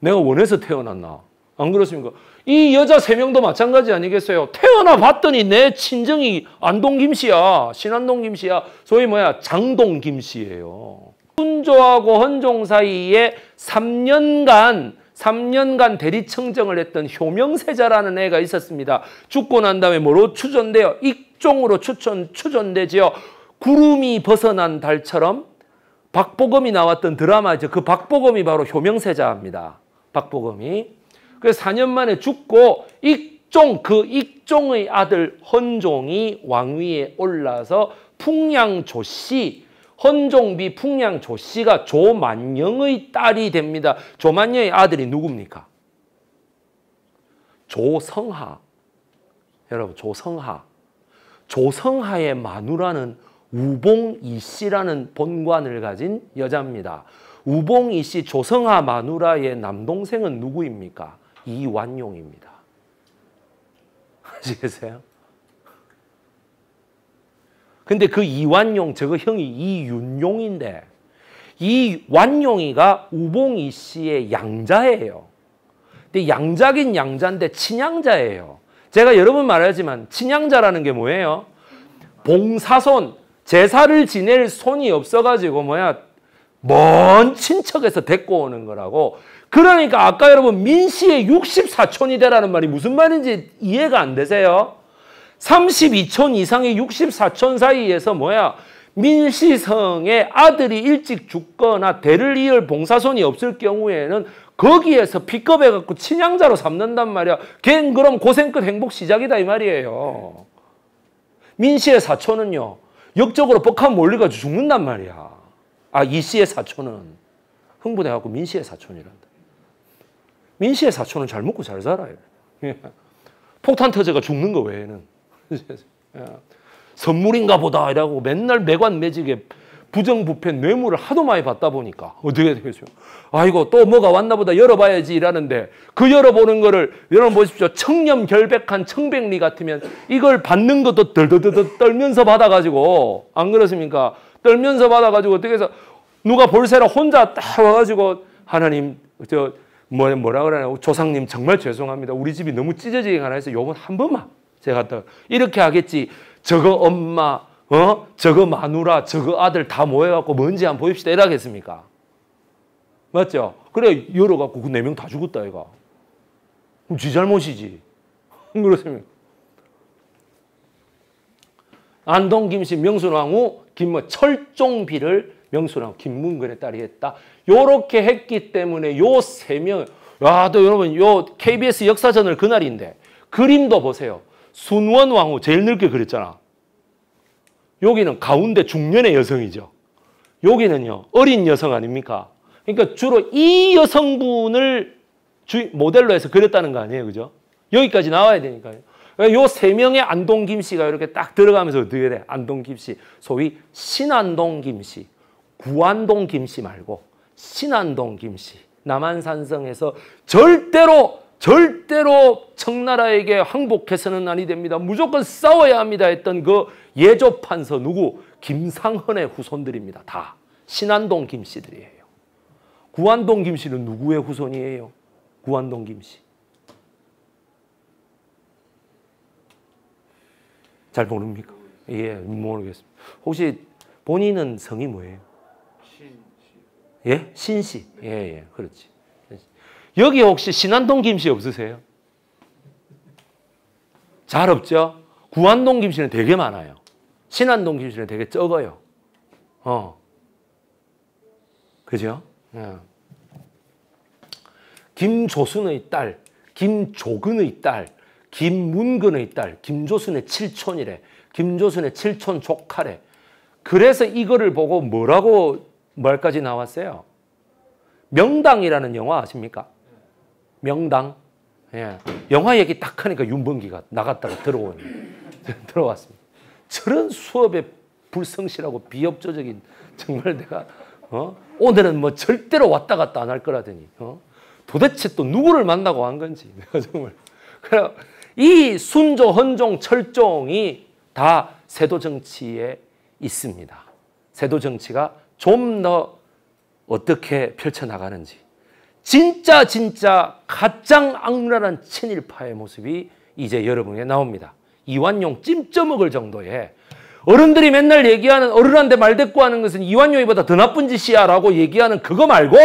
내가 원해서 태어났나? 안 그렇습니까? 이 여자 세 명도 마찬가지 아니겠어요? 태어나 봤더니 내 친정이 안동 김씨야. 신안동 김씨야. 소위 뭐야? 장동 김씨예요. 순조하고 헌종 사이에 3년간 3년간 대리청정을 했던 효명세자라는 애가 있었습니다. 죽고 난 다음에 뭐로 추전돼요? 익종으로 추천, 추전되지요. 구름이 벗어난 달처럼 박보검이 나왔던 드라마죠. 그 박보검이 바로 효명세자입니다. 박보검이. 그래서 4년 만에 죽고 익종, 그 익종의 아들 헌종이 왕위에 올라서 풍양조씨, 헌종비 풍량 조씨가 조만영의 딸이 됩니다. 조만영의 아들이 누굽니까? 조성하. 여러분 조성하. 조성하의 마누라는 우봉 이씨라는 본관을 가진 여자입니다. 우봉 이씨 조성하 마누라의 남동생은 누구입니까? 이완용입니다. (laughs) 아시겠어요? 근데 그 이완용 저거 형이 이윤용인데 이 완용이가 우봉이 씨의 양자예요. 근데 양자긴 양자인데 친양자예요. 제가 여러 분 말하지만 친양자라는 게 뭐예요? 봉사손, 제사를 지낼 손이 없어가지고 뭐야 먼 친척에서 데리고 오는 거라고 그러니까 아까 여러분 민 씨의 64촌이 되라는 말이 무슨 말인지 이해가 안 되세요? 32촌 이상의 64촌 사이에서 뭐야 민시성의 아들이 일찍 죽거나 대를 이을 봉사손이 없을 경우에는 거기에서 픽업해갖고 친양자로 삼는단 말이야. 걘 그럼 고생 끝 행복 시작이다 이 말이에요. 민씨의 사촌은요. 역적으로 뻑한 몰려가지고 죽는단 말이야. 아 이씨의 사촌은 흥분해갖고 민씨의 사촌이란다. 민씨의 사촌은 잘 먹고 잘 살아요. (laughs) 폭탄 터져가 죽는 거 외에는. (laughs) 어. 선물인가 보다 이라고 맨날 매관 매직에 부정부패 뇌물을 하도 많이 받다 보니까 어떻게 되겠어요? 아이고 또 뭐가 왔나 보다 열어봐야지 이라는데 그 열어보는 거를 여러분 보십시오. 청렴 결백한 청백리 같으면 이걸 받는 것도 덜덜덜 떨면서 받아가지고 안 그렇습니까? 떨면서 받아가지고 어떻게 해서 누가 볼세라 혼자 딱 와가지고 하나님 저 뭐, 뭐라 그러냐 조상님 정말 죄송합니다. 우리 집이 너무 찢어지게 가나 해서 요번 한 번만 제가 갔 이렇게 하겠지. 저거 엄마, 어? 저거 마누라, 저거 아들 다 모여갖고 뭔지 한번 보입시다. 이러겠습니까? 맞죠? 그래, 열어갖고 그 네 명 다 죽었다, 얘가. 그럼 지 잘못이지. (laughs) 그렇습니까? 안동 김씨 명순왕후 김문 뭐 철종비를 명순왕후 김문근의 딸이 했다. 요렇게 했기 때문에 요 세 명, 야, 또 여러분, 요 KBS 역사전을 그날인데 그림도 보세요. 순원 왕후 제일 늙게 그렸잖아. 여기는 가운데 중년의 여성이죠. 여기는요 어린 여성 아닙니까? 그러니까 주로 이 여성분을 주, 모델로 해서 그렸다는 거 아니에요, 그죠? 여기까지 나와야 되니까요. 그러니까 요세 명의 안동 김씨가 이렇게 딱 들어가면서 어떻게 돼? 안동 김씨. 소위 신안동 김씨. 구안동 김씨 말고 신안동 김씨. 남한산성에서 절대로 절대로 청나라에게 항복해서는 아니 됩니다. 무조건 싸워야 합니다 했던 그 예조판서 누구? 김상헌의 후손들입니다. 다. 신안동 김씨들이에요. 구안동 김씨는 누구의 후손이에요? 구안동 김씨. 잘 모릅니까? 예, 모르겠습니다. 혹시 본인은 성이 뭐예요? 신씨. 예? 신씨. 예, 예, 그렇지. 여기 혹시 신안동 김씨 없으세요? 잘 없죠? 구안동 김씨는 되게 많아요. 신안동 김씨는 되게 적어요. 어. 그죠? 어. 김조순의 딸, 김조근의 딸, 김문근의 딸, 김조순의 칠촌이래. 김조순의 칠촌 조카래. 그래서 이거를 보고 뭐라고 말까지 나왔어요? 명당이라는 영화 아십니까? 명당. 예. 영화 얘기 딱 하니까 윤범기가 나갔다가 들어오는 (laughs) 들어왔습니다. 저런 수업에 불성실하고 비협조적인 정말 내가 어? 오늘은 뭐 절대로 왔다 갔다 안 할 거라더니 어? 도대체 또 누구를 만나고 한 건지 (laughs) 내가 정말 그래 이 순조 헌종 철종이 다 세도 정치에 있습니다. 세도 정치가 좀 더 어떻게 펼쳐 나가는지 진짜 진짜 가장 악랄한 친일파의 모습이 이제 여러분에게 나옵니다. 이완용 찜쪄먹을 정도의 어른들이 맨날 얘기하는 어른한테 말대꾸 하는 것은 이완용이보다 더 나쁜 짓이야 라고 얘기하는 그거 말고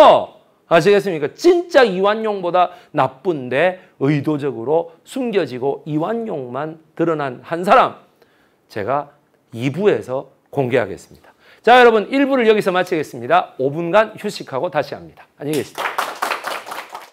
아시겠습니까? 진짜 이완용보다 나쁜데 의도적으로 숨겨지고 이완용만 드러난 한 사람 제가 2부에서 공개하겠습니다. 자 여러분 1부를 여기서 마치겠습니다. 5분간 휴식하고 다시 합니다. 안녕히 계십시오.